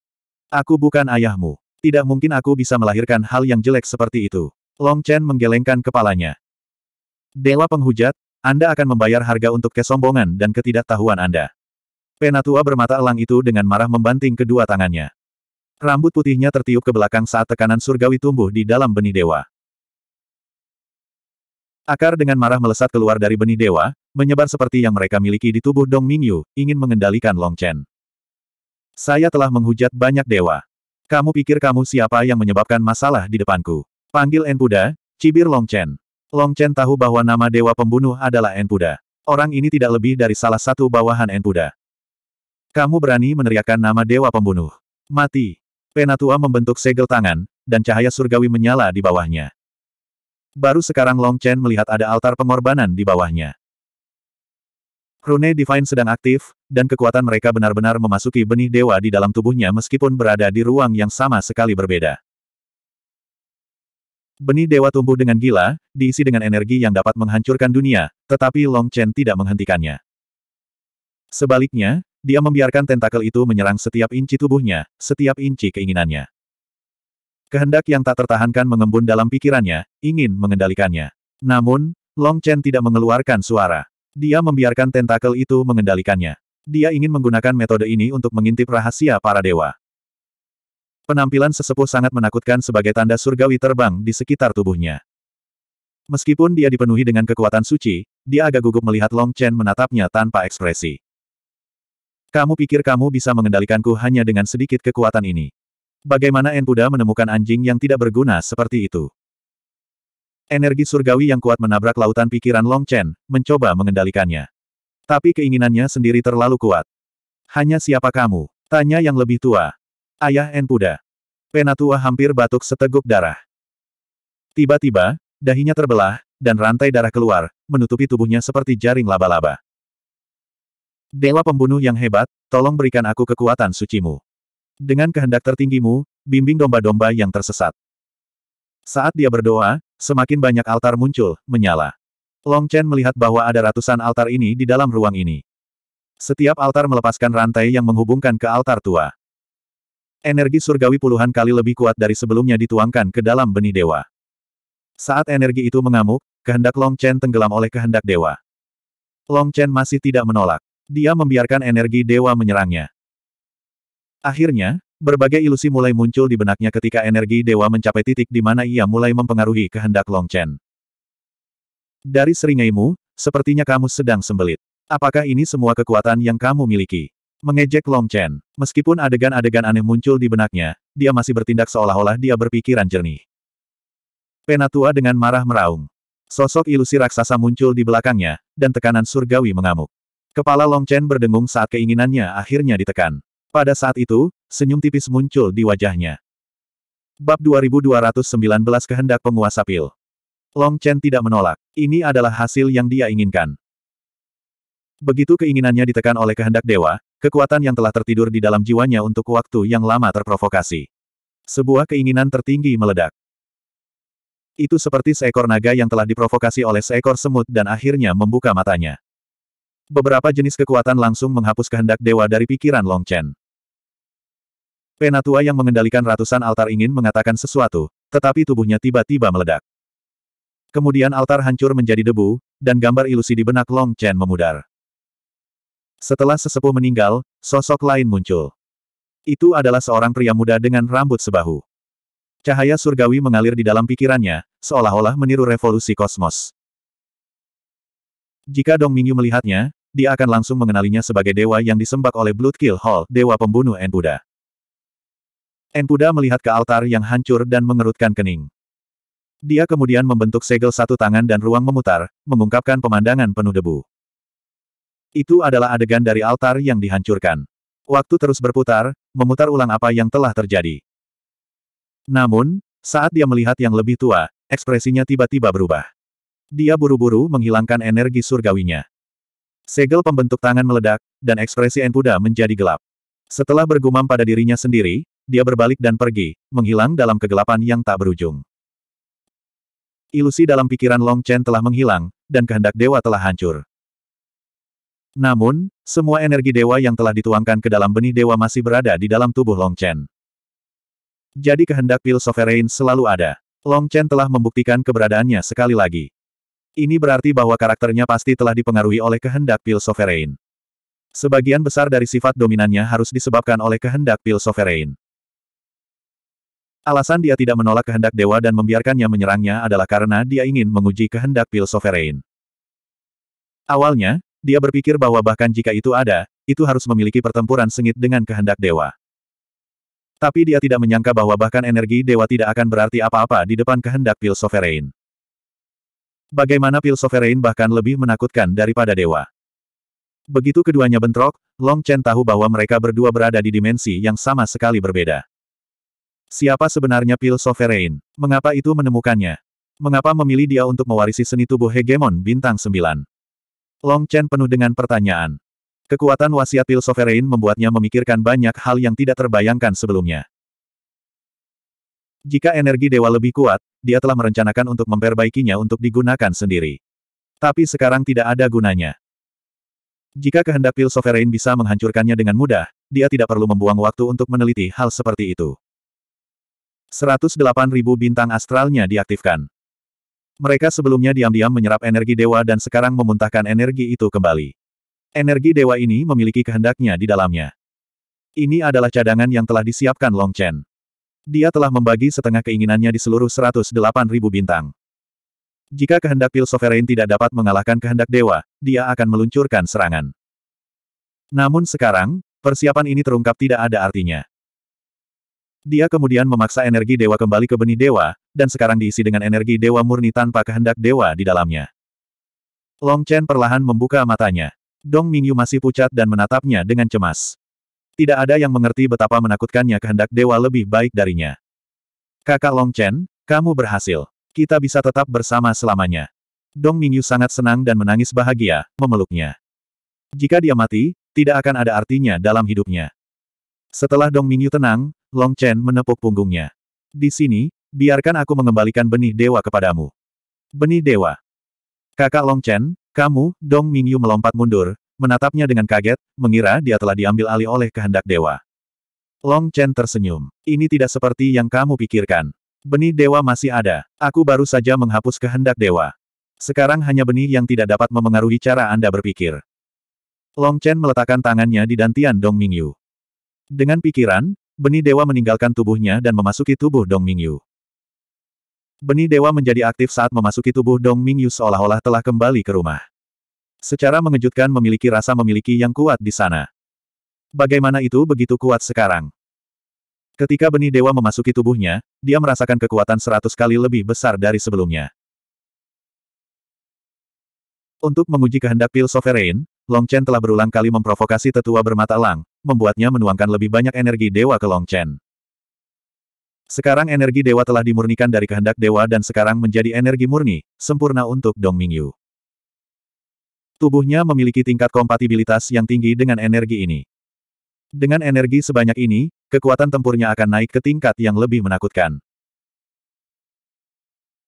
Aku bukan ayahmu. Tidak mungkin aku bisa melahirkan hal yang jelek seperti itu. Long Chen menggelengkan kepalanya. Dewa penghujat, Anda akan membayar harga untuk kesombongan dan ketidaktahuan Anda. Penatua bermata elang itu dengan marah membanting kedua tangannya. Rambut putihnya tertiup ke belakang saat tekanan surgawi tumbuh di dalam benih dewa. Akar dengan marah melesat keluar dari benih dewa, menyebar seperti yang mereka miliki di tubuh Dong Mingyu, ingin mengendalikan Long Chen. Saya telah menghujat banyak dewa. Kamu pikir kamu siapa yang menyebabkan masalah di depanku? Panggil En Buddha, cibir Long Chen. Long Chen tahu bahwa nama dewa pembunuh adalah Enpuda. Orang ini tidak lebih dari salah satu bawahan Enpuda. Kamu berani meneriakkan nama dewa pembunuh. Mati. Penatua membentuk segel tangan, dan cahaya surgawi menyala di bawahnya. Baru sekarang Long Chen melihat ada altar pengorbanan di bawahnya. Rune Divine sedang aktif, dan kekuatan mereka benar-benar memasuki benih dewa di dalam tubuhnya meskipun berada di ruang yang sama sekali berbeda. Benih dewa tumbuh dengan gila, diisi dengan energi yang dapat menghancurkan dunia, tetapi Long Chen tidak menghentikannya. Sebaliknya, dia membiarkan tentakel itu menyerang setiap inci tubuhnya, setiap inci keinginannya. Kehendak yang tak tertahankan mengembun dalam pikirannya, ingin mengendalikannya. Namun, Long Chen tidak mengeluarkan suara. Dia membiarkan tentakel itu mengendalikannya. Dia ingin menggunakan metode ini untuk mengintip rahasia para dewa. Penampilan sesepuh sangat menakutkan sebagai tanda surgawi terbang di sekitar tubuhnya. Meskipun dia dipenuhi dengan kekuatan suci, dia agak gugup melihat Long Chen menatapnya tanpa ekspresi. Kamu pikir kamu bisa mengendalikanku hanya dengan sedikit kekuatan ini? Bagaimana Enpuda menemukan anjing yang tidak berguna seperti itu? Energi surgawi yang kuat menabrak lautan pikiran Long Chen, mencoba mengendalikannya. Tapi keinginannya sendiri terlalu kuat. Hanya siapa kamu? Tanya yang lebih tua. Ayah Enpuda. Penatua hampir batuk seteguk darah. Tiba-tiba, dahinya terbelah, dan rantai darah keluar, menutupi tubuhnya seperti jaring laba-laba. Dewa pembunuh yang hebat, tolong berikan aku kekuatan sucimu. Dengan kehendak tertinggimu, bimbing domba-domba yang tersesat. Saat dia berdoa, semakin banyak altar muncul, menyala. Long Chen melihat bahwa ada ratusan altar ini di dalam ruang ini. Setiap altar melepaskan rantai yang menghubungkan ke altar tua. Energi surgawi puluhan kali lebih kuat dari sebelumnya dituangkan ke dalam benih dewa. Saat energi itu mengamuk, kehendak Long Chen tenggelam oleh kehendak dewa. Long Chen masih tidak menolak. Dia membiarkan energi dewa menyerangnya. Akhirnya, berbagai ilusi mulai muncul di benaknya ketika energi dewa mencapai titik di mana ia mulai mempengaruhi kehendak Long Chen. Dari seringaimu, sepertinya kamu sedang sembelit. Apakah ini semua kekuatan yang kamu miliki? Mengejek Long Chen. Meskipun adegan-adegan aneh muncul di benaknya, dia masih bertindak seolah-olah dia berpikiran jernih. Penatua dengan marah meraung. Sosok ilusi raksasa muncul di belakangnya, dan tekanan surgawi mengamuk. Kepala Long Chen berdengung saat keinginannya akhirnya ditekan. Pada saat itu, senyum tipis muncul di wajahnya. Bab 2219 Kehendak Penguasa Pil Long Chen tidak menolak. Ini adalah hasil yang dia inginkan. Begitu keinginannya ditekan oleh kehendak dewa, Kekuatan yang telah tertidur di dalam jiwanya untuk waktu yang lama terprovokasi. Sebuah keinginan tertinggi meledak. Itu seperti seekor naga yang telah diprovokasi oleh seekor semut dan akhirnya membuka matanya. Beberapa jenis kekuatan langsung menghapus kehendak dewa dari pikiran Long Chen. Penatua yang mengendalikan ratusan altar ingin mengatakan sesuatu, tetapi tubuhnya tiba-tiba meledak. Kemudian altar hancur menjadi debu, dan gambar ilusi di benak Long Chen memudar. Setelah sesepuh meninggal, sosok lain muncul. Itu adalah seorang pria muda dengan rambut sebahu. Cahaya surgawi mengalir di dalam pikirannya, seolah-olah meniru revolusi kosmos. Jika Dong Mingyu melihatnya, dia akan langsung mengenalinya sebagai dewa yang disembak oleh Blood Kill Hall, dewa pembunuh Enpuda. Enpuda melihat ke altar yang hancur dan mengerutkan kening. Dia kemudian membentuk segel satu tangan dan ruang memutar, mengungkapkan pemandangan penuh debu. Itu adalah adegan dari altar yang dihancurkan. Waktu terus berputar, memutar ulang apa yang telah terjadi. Namun, saat dia melihat yang lebih tua, ekspresinya tiba-tiba berubah. Dia buru-buru menghilangkan energi surgawinya. Segel pembentuk tangan meledak, dan ekspresi Enpuda menjadi gelap. Setelah bergumam pada dirinya sendiri, dia berbalik dan pergi, menghilang dalam kegelapan yang tak berujung. Ilusi dalam pikiran Long Chen telah menghilang, dan kehendak dewa telah hancur. Namun, semua energi dewa yang telah dituangkan ke dalam benih dewa masih berada di dalam tubuh Long Chen. Jadi kehendak Pil Sovereign selalu ada. Long Chen telah membuktikan keberadaannya sekali lagi. Ini berarti bahwa karakternya pasti telah dipengaruhi oleh kehendak Pil Sovereign. Sebagian besar dari sifat dominannya harus disebabkan oleh kehendak Pil Sovereign. Alasan dia tidak menolak kehendak dewa dan membiarkannya menyerangnya adalah karena dia ingin menguji kehendak Pil Sovereign. Awalnya, dia berpikir bahwa bahkan jika itu ada, itu harus memiliki pertempuran sengit dengan kehendak dewa. Tapi dia tidak menyangka bahwa bahkan energi dewa tidak akan berarti apa-apa di depan kehendak Pil Sovereign. Bagaimana Pil Sovereign bahkan lebih menakutkan daripada dewa. Begitu keduanya bentrok, Long Chen tahu bahwa mereka berdua berada di dimensi yang sama sekali berbeda. Siapa sebenarnya Pil Sovereign? Mengapa itu menemukannya? Mengapa memilih dia untuk mewarisi seni tubuh hegemon bintang 9? Long Chen penuh dengan pertanyaan. Kekuatan wasiat pil sovereign membuatnya memikirkan banyak hal yang tidak terbayangkan sebelumnya. Jika energi dewa lebih kuat, dia telah merencanakan untuk memperbaikinya untuk digunakan sendiri. Tapi sekarang tidak ada gunanya. Jika kehendak pil sovereign bisa menghancurkannya dengan mudah, dia tidak perlu membuang waktu untuk meneliti hal seperti itu. 108.000 bintang astralnya diaktifkan. Mereka sebelumnya diam-diam menyerap energi dewa dan sekarang memuntahkan energi itu kembali. Energi dewa ini memiliki kehendaknya di dalamnya. Ini adalah cadangan yang telah disiapkan Long Chen. Dia telah membagi setengah keinginannya di seluruh 108.000 bintang. Jika kehendak Pil Sovereign tidak dapat mengalahkan kehendak dewa, dia akan meluncurkan serangan. Namun sekarang, persiapan ini terungkap tidak ada artinya. Dia kemudian memaksa energi dewa kembali ke benih dewa, dan sekarang diisi dengan energi dewa murni tanpa kehendak dewa di dalamnya. Long Chen perlahan membuka matanya. Dong Mingyu masih pucat dan menatapnya dengan cemas. Tidak ada yang mengerti betapa menakutkannya kehendak dewa lebih baik darinya. Kakak Long Chen, kamu berhasil. Kita bisa tetap bersama selamanya. Dong Mingyu sangat senang dan menangis bahagia, memeluknya. Jika dia mati, tidak akan ada artinya dalam hidupnya. Setelah Dong Mingyu tenang, Long Chen menepuk punggungnya. Di sini, biarkan aku mengembalikan benih dewa kepadamu. Benih dewa. Kakak Long Chen, kamu, Dong Mingyu melompat mundur, menatapnya dengan kaget, mengira dia telah diambil alih oleh kehendak dewa. Long Chen tersenyum. Ini tidak seperti yang kamu pikirkan. Benih dewa masih ada. Aku baru saja menghapus kehendak dewa. Sekarang hanya benih yang tidak dapat memengaruhi cara Anda berpikir. Long Chen meletakkan tangannya di dantian Dong Mingyu. Dengan pikiran, benih dewa meninggalkan tubuhnya dan memasuki tubuh Dong Mingyu. Benih dewa menjadi aktif saat memasuki tubuh Dong Mingyu seolah-olah telah kembali ke rumah. Secara mengejutkan memiliki rasa memiliki yang kuat di sana. Bagaimana itu begitu kuat sekarang? Ketika benih dewa memasuki tubuhnya, dia merasakan kekuatan seratus kali lebih besar dari sebelumnya. Untuk menguji kehendak pil sovereign, Long Chen telah berulang kali memprovokasi tetua bermata elang, membuatnya menuangkan lebih banyak energi dewa ke Long Chen. Sekarang energi dewa telah dimurnikan dari kehendak dewa dan sekarang menjadi energi murni, sempurna untuk Dong Mingyu. Tubuhnya memiliki tingkat kompatibilitas yang tinggi dengan energi ini. Dengan energi sebanyak ini, kekuatan tempurnya akan naik ke tingkat yang lebih menakutkan.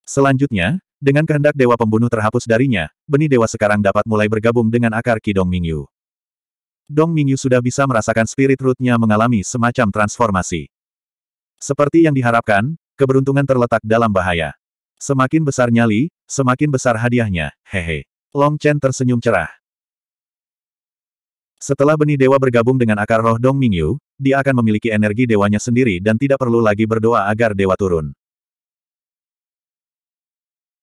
Selanjutnya, dengan kehendak dewa pembunuh terhapus darinya, benih dewa sekarang dapat mulai bergabung dengan akar Kidong Mingyu. Dong Mingyu sudah bisa merasakan spirit rootnya mengalami semacam transformasi. Seperti yang diharapkan, keberuntungan terletak dalam bahaya. Semakin besar nyali, semakin besar hadiahnya, hehe. Long Chen tersenyum cerah. Setelah benih dewa bergabung dengan akar roh Dong Mingyu, dia akan memiliki energi dewanya sendiri dan tidak perlu lagi berdoa agar dewa turun.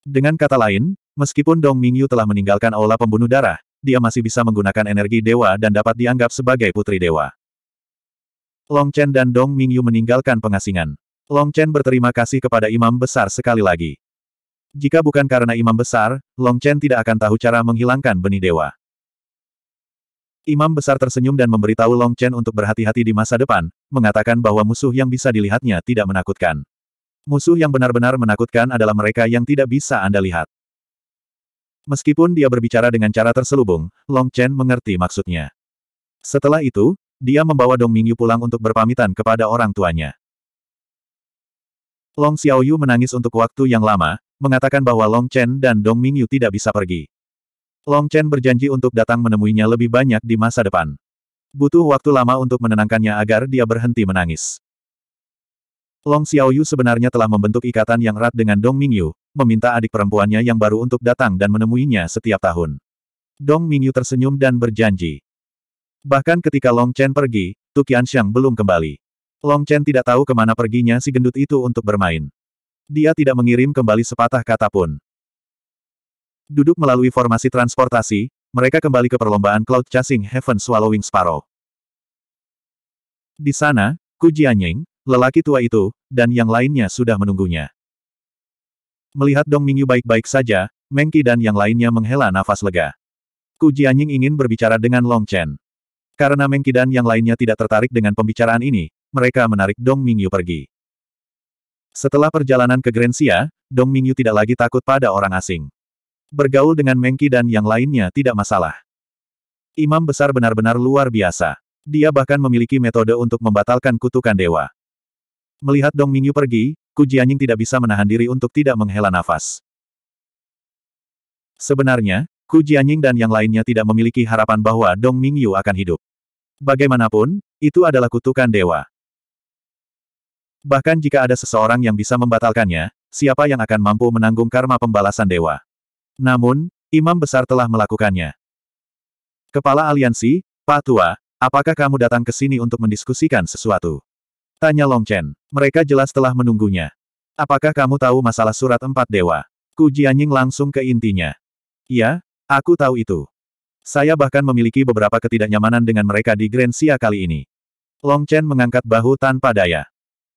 Dengan kata lain, meskipun Dong Mingyu telah meninggalkan aula pembunuh darah, dia masih bisa menggunakan energi dewa dan dapat dianggap sebagai putri dewa. Long Chen dan Dong Mingyu meninggalkan pengasingan. Long Chen berterima kasih kepada imam besar sekali lagi. Jika bukan karena imam besar, Long Chen tidak akan tahu cara menghilangkan benih dewa. Imam besar tersenyum dan memberitahu Long Chen untuk berhati-hati di masa depan, mengatakan bahwa musuh yang bisa dilihatnya tidak menakutkan. Musuh yang benar-benar menakutkan adalah mereka yang tidak bisa Anda lihat. Meskipun dia berbicara dengan cara terselubung, Long Chen mengerti maksudnya. Setelah itu, dia membawa Dong Mingyu pulang untuk berpamitan kepada orang tuanya. Long Xiaoyu menangis untuk waktu yang lama, mengatakan bahwa Long Chen dan Dong Mingyu tidak bisa pergi. Long Chen berjanji untuk datang menemuinya lebih banyak di masa depan. Butuh waktu lama untuk menenangkannya agar dia berhenti menangis. Long Xiaoyu sebenarnya telah membentuk ikatan yang erat dengan Dong Mingyu, meminta adik perempuannya yang baru untuk datang dan menemuinya setiap tahun. Dong Mingyu tersenyum dan berjanji. Bahkan ketika Long Chen pergi, Tu Qianxiang belum kembali. Long Chen tidak tahu kemana perginya si gendut itu untuk bermain. Dia tidak mengirim kembali sepatah kata pun. Duduk melalui formasi transportasi, mereka kembali ke perlombaan Cloud Chasing Heaven Swallowing Sparrow. Di sana, Ku Jianying, lelaki tua itu, dan yang lainnya sudah menunggunya. Melihat Dong Mingyu baik-baik saja, Mengki dan yang lainnya menghela nafas lega. Ku Jianying ingin berbicara dengan Long Chen. Karena Mengki dan yang lainnya tidak tertarik dengan pembicaraan ini, mereka menarik Dong Mingyu pergi. Setelah perjalanan ke Grensia, Dong Mingyu tidak lagi takut pada orang asing. Bergaul dengan Mengki dan yang lainnya tidak masalah. Imam besar benar-benar luar biasa. Dia bahkan memiliki metode untuk membatalkan kutukan dewa. Melihat Dong Mingyu pergi, Ku Jianying tidak bisa menahan diri untuk tidak menghela nafas. Sebenarnya, Ku Jianying dan yang lainnya tidak memiliki harapan bahwa Dong Mingyu akan hidup. Bagaimanapun, itu adalah kutukan dewa. Bahkan jika ada seseorang yang bisa membatalkannya, siapa yang akan mampu menanggung karma pembalasan dewa? Namun, Imam Besar telah melakukannya. Kepala Aliansi, Pak Tua, apakah kamu datang ke sini untuk mendiskusikan sesuatu? Tanya Long Chen. Mereka jelas telah menunggunya. Apakah kamu tahu masalah surat empat dewa? Ku Jianying langsung ke intinya. Ya, aku tahu itu. Saya bahkan memiliki beberapa ketidaknyamanan dengan mereka di Grand Sia kali ini. Long Chen mengangkat bahu tanpa daya.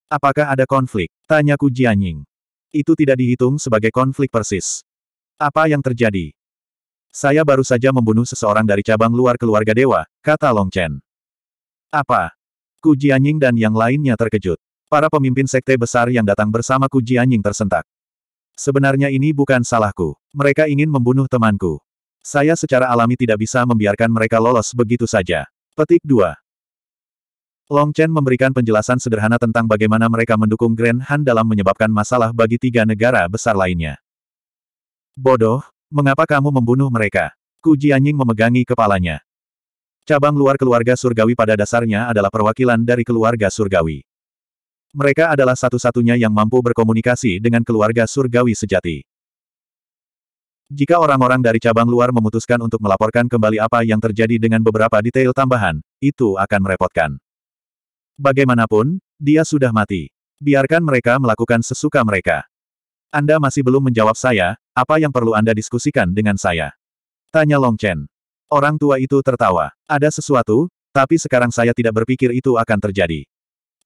Apakah ada konflik? Tanya Ku Jianying. Itu tidak dihitung sebagai konflik persis. Apa yang terjadi? Saya baru saja membunuh seseorang dari cabang luar keluarga dewa, kata Long Chen. Apa? Ku Jianying dan yang lainnya terkejut. Para pemimpin sekte besar yang datang bersama Ku Jianying tersentak. Sebenarnya ini bukan salahku. Mereka ingin membunuh temanku. Saya secara alami tidak bisa membiarkan mereka lolos begitu saja. Petik 2. Long Chen memberikan penjelasan sederhana tentang bagaimana mereka mendukung Grand Han dalam menyebabkan masalah bagi tiga negara besar lainnya. Bodoh, mengapa kamu membunuh mereka? Ku Jianying memegangi kepalanya. Cabang luar keluarga surgawi pada dasarnya adalah perwakilan dari keluarga surgawi. Mereka adalah satu-satunya yang mampu berkomunikasi dengan keluarga surgawi sejati. Jika orang-orang dari cabang luar memutuskan untuk melaporkan kembali apa yang terjadi dengan beberapa detail tambahan, itu akan merepotkan. Bagaimanapun, dia sudah mati. Biarkan mereka melakukan sesuka mereka. Anda masih belum menjawab saya, apa yang perlu Anda diskusikan dengan saya? Tanya Long Chen. Orang tua itu tertawa. Ada sesuatu, tapi sekarang saya tidak berpikir itu akan terjadi.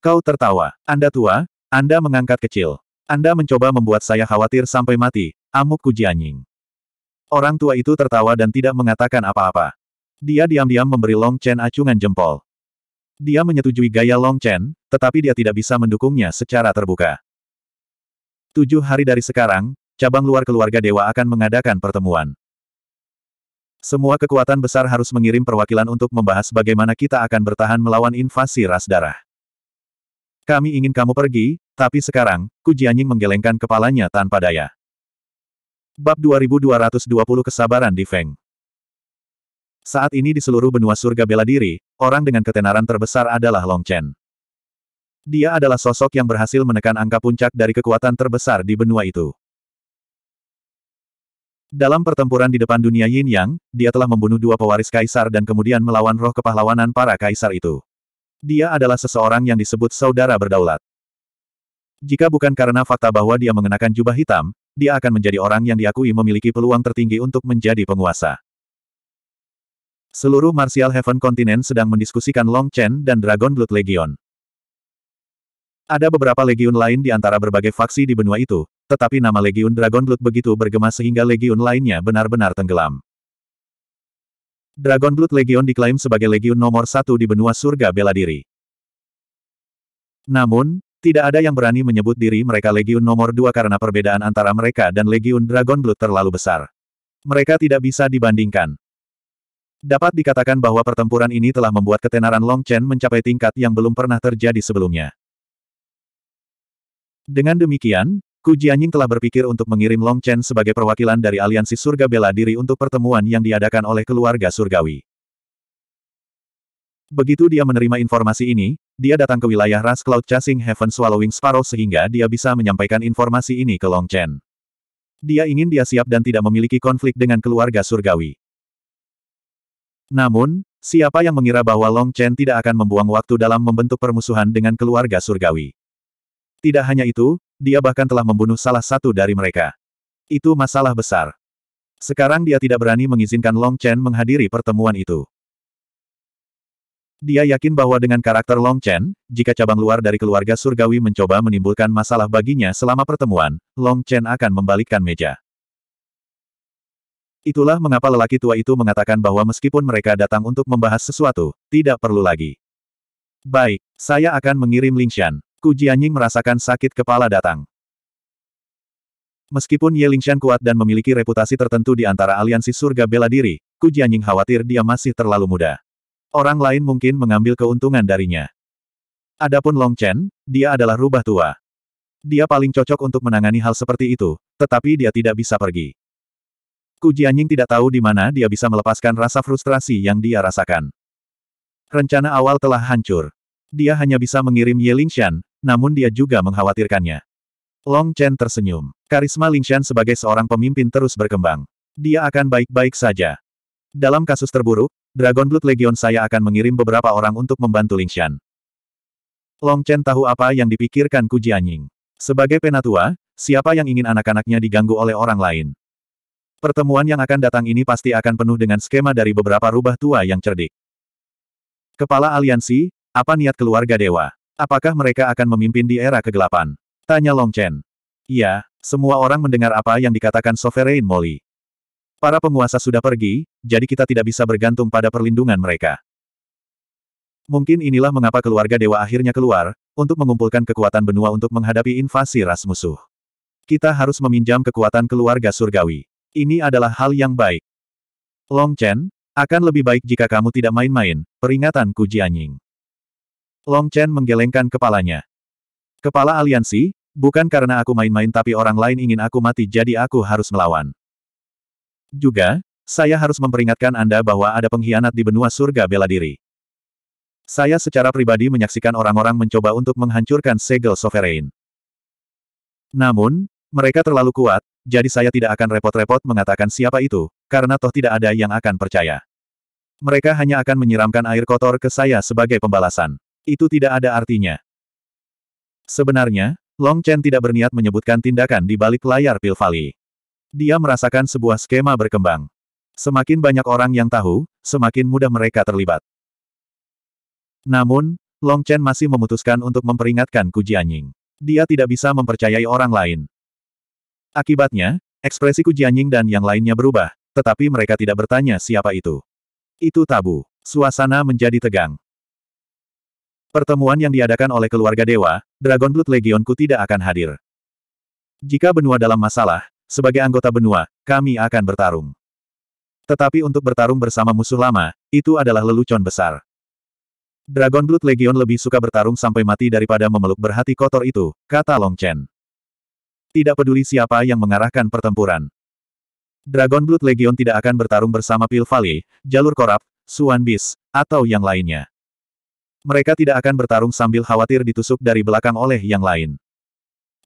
Kau tertawa. Anda tua, Anda mengangkat kecil. Anda mencoba membuat saya khawatir sampai mati, amuk kuji anjing. Orang tua itu tertawa dan tidak mengatakan apa-apa. Dia diam-diam memberi Long Chen acungan jempol. Dia menyetujui gaya Long Chen, tetapi dia tidak bisa mendukungnya secara terbuka. Tujuh hari dari sekarang, cabang luar keluarga dewa akan mengadakan pertemuan. Semua kekuatan besar harus mengirim perwakilan untuk membahas bagaimana kita akan bertahan melawan invasi ras darah. Kami ingin kamu pergi, tapi sekarang, Ku Jianying menggelengkan kepalanya tanpa daya. Bab 2220 Kesabaran di Feng Saat ini di seluruh benua surga bela diri, orang dengan ketenaran terbesar adalah Long Chen. Dia adalah sosok yang berhasil menekan angka puncak dari kekuatan terbesar di benua itu. Dalam pertempuran di depan dunia Yin Yang, dia telah membunuh dua pewaris kaisar dan kemudian melawan roh kepahlawanan para kaisar itu. Dia adalah seseorang yang disebut saudara berdaulat. Jika bukan karena fakta bahwa dia mengenakan jubah hitam, dia akan menjadi orang yang diakui memiliki peluang tertinggi untuk menjadi penguasa. Seluruh Martial Heaven Continent sedang mendiskusikan Long Chen dan Dragon Blood Legion. Ada beberapa legion lain di antara berbagai faksi di benua itu, tetapi nama Legiun Dragon Blood begitu bergema sehingga Legiun lainnya benar-benar tenggelam. Dragon Blood Legion diklaim sebagai Legiun nomor satu di benua surga bela diri. Namun, tidak ada yang berani menyebut diri mereka Legiun nomor dua karena perbedaan antara mereka dan Legiun Dragon Blood terlalu besar. Mereka tidak bisa dibandingkan. Dapat dikatakan bahwa pertempuran ini telah membuat ketenaran Long Chen mencapai tingkat yang belum pernah terjadi sebelumnya. Dengan demikian, Ku Jianying telah berpikir untuk mengirim Long Chen sebagai perwakilan dari aliansi surga bela diri untuk pertemuan yang diadakan oleh keluarga surgawi. Begitu dia menerima informasi ini, dia datang ke wilayah Ras Cloud Chasing Heaven Swallowing Sparrow sehingga dia bisa menyampaikan informasi ini ke Long Chen. Dia ingin dia siap dan tidak memiliki konflik dengan keluarga surgawi. Namun, siapa yang mengira bahwa Long Chen tidak akan membuang waktu dalam membentuk permusuhan dengan keluarga surgawi? Tidak hanya itu, dia bahkan telah membunuh salah satu dari mereka. Itu masalah besar. Sekarang dia tidak berani mengizinkan Long Chen menghadiri pertemuan itu. Dia yakin bahwa dengan karakter Long Chen, jika cabang luar dari keluarga surgawi mencoba menimbulkan masalah baginya selama pertemuan, Long Chen akan membalikkan meja. Itulah mengapa lelaki tua itu mengatakan bahwa meskipun mereka datang untuk membahas sesuatu, tidak perlu lagi. Baik, saya akan mengirim Lingxian. Ku Jianying merasakan sakit kepala datang. Meskipun Ye Lingshan kuat dan memiliki reputasi tertentu di antara aliansi surga bela diri, Ku Jianying khawatir dia masih terlalu muda. Orang lain mungkin mengambil keuntungan darinya. Adapun Long Chen, dia adalah rubah tua. Dia paling cocok untuk menangani hal seperti itu, tetapi dia tidak bisa pergi. Ku Jianying tidak tahu di mana dia bisa melepaskan rasa frustrasi yang dia rasakan. Rencana awal telah hancur. Dia hanya bisa mengirim Ye Lingshan, namun dia juga mengkhawatirkannya. Long Chen tersenyum. Karisma Ling Shan sebagai seorang pemimpin terus berkembang. Dia akan baik-baik saja. Dalam kasus terburuk, Dragon Blood Legion saya akan mengirim beberapa orang untuk membantu Ling Shan. Long Chen tahu apa yang dipikirkan Ku Jianying. Sebagai penatua, siapa yang ingin anak-anaknya diganggu oleh orang lain? Pertemuan yang akan datang ini pasti akan penuh dengan skema dari beberapa rubah tua yang cerdik. Kepala Aliansi, apa niat keluarga dewa? Apakah mereka akan memimpin di era kegelapan? Tanya Long Chen. Iya, semua orang mendengar apa yang dikatakan Sovereign Molly. Para penguasa sudah pergi, jadi kita tidak bisa bergantung pada perlindungan mereka. Mungkin inilah mengapa keluarga dewa akhirnya keluar, untuk mengumpulkan kekuatan benua untuk menghadapi invasi ras musuh. Kita harus meminjam kekuatan keluarga surgawi. Ini adalah hal yang baik. Long Chen, akan lebih baik jika kamu tidak main-main, peringatan Kuji Long Chen menggelengkan kepalanya. Kepala aliansi, bukan karena aku main-main tapi orang lain ingin aku mati jadi aku harus melawan. Juga, saya harus memperingatkan Anda bahwa ada pengkhianat di benua surga bela diri. Saya secara pribadi menyaksikan orang-orang mencoba untuk menghancurkan segel sovereign. Namun, mereka terlalu kuat, jadi saya tidak akan repot-repot mengatakan siapa itu, karena toh tidak ada yang akan percaya. Mereka hanya akan menyiramkan air kotor ke saya sebagai pembalasan itu tidak ada artinya. Sebenarnya, Long Chen tidak berniat menyebutkan tindakan di balik layar pil Dia merasakan sebuah skema berkembang. Semakin banyak orang yang tahu, semakin mudah mereka terlibat. Namun, Long Chen masih memutuskan untuk memperingatkan Ku Jianying. Dia tidak bisa mempercayai orang lain. Akibatnya, ekspresi Ku Jianying dan yang lainnya berubah, tetapi mereka tidak bertanya siapa itu. Itu tabu. Suasana menjadi tegang. Pertemuan yang diadakan oleh keluarga dewa, Dragon Blood Legionku tidak akan hadir. Jika benua dalam masalah, sebagai anggota benua, kami akan bertarung. Tetapi untuk bertarung bersama musuh lama, itu adalah lelucon besar. Dragon Blood Legion lebih suka bertarung sampai mati daripada memeluk berhati kotor itu, kata Long Chen. Tidak peduli siapa yang mengarahkan pertempuran. Dragon Blood Legion tidak akan bertarung bersama Pilvali, Jalur Korap, Suan Bis, atau yang lainnya. Mereka tidak akan bertarung sambil khawatir ditusuk dari belakang oleh yang lain.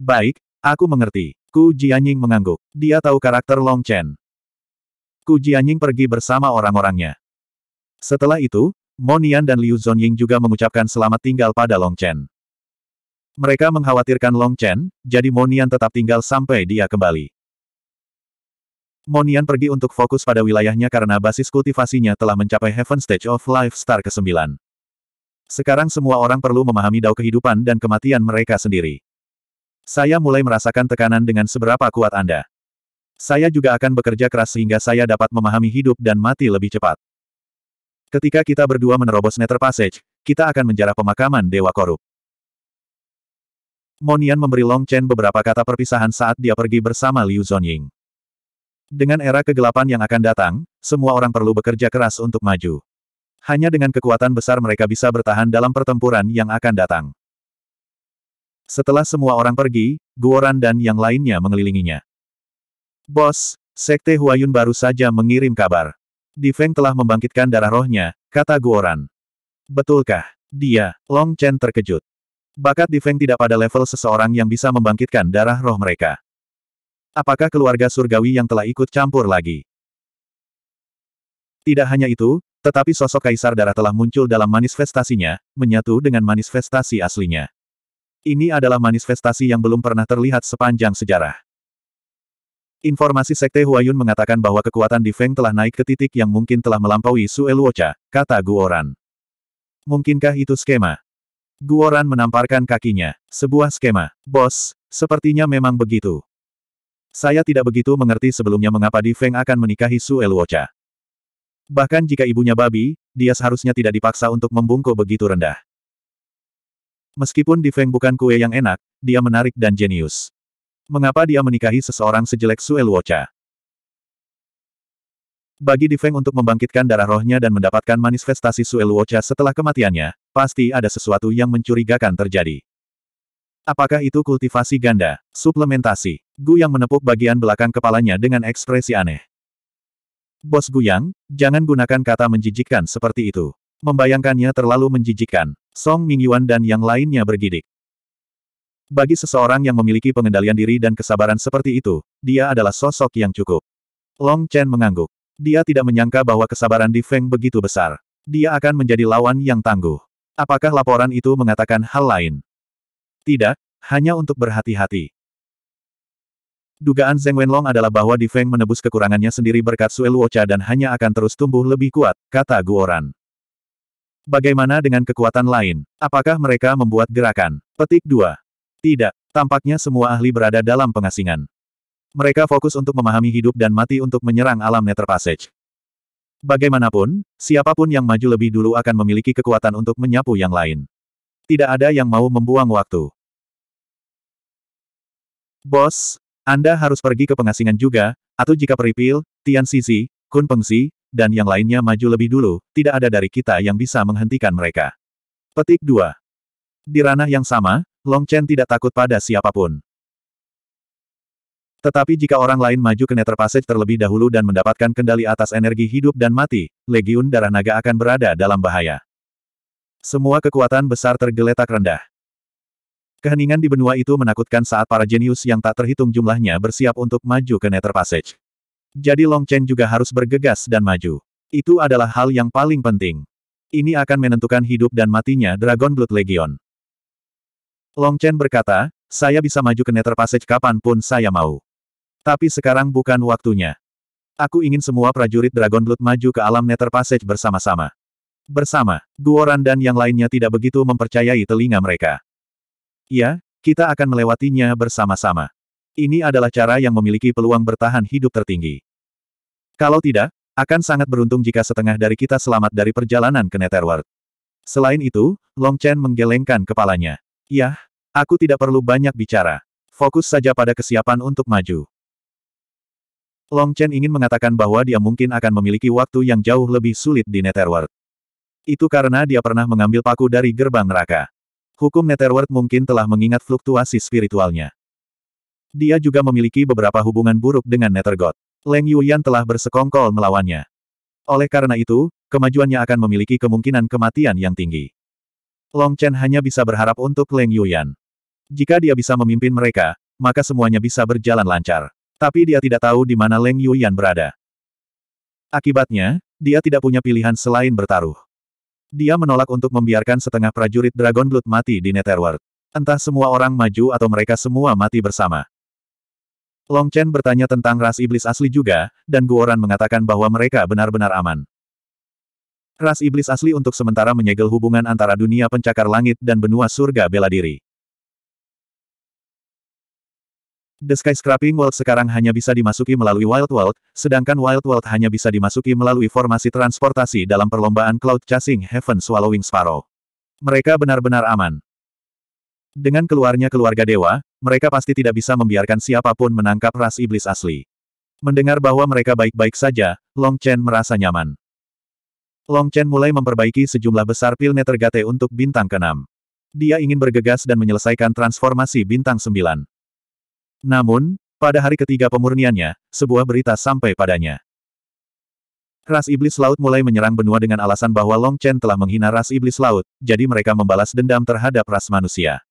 Baik, aku mengerti. Ku Jianying mengangguk. Dia tahu karakter Long Chen. Ku Jianying pergi bersama orang-orangnya. Setelah itu, Monian dan Liu Zhongying juga mengucapkan selamat tinggal pada Long Chen. Mereka mengkhawatirkan Long Chen, jadi Monian tetap tinggal sampai dia kembali. Monian pergi untuk fokus pada wilayahnya karena basis kultivasinya telah mencapai Heaven Stage of Life Star ke-9. Sekarang semua orang perlu memahami dao kehidupan dan kematian mereka sendiri. Saya mulai merasakan tekanan dengan seberapa kuat Anda. Saya juga akan bekerja keras sehingga saya dapat memahami hidup dan mati lebih cepat. Ketika kita berdua menerobos Nether Passage, kita akan menjarah pemakaman Dewa Korup. Monian memberi Long Chen beberapa kata perpisahan saat dia pergi bersama Liu Zonying. Dengan era kegelapan yang akan datang, semua orang perlu bekerja keras untuk maju. Hanya dengan kekuatan besar mereka bisa bertahan dalam pertempuran yang akan datang. Setelah semua orang pergi, Guoran dan yang lainnya mengelilinginya. Bos, Sekte Huayun baru saja mengirim kabar. Di Feng telah membangkitkan darah rohnya, kata Guoran. Betulkah? Dia, Long Chen terkejut. Bakat Di Feng tidak pada level seseorang yang bisa membangkitkan darah roh mereka. Apakah keluarga surgawi yang telah ikut campur lagi? Tidak hanya itu, tetapi sosok Kaisar Darah telah muncul dalam manifestasinya, menyatu dengan manifestasi aslinya. Ini adalah manifestasi yang belum pernah terlihat sepanjang sejarah. Informasi Sekte Huayun mengatakan bahwa kekuatan di Feng telah naik ke titik yang mungkin telah melampaui Sue Luocha, kata Guoran. Mungkinkah itu skema? Guoran menamparkan kakinya. Sebuah skema. Bos, sepertinya memang begitu. Saya tidak begitu mengerti sebelumnya mengapa Di Feng akan menikahi Sue Luocha. Bahkan jika ibunya babi, dia seharusnya tidak dipaksa untuk membungkuk begitu rendah. Meskipun di Feng bukan kue yang enak, dia menarik dan jenius. Mengapa dia menikahi seseorang sejelek Suel Wocha? Bagi Di Feng untuk membangkitkan darah rohnya dan mendapatkan manifestasi Suel Wocha setelah kematiannya, pasti ada sesuatu yang mencurigakan terjadi. Apakah itu kultivasi ganda, suplementasi? Gu yang menepuk bagian belakang kepalanya dengan ekspresi aneh. Bos Guyang, jangan gunakan kata menjijikkan seperti itu. Membayangkannya terlalu menjijikkan. Song Mingyuan dan yang lainnya bergidik. Bagi seseorang yang memiliki pengendalian diri dan kesabaran seperti itu, dia adalah sosok yang cukup. Long Chen mengangguk. Dia tidak menyangka bahwa kesabaran di Feng begitu besar. Dia akan menjadi lawan yang tangguh. Apakah laporan itu mengatakan hal lain? Tidak, hanya untuk berhati-hati. Dugaan Zeng Wenlong adalah bahwa Di Feng menebus kekurangannya sendiri berkat Sue Luocha dan hanya akan terus tumbuh lebih kuat, kata Guoran. Bagaimana dengan kekuatan lain? Apakah mereka membuat gerakan? Petik 2. Tidak, tampaknya semua ahli berada dalam pengasingan. Mereka fokus untuk memahami hidup dan mati untuk menyerang alam Nether Passage. Bagaimanapun, siapapun yang maju lebih dulu akan memiliki kekuatan untuk menyapu yang lain. Tidak ada yang mau membuang waktu. Bos, anda harus pergi ke pengasingan juga, atau jika Peripil, Tian Sisi, Kun Pengsi, dan yang lainnya maju lebih dulu, tidak ada dari kita yang bisa menghentikan mereka. Petik 2. Di ranah yang sama, Long Chen tidak takut pada siapapun. Tetapi jika orang lain maju ke Nether Passage terlebih dahulu dan mendapatkan kendali atas energi hidup dan mati, Legiun Darah Naga akan berada dalam bahaya. Semua kekuatan besar tergeletak rendah. Keheningan di benua itu menakutkan saat para jenius yang tak terhitung jumlahnya bersiap untuk maju ke Nether Passage. Jadi Long Chen juga harus bergegas dan maju. Itu adalah hal yang paling penting. Ini akan menentukan hidup dan matinya Dragon Blood Legion. Long Chen berkata, saya bisa maju ke Nether Passage kapanpun saya mau. Tapi sekarang bukan waktunya. Aku ingin semua prajurit Dragon Blood maju ke alam Nether Passage bersama-sama. Bersama, Guoran dan yang lainnya tidak begitu mempercayai telinga mereka. Ya, kita akan melewatinya bersama-sama. Ini adalah cara yang memiliki peluang bertahan hidup tertinggi. Kalau tidak, akan sangat beruntung jika setengah dari kita selamat dari perjalanan ke Netherworld. Selain itu, Long Chen menggelengkan kepalanya. Yah, aku tidak perlu banyak bicara. Fokus saja pada kesiapan untuk maju. Long Chen ingin mengatakan bahwa dia mungkin akan memiliki waktu yang jauh lebih sulit di Netherworld. Itu karena dia pernah mengambil paku dari gerbang neraka. Hukum Netherworld mungkin telah mengingat fluktuasi spiritualnya. Dia juga memiliki beberapa hubungan buruk dengan Nethergod. Leng Yuyan telah bersekongkol melawannya. Oleh karena itu, kemajuannya akan memiliki kemungkinan kematian yang tinggi. Long Chen hanya bisa berharap untuk Leng Yuyan. Jika dia bisa memimpin mereka, maka semuanya bisa berjalan lancar. Tapi dia tidak tahu di mana Leng Yuyan berada. Akibatnya, dia tidak punya pilihan selain bertaruh. Dia menolak untuk membiarkan setengah prajurit Dragon Blood mati di Netherworld. Entah semua orang maju atau mereka semua mati bersama. Long Chen bertanya tentang ras iblis asli juga, dan Guoran mengatakan bahwa mereka benar-benar aman. Ras iblis asli untuk sementara menyegel hubungan antara dunia pencakar langit dan benua surga bela diri. The Skyscraping World sekarang hanya bisa dimasuki melalui Wild World, sedangkan Wild World hanya bisa dimasuki melalui formasi transportasi dalam perlombaan Cloud Chasing Heaven Swallowing Sparrow. Mereka benar-benar aman. Dengan keluarnya keluarga dewa, mereka pasti tidak bisa membiarkan siapapun menangkap ras iblis asli. Mendengar bahwa mereka baik-baik saja, Long Chen merasa nyaman. Long Chen mulai memperbaiki sejumlah besar pil Netergate untuk bintang keenam. Dia ingin bergegas dan menyelesaikan transformasi bintang 9. Namun, pada hari ketiga pemurniannya, sebuah berita sampai padanya. Ras Iblis Laut mulai menyerang benua dengan alasan bahwa Long Chen telah menghina Ras Iblis Laut, jadi mereka membalas dendam terhadap ras manusia.